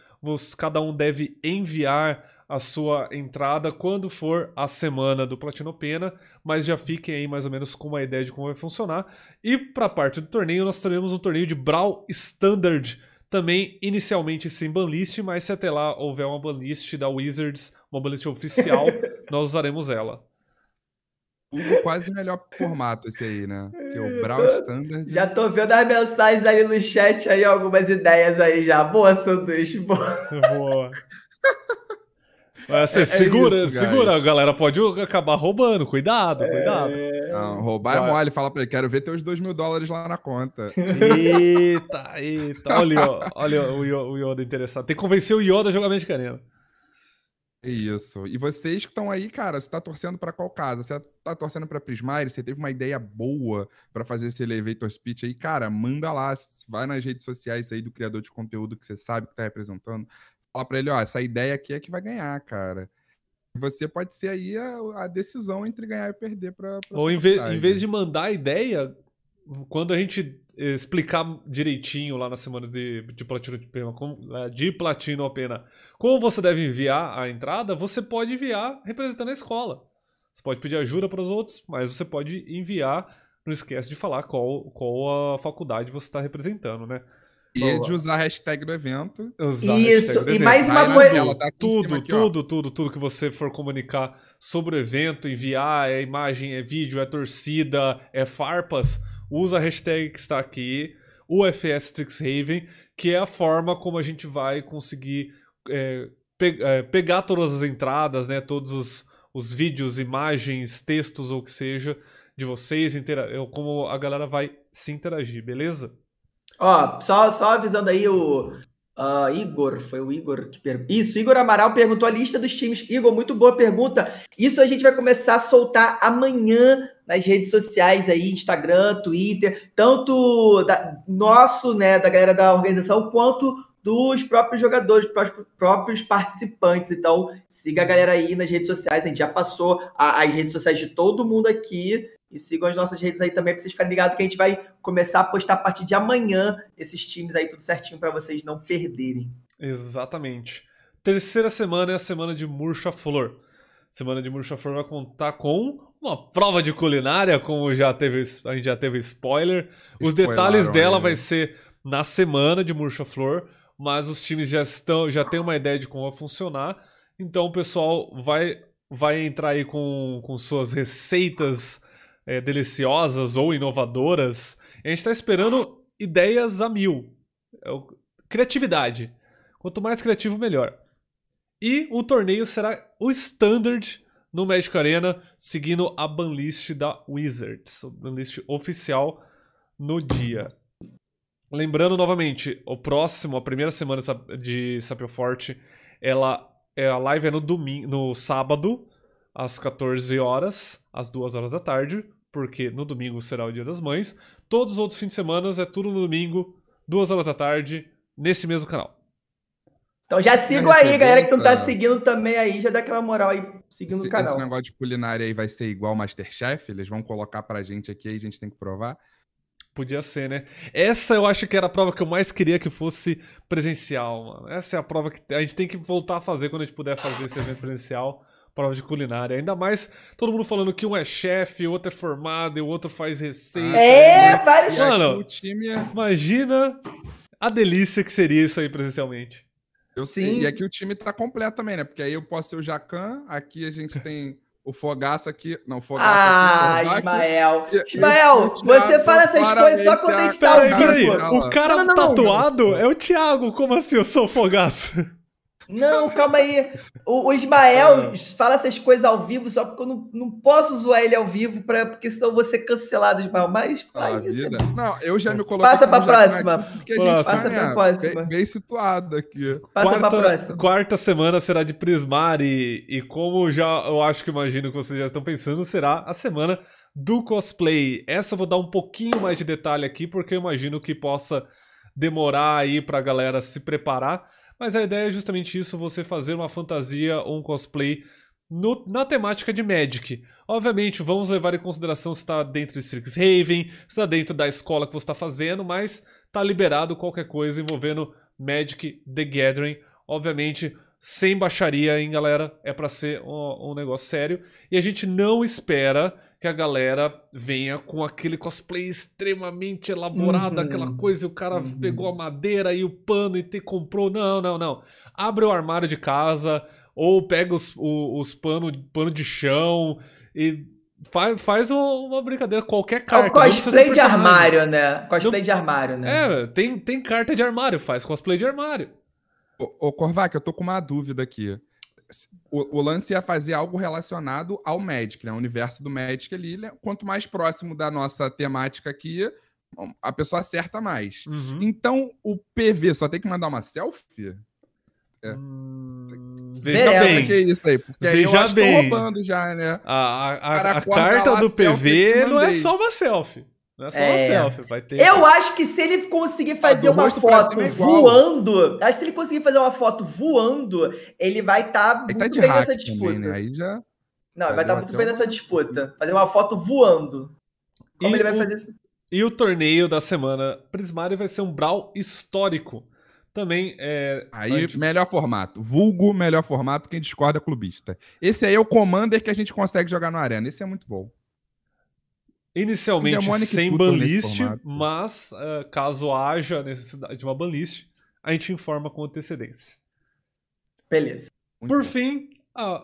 cada um deve enviar a sua entrada quando for a semana do Platino Pena, mas já fiquem aí mais ou menos com uma ideia de como vai funcionar. E para a parte do torneio, nós teremos um torneio de Brawl Standard, também inicialmente sem banlist, mas se até lá houver uma banlist da Wizards, uma banlist oficial, nós usaremos ela o quase melhor formato esse aí, né? Que é o Brawl Standard. Já tô vendo as mensagens ali no chat aí, algumas ideias aí já. Boa, sanduíche, boa. Boa. Mas é, é segura, é isso, segura, a galera. Pode acabar roubando. Cuidado, é... cuidado. Não, roubar é Vai. é mole. Fala pra ele, quero ver teus 2 mil dólares lá na conta. Eita, eita. Olha, olha, olha o Yoda interessado. Tem que convencer o Yoda a jogar de canela. Isso. E vocês que estão aí, cara, você tá torcendo para qual casa? Você tá torcendo para Prismire? Você teve uma ideia boa para fazer esse elevator speech aí? Cara, manda lá, vai nas redes sociais aí do criador de conteúdo que você sabe que tá representando. Fala para ele, ó, essa ideia aqui é que vai ganhar, cara. Você pode ser aí a, a decisão entre ganhar e perder para. Ou em, ve em vez de mandar a ideia, quando a gente eh, explicar direitinho lá na semana de, de platino de pena, eh, de platino ao pena, como você deve enviar a entrada, você pode enviar representando a escola. Você pode pedir ajuda para os outros, mas você pode enviar. Não esquece de falar qual, qual a faculdade você está representando, né? E então, é de usar a hashtag do evento. Usar Isso, e mais uma coisa. Tá tudo, aqui, tudo, tudo, tudo que você for comunicar sobre o evento, enviar, é imagem, é vídeo, é torcida, é farpas usa a hashtag que está aqui, UFS Strixhaven, que é a forma como a gente vai conseguir é, pe é, pegar todas as entradas, né, todos os, os vídeos, imagens, textos ou o que seja de vocês, como a galera vai se interagir, beleza? Ó, só, só avisando aí o, Uh, Igor, foi o Igor que perguntou. Isso, Igor Amaral perguntou a lista dos times. Igor, muito boa pergunta. Isso a gente vai começar a soltar amanhã nas redes sociais aí, Instagram, Twitter, tanto da, nosso, né, da galera da organização, quanto dos próprios jogadores, dos próprios participantes. Então, siga a galera aí nas redes sociais. A gente já passou a, as redes sociais de todo mundo aqui. E sigam as nossas redes aí também para vocês ficarem ligados que a gente vai começar a postar a partir de amanhã esses times aí tudo certinho para vocês não perderem. Exatamente. Terceira semana é a semana de Murcha Flor. Semana de Flor vai contar com uma prova de culinária, como já teve, a gente já teve spoiler. Os Spoilaram detalhes dela ele. Né? vai ser na semana de Murcha Flor, mas os times já estão, já têm uma ideia de como vai funcionar. Então o pessoal vai vai entrar aí com, com suas receitas é, deliciosas ou inovadoras. A gente está esperando ideias a mil. É criatividade. Quanto mais criativo, melhor. E o torneio será o standard no Magic Arena, seguindo a banlist da Wizards, a banlist oficial no dia. Lembrando novamente, o próximo, a primeira semana de Sapio Forte, ela é a live é no domingo, no sábado, às 14 horas, às 2 horas da tarde, porque no domingo será o Dia das Mães. Todos os outros fins de semana é tudo no domingo, 2 horas da tarde, nesse mesmo canal. Então já sigam aí, galera que não tá é. seguindo também aí, já dá aquela moral aí, seguindo esse, o canal. Esse negócio de culinária aí vai ser igual Masterchef? Eles vão colocar pra gente aqui, aí a gente tem que provar? Podia ser, né? Essa eu acho que era a prova que eu mais queria que fosse presencial, mano. Essa é a prova que a gente tem que voltar a fazer quando a gente puder fazer esse evento presencial. Prova de culinária. Ainda mais todo mundo falando que um é chefe, o outro é formado, e o outro faz receita. É, vários. Mano, é... time. imagina a delícia que seria isso aí presencialmente. Eu, Sim. E aqui o time tá completo também, né? Porque aí eu posso ser o Jacan, aqui a gente tem o Fogaça aqui. Não, Fogaça ah, aqui. Ah, Ismael. Ismael, você fala essas coisas só quando a gente tá Peraí, peraí. O cara não, não, tatuado não, é o Thiago. Como assim? Eu sou o Fogaça. Não, calma aí. O, o Ismael ah. fala essas coisas ao vivo só porque eu não, não posso zoar ele ao vivo, pra, porque senão eu vou ser cancelado, Ismael. Mas ah, isso. Não, eu já me coloquei. Passa pra próxima. É tipo, porque a gente tá, Passa tá, próxima. Bem, bem, situado aqui. Passa quarta, pra próxima. Quarta semana será de Prismar e, e como já eu acho que imagino que vocês já estão pensando, será a semana do cosplay. Essa eu vou dar um pouquinho mais de detalhe aqui, porque eu imagino que possa demorar aí pra galera se preparar. Mas a ideia é justamente isso: você fazer uma fantasia ou um cosplay no, na temática de Magic. Obviamente, vamos levar em consideração se está dentro de Haven, se está dentro da escola que você está fazendo, mas está liberado qualquer coisa envolvendo Magic The Gathering. Obviamente, sem baixaria, hein, galera? É para ser um, um negócio sério. E a gente não espera que a galera venha com aquele cosplay extremamente elaborado, uhum. aquela coisa, e o cara uhum. pegou a madeira e o pano e te comprou. Não, não, não. Abre o armário de casa, ou pega os, os, pano, pano de chão e faz, faz uma brincadeira. Qualquer carta. É o cosplay de armário, né? Cosplay não, de armário, né? É, tem, tem carta de armário, faz cosplay de armário. Ô, ô Corvac, eu tô com uma dúvida aqui o, o, lance é fazer algo relacionado ao Magic, né? O universo do Magic ali, né? quanto mais próximo da nossa temática aqui, a pessoa acerta mais. Uhum. Então, o PV só tem que mandar uma selfie? É. Hum... Veja bem. Que é isso aí, porque Veja aí eu bem. já, né? A, a, a, a carta do PV não é só uma selfie. Não é só é... uma selfie, vai ter. Eu acho que se ele conseguir ah, fazer ah, uma foto é voando, acho que se ele conseguir fazer uma foto voando, ele vai tá estar tá muito tá bem nessa disputa. Também, né? Aí já. Não, vai, vai estar tá muito bem uma... nessa disputa. Fazer uma foto voando. Como e ele vai o... fazer isso? E o torneio da semana Prismari vai ser um brawl histórico. Também é. Aí, melhor formato. Vulgo, melhor formato, quem discorda é clubista. Esse aí é o commander que a gente consegue jogar no Arena. Esse é muito bom. Inicialmente sem banlist, mas uh, caso haja necessidade de uma banlist, a gente informa com antecedência. Beleza. Muito Por bom. fim,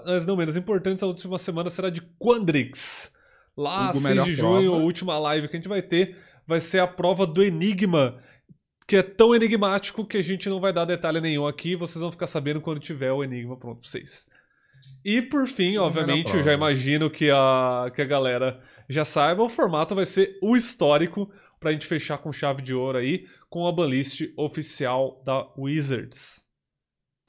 mas não menos importante, a última semana será de Quandrix. Lá, Hugo, 6 de junho, prova. a última live que a gente vai ter vai ser a prova do Enigma, que é tão enigmático que a gente não vai dar detalhe nenhum aqui. Vocês vão ficar sabendo quando tiver o Enigma pronto pra vocês. E por fim, obviamente, eu já imagino que a, que a galera já saiba, o formato vai ser o histórico para a gente fechar com chave de ouro aí, com a banlist oficial da Wizards.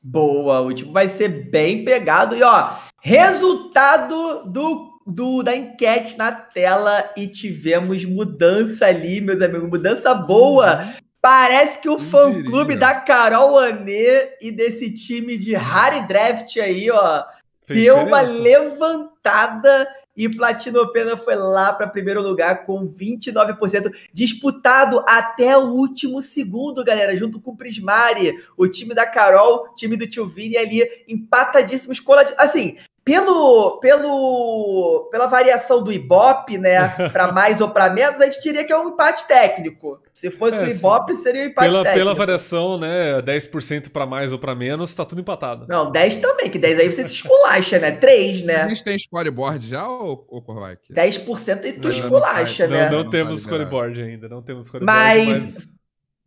Boa, o último vai ser bem pegado. E ó, resultado do, do da enquete na tela e tivemos mudança ali, meus amigos, mudança boa. Uhum. Parece que o fã-clube da Carol Anê e desse time de Harry Draft aí, ó, Fez deu diferença. uma levantada e Platino Pena foi lá para primeiro lugar com 29%, disputado até o último segundo, galera, junto com o Prismari, o time da Carol, time do Tio Vini ali, empatadíssimos, coladíssimos. Assim, pelo, pelo, pela variação do Ibope, né, para mais ou para menos, a gente diria que é um empate técnico. Se fosse é, o Ibope, seria um empate pela, técnico. Pela variação, né, 10% para mais ou para menos, tá tudo empatado. Não, 10 também, que 10 aí você se esculacha, né? 3, né? A gente tem scoreboard já, ou, Corvac? 10% e tu não, esculacha, não, né? Não, não temos scoreboard ainda, não temos scoreboard. Mas... mas...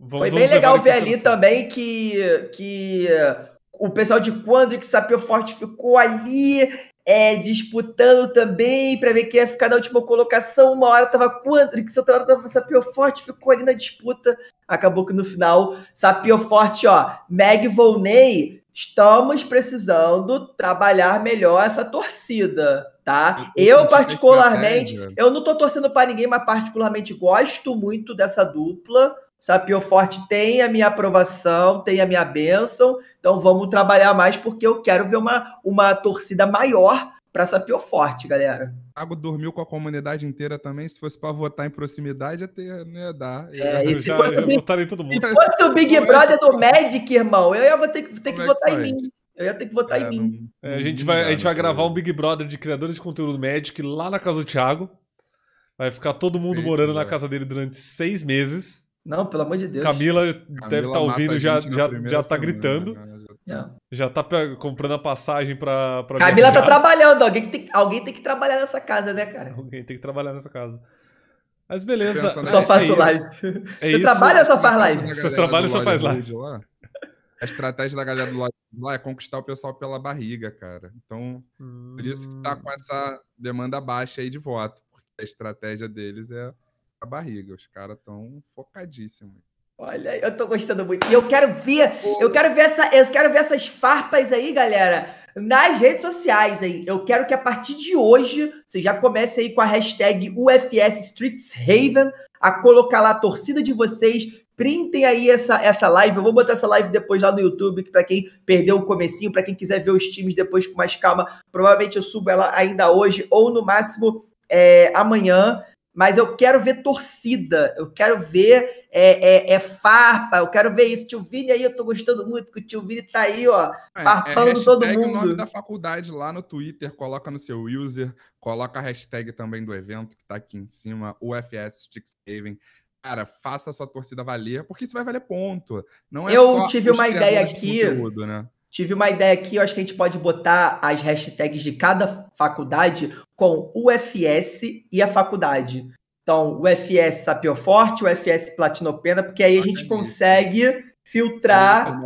Vamos, Foi bem legal ver ali também que, que o pessoal de Quandrix Sapio Forte ficou ali é, disputando também para ver quem ia ficar na última colocação. Uma hora tava Quandrix, outra hora tava Sapio Forte, ficou ali na disputa. Acabou que no final, Sapio Forte, ó, Meg Volney, estamos precisando trabalhar melhor essa torcida, tá? Eu, eu é particularmente, eu não tô torcendo para ninguém, mas particularmente gosto muito dessa dupla Sapio Forte tem a minha aprovação, tem a minha bênção, então vamos trabalhar mais porque eu quero ver uma, uma torcida maior para Sapio Forte, galera. Thiago dormiu com a comunidade inteira também. Se fosse para votar em proximidade, ia não ia dar. É, eu, e se, fosse, Big, se fosse o Big é Brother do Magic, irmão, eu ia ter, ter que votar é que em mim. Eu ia ter que votar é, em mim. É, a gente vai, a gente vai gravar um Big Brother de criadores de conteúdo Magic lá na casa do Thiago. Vai ficar todo mundo Eita, morando na é. casa dele durante seis meses. Não, pelo amor de Deus. Camila, Camila deve estar tá ouvindo, já, já, já tá gritando. Né? Já... Tá. É. já tá comprando a passagem pra. pra Camila viajar. tá trabalhando, alguém tem, alguém tem que trabalhar nessa casa, né, cara? Alguém tem que trabalhar nessa casa. Mas beleza. Pensa, né? Só faço é live. É Você isso. trabalha ou só faz live? Você trabalha ou só faz live? Lá, a estratégia da galera do lado lá é conquistar o pessoal pela barriga, cara. Então, hum... por isso que tá hum. com essa demanda baixa aí de voto. Porque a estratégia deles é a barriga. Os caras estão focadíssimos. Olha, eu tô gostando muito. E eu quero ver, eu quero ver essa, eu quero ver essas farpas aí, galera, nas redes sociais aí. Eu quero que a partir de hoje você já comece aí com a hashtag UFS Streets Haven a colocar lá a torcida de vocês. Printem aí essa, essa live. Eu vou botar essa live depois lá no YouTube, para quem perdeu o comecinho, para quem quiser ver os times depois com mais calma. Provavelmente eu subo ela ainda hoje ou no máximo é, amanhã mas eu quero ver torcida, eu quero ver é, é, é farpa, eu quero ver isso. Tio Vini aí, eu tô gostando muito que o tio Vini tá aí, ó, é, é farpando é todo mundo. o nome da faculdade lá no Twitter, coloca no seu user, coloca a hashtag também do evento que tá aqui em cima, UFS Strixhaven. Cara, faça a sua torcida valer, porque isso vai valer ponto. Não é eu só tive uma ideia aqui. Conteúdo, né? Tive uma ideia aqui, eu acho que a gente pode botar as hashtags de cada faculdade com UFS e a faculdade. Então, UFS Sapio Forte, UFS Platinopena, porque aí a gente consegue filtrar.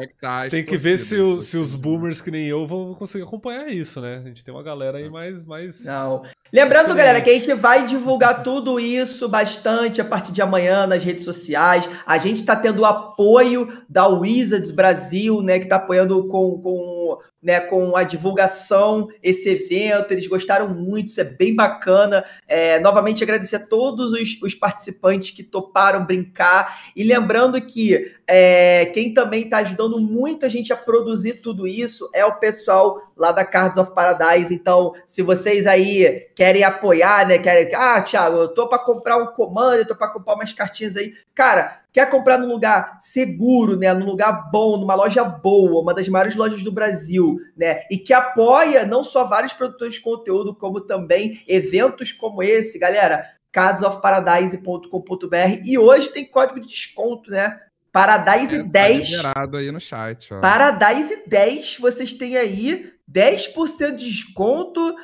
tem que ver se, o, se, os boomers que nem eu vão conseguir acompanhar isso, né? A gente tem uma galera aí é. mais. mais Não. Lembrando, galera, que a gente vai divulgar tudo isso bastante a partir de amanhã nas redes sociais. A gente está tendo o apoio da Wizards Brasil, né? Que está apoiando com. com com, né, com a divulgação, esse evento. Eles gostaram muito, isso é bem bacana. É, novamente, agradecer a todos os, os, participantes que toparam brincar. E lembrando que é, quem também está ajudando muito a gente a produzir tudo isso é o pessoal lá da Cards of Paradise. Então, se vocês aí querem apoiar, né, querem. Ah, Thiago, eu tô para comprar um comando, eu tô para comprar umas cartinhas aí. Cara, Quer comprar num lugar seguro, né? Num lugar bom, numa loja boa, uma das maiores lojas do Brasil, né? E que apoia não só vários produtores de conteúdo, como também eventos como esse, galera. Cardsofparadise.com.br. e hoje tem código de desconto, né? Paradise é, 10. Tá aí no chat, ó. Paradise 10, vocês têm aí 10% de desconto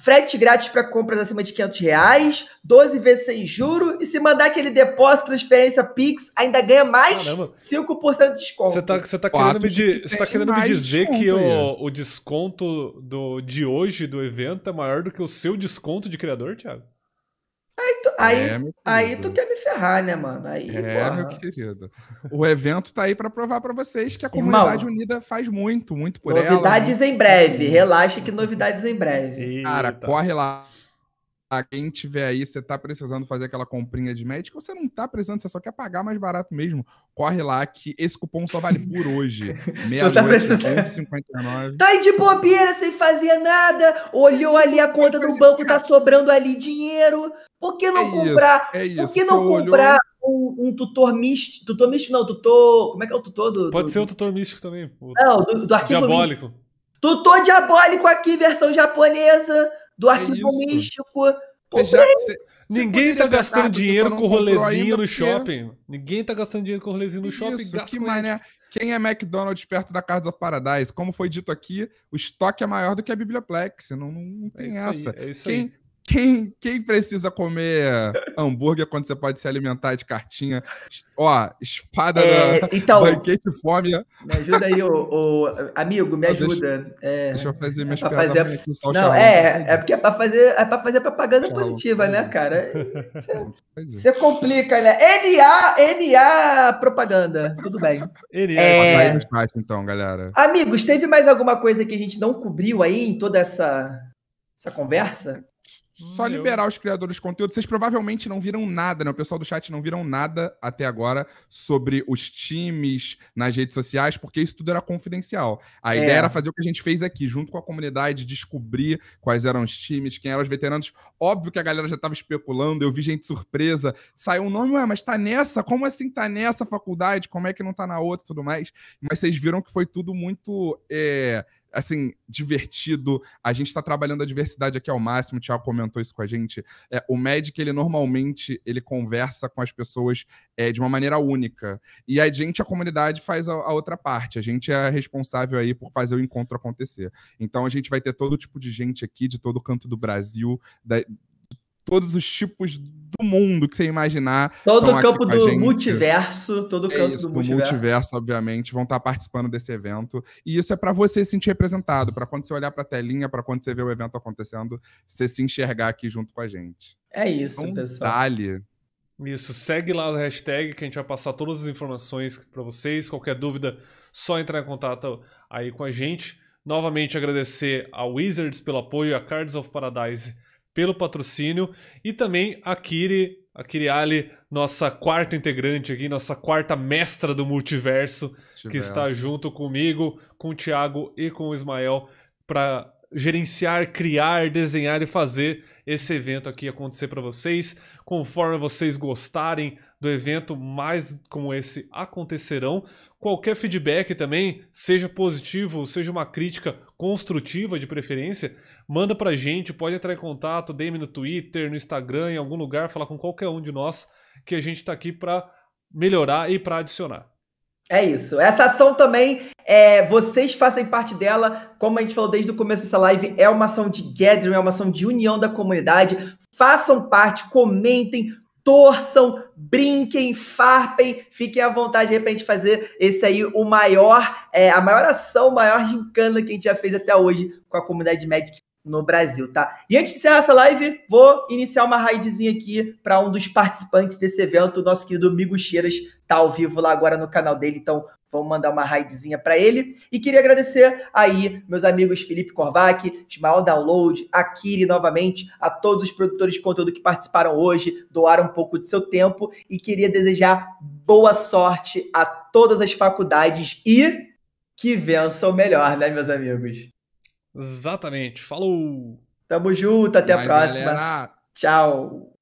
frete grátis para compras acima de 500 reais, 12 vezes sem juro, e se mandar aquele depósito, transferência Pix, ainda ganha mais Caramba. 5% de desconto. Você tá, tá querendo, me, de, que tá querendo me dizer que o, o desconto do, de hoje do evento é maior do que o seu desconto de criador, Thiago? Aí tu, aí, é, aí tu quer me ferrar, né, mano? Aí, é, porra. meu querido. O evento tá aí para provar para vocês que a comunidade Irmão, unida faz muito, muito por novidades ela. Novidades em breve. Relaxa que novidades em breve. Cara, corre lá. Quem tiver aí, você tá precisando fazer aquela comprinha de médico, você não tá precisando, você só quer pagar mais barato mesmo. Corre lá que esse cupom só vale por hoje. Meia tá precisando. Tá aí de bobeira sem fazer nada, olhou ali a conta do banco, tá sobrando ali dinheiro. Por que não é comprar? É isso, é isso. Por que não comprar um, um, tutor místico? Tutor místico não, tutor. Como é que é o tutor do. do... Pode ser o tutor místico também. O... Não, do, do arquivo. Diabólico. Místico. Tutor diabólico aqui, versão japonesa, do é arquivo é místico. Ninguém tá gastando dinheiro com rolezinho no shopping. Ninguém tá gastando dinheiro com rolezinho no shopping. Isso, que mané. Quem é McDonald's perto da Cards of Paradise? Como foi dito aqui, o estoque é maior do que a Biblioplex. Não, não é tem é essa. Aí, é quem, quem, quem precisa comer hambúrguer quando você pode se alimentar de cartinha? Ó, espada é, da então, banquete fome. Me ajuda aí, o amigo, me ajuda. Deixa, é, deixa eu fazer é minhas é fazer... Não, é, é porque é para fazer, é pra fazer propaganda positiva, né, cara? Você, você é, é. complica, né? NA, NA propaganda, tudo bem. NA, é... no chat, então, galera. Amigos, teve mais alguma coisa que a gente não cobriu aí em toda essa, essa conversa? Só Meu. liberar os criadores de conteúdo. Vocês provavelmente não viram nada, né? O pessoal do chat não viram nada até agora sobre os times nas redes sociais, porque isso tudo era confidencial. A é. ideia era fazer o que a gente fez aqui, junto com a comunidade, descobrir quais eram os times, quem eram os veteranos. Óbvio que a galera já estava especulando, eu vi gente surpresa. Saiu um nome, ué, mas tá nessa? Como assim tá nessa faculdade? Como é que não tá na outra e tudo mais? Mas vocês viram que foi tudo muito. É assim, divertido. A gente está trabalhando a diversidade aqui ao máximo. O Thiago comentou isso com a gente. É, o Magic, ele normalmente ele conversa com as pessoas é, de uma maneira única. E a gente, a comunidade, faz a, a outra parte. A gente é responsável aí por fazer o encontro acontecer. Então a gente vai ter todo tipo de gente aqui, de todo canto do Brasil, da, todos os tipos do mundo que você imaginar. Todo o é campo do multiverso, todo o é campo isso, do, do multiverso. multiverso. obviamente, vão estar tá participando desse evento. E isso é para você se sentir representado, para quando você olhar para a telinha, para quando você ver o evento acontecendo, você se enxergar aqui junto com a gente. É isso, então, pessoal. Dale. Isso, segue lá a hashtag que a gente vai passar todas as informações para vocês. Qualquer dúvida, só entrar em contato aí com a gente. Novamente agradecer a Wizards pelo apoio, a Cards of Paradise pelo patrocínio e também a Kiri, a Kiri Ali, nossa quarta integrante aqui, nossa quarta mestra do multiverso, que está junto comigo, com o Thiago e com o Ismael para gerenciar, criar, desenhar e fazer esse evento aqui acontecer para vocês. Conforme vocês gostarem do evento, mais como esse acontecerão. Qualquer feedback também, seja positivo, seja uma crítica construtiva de preferência, manda pra gente, pode entrar em contato, DM no Twitter, no Instagram, em algum lugar, falar com qualquer um de nós que a gente está aqui para melhorar e para adicionar. É isso. Essa ação também, é, vocês fazem parte dela, como a gente falou desde o começo dessa live, é uma ação de gathering, é uma ação de união da comunidade. Façam parte, comentem, torçam, brinquem, farpem, fiquem à vontade de repente fazer esse aí o maior, é, a maior ação, o maior gincana que a gente já fez até hoje com a comunidade Magic no Brasil, tá? E antes de encerrar essa live, vou iniciar uma raidzinha aqui para um dos participantes desse evento, o nosso querido Migo Cheiras, tá ao vivo lá agora no canal dele, então vamos mandar uma raidzinha para ele. E queria agradecer aí meus amigos Felipe Korvac, Ismael Download, Akiri novamente, a todos os produtores de conteúdo que participaram hoje, doaram um pouco de seu tempo e queria desejar boa sorte a todas as faculdades e que vençam melhor, né, meus amigos? Exatamente. Falou! Tamo junto, até Vai, a próxima. Galera. Tchau!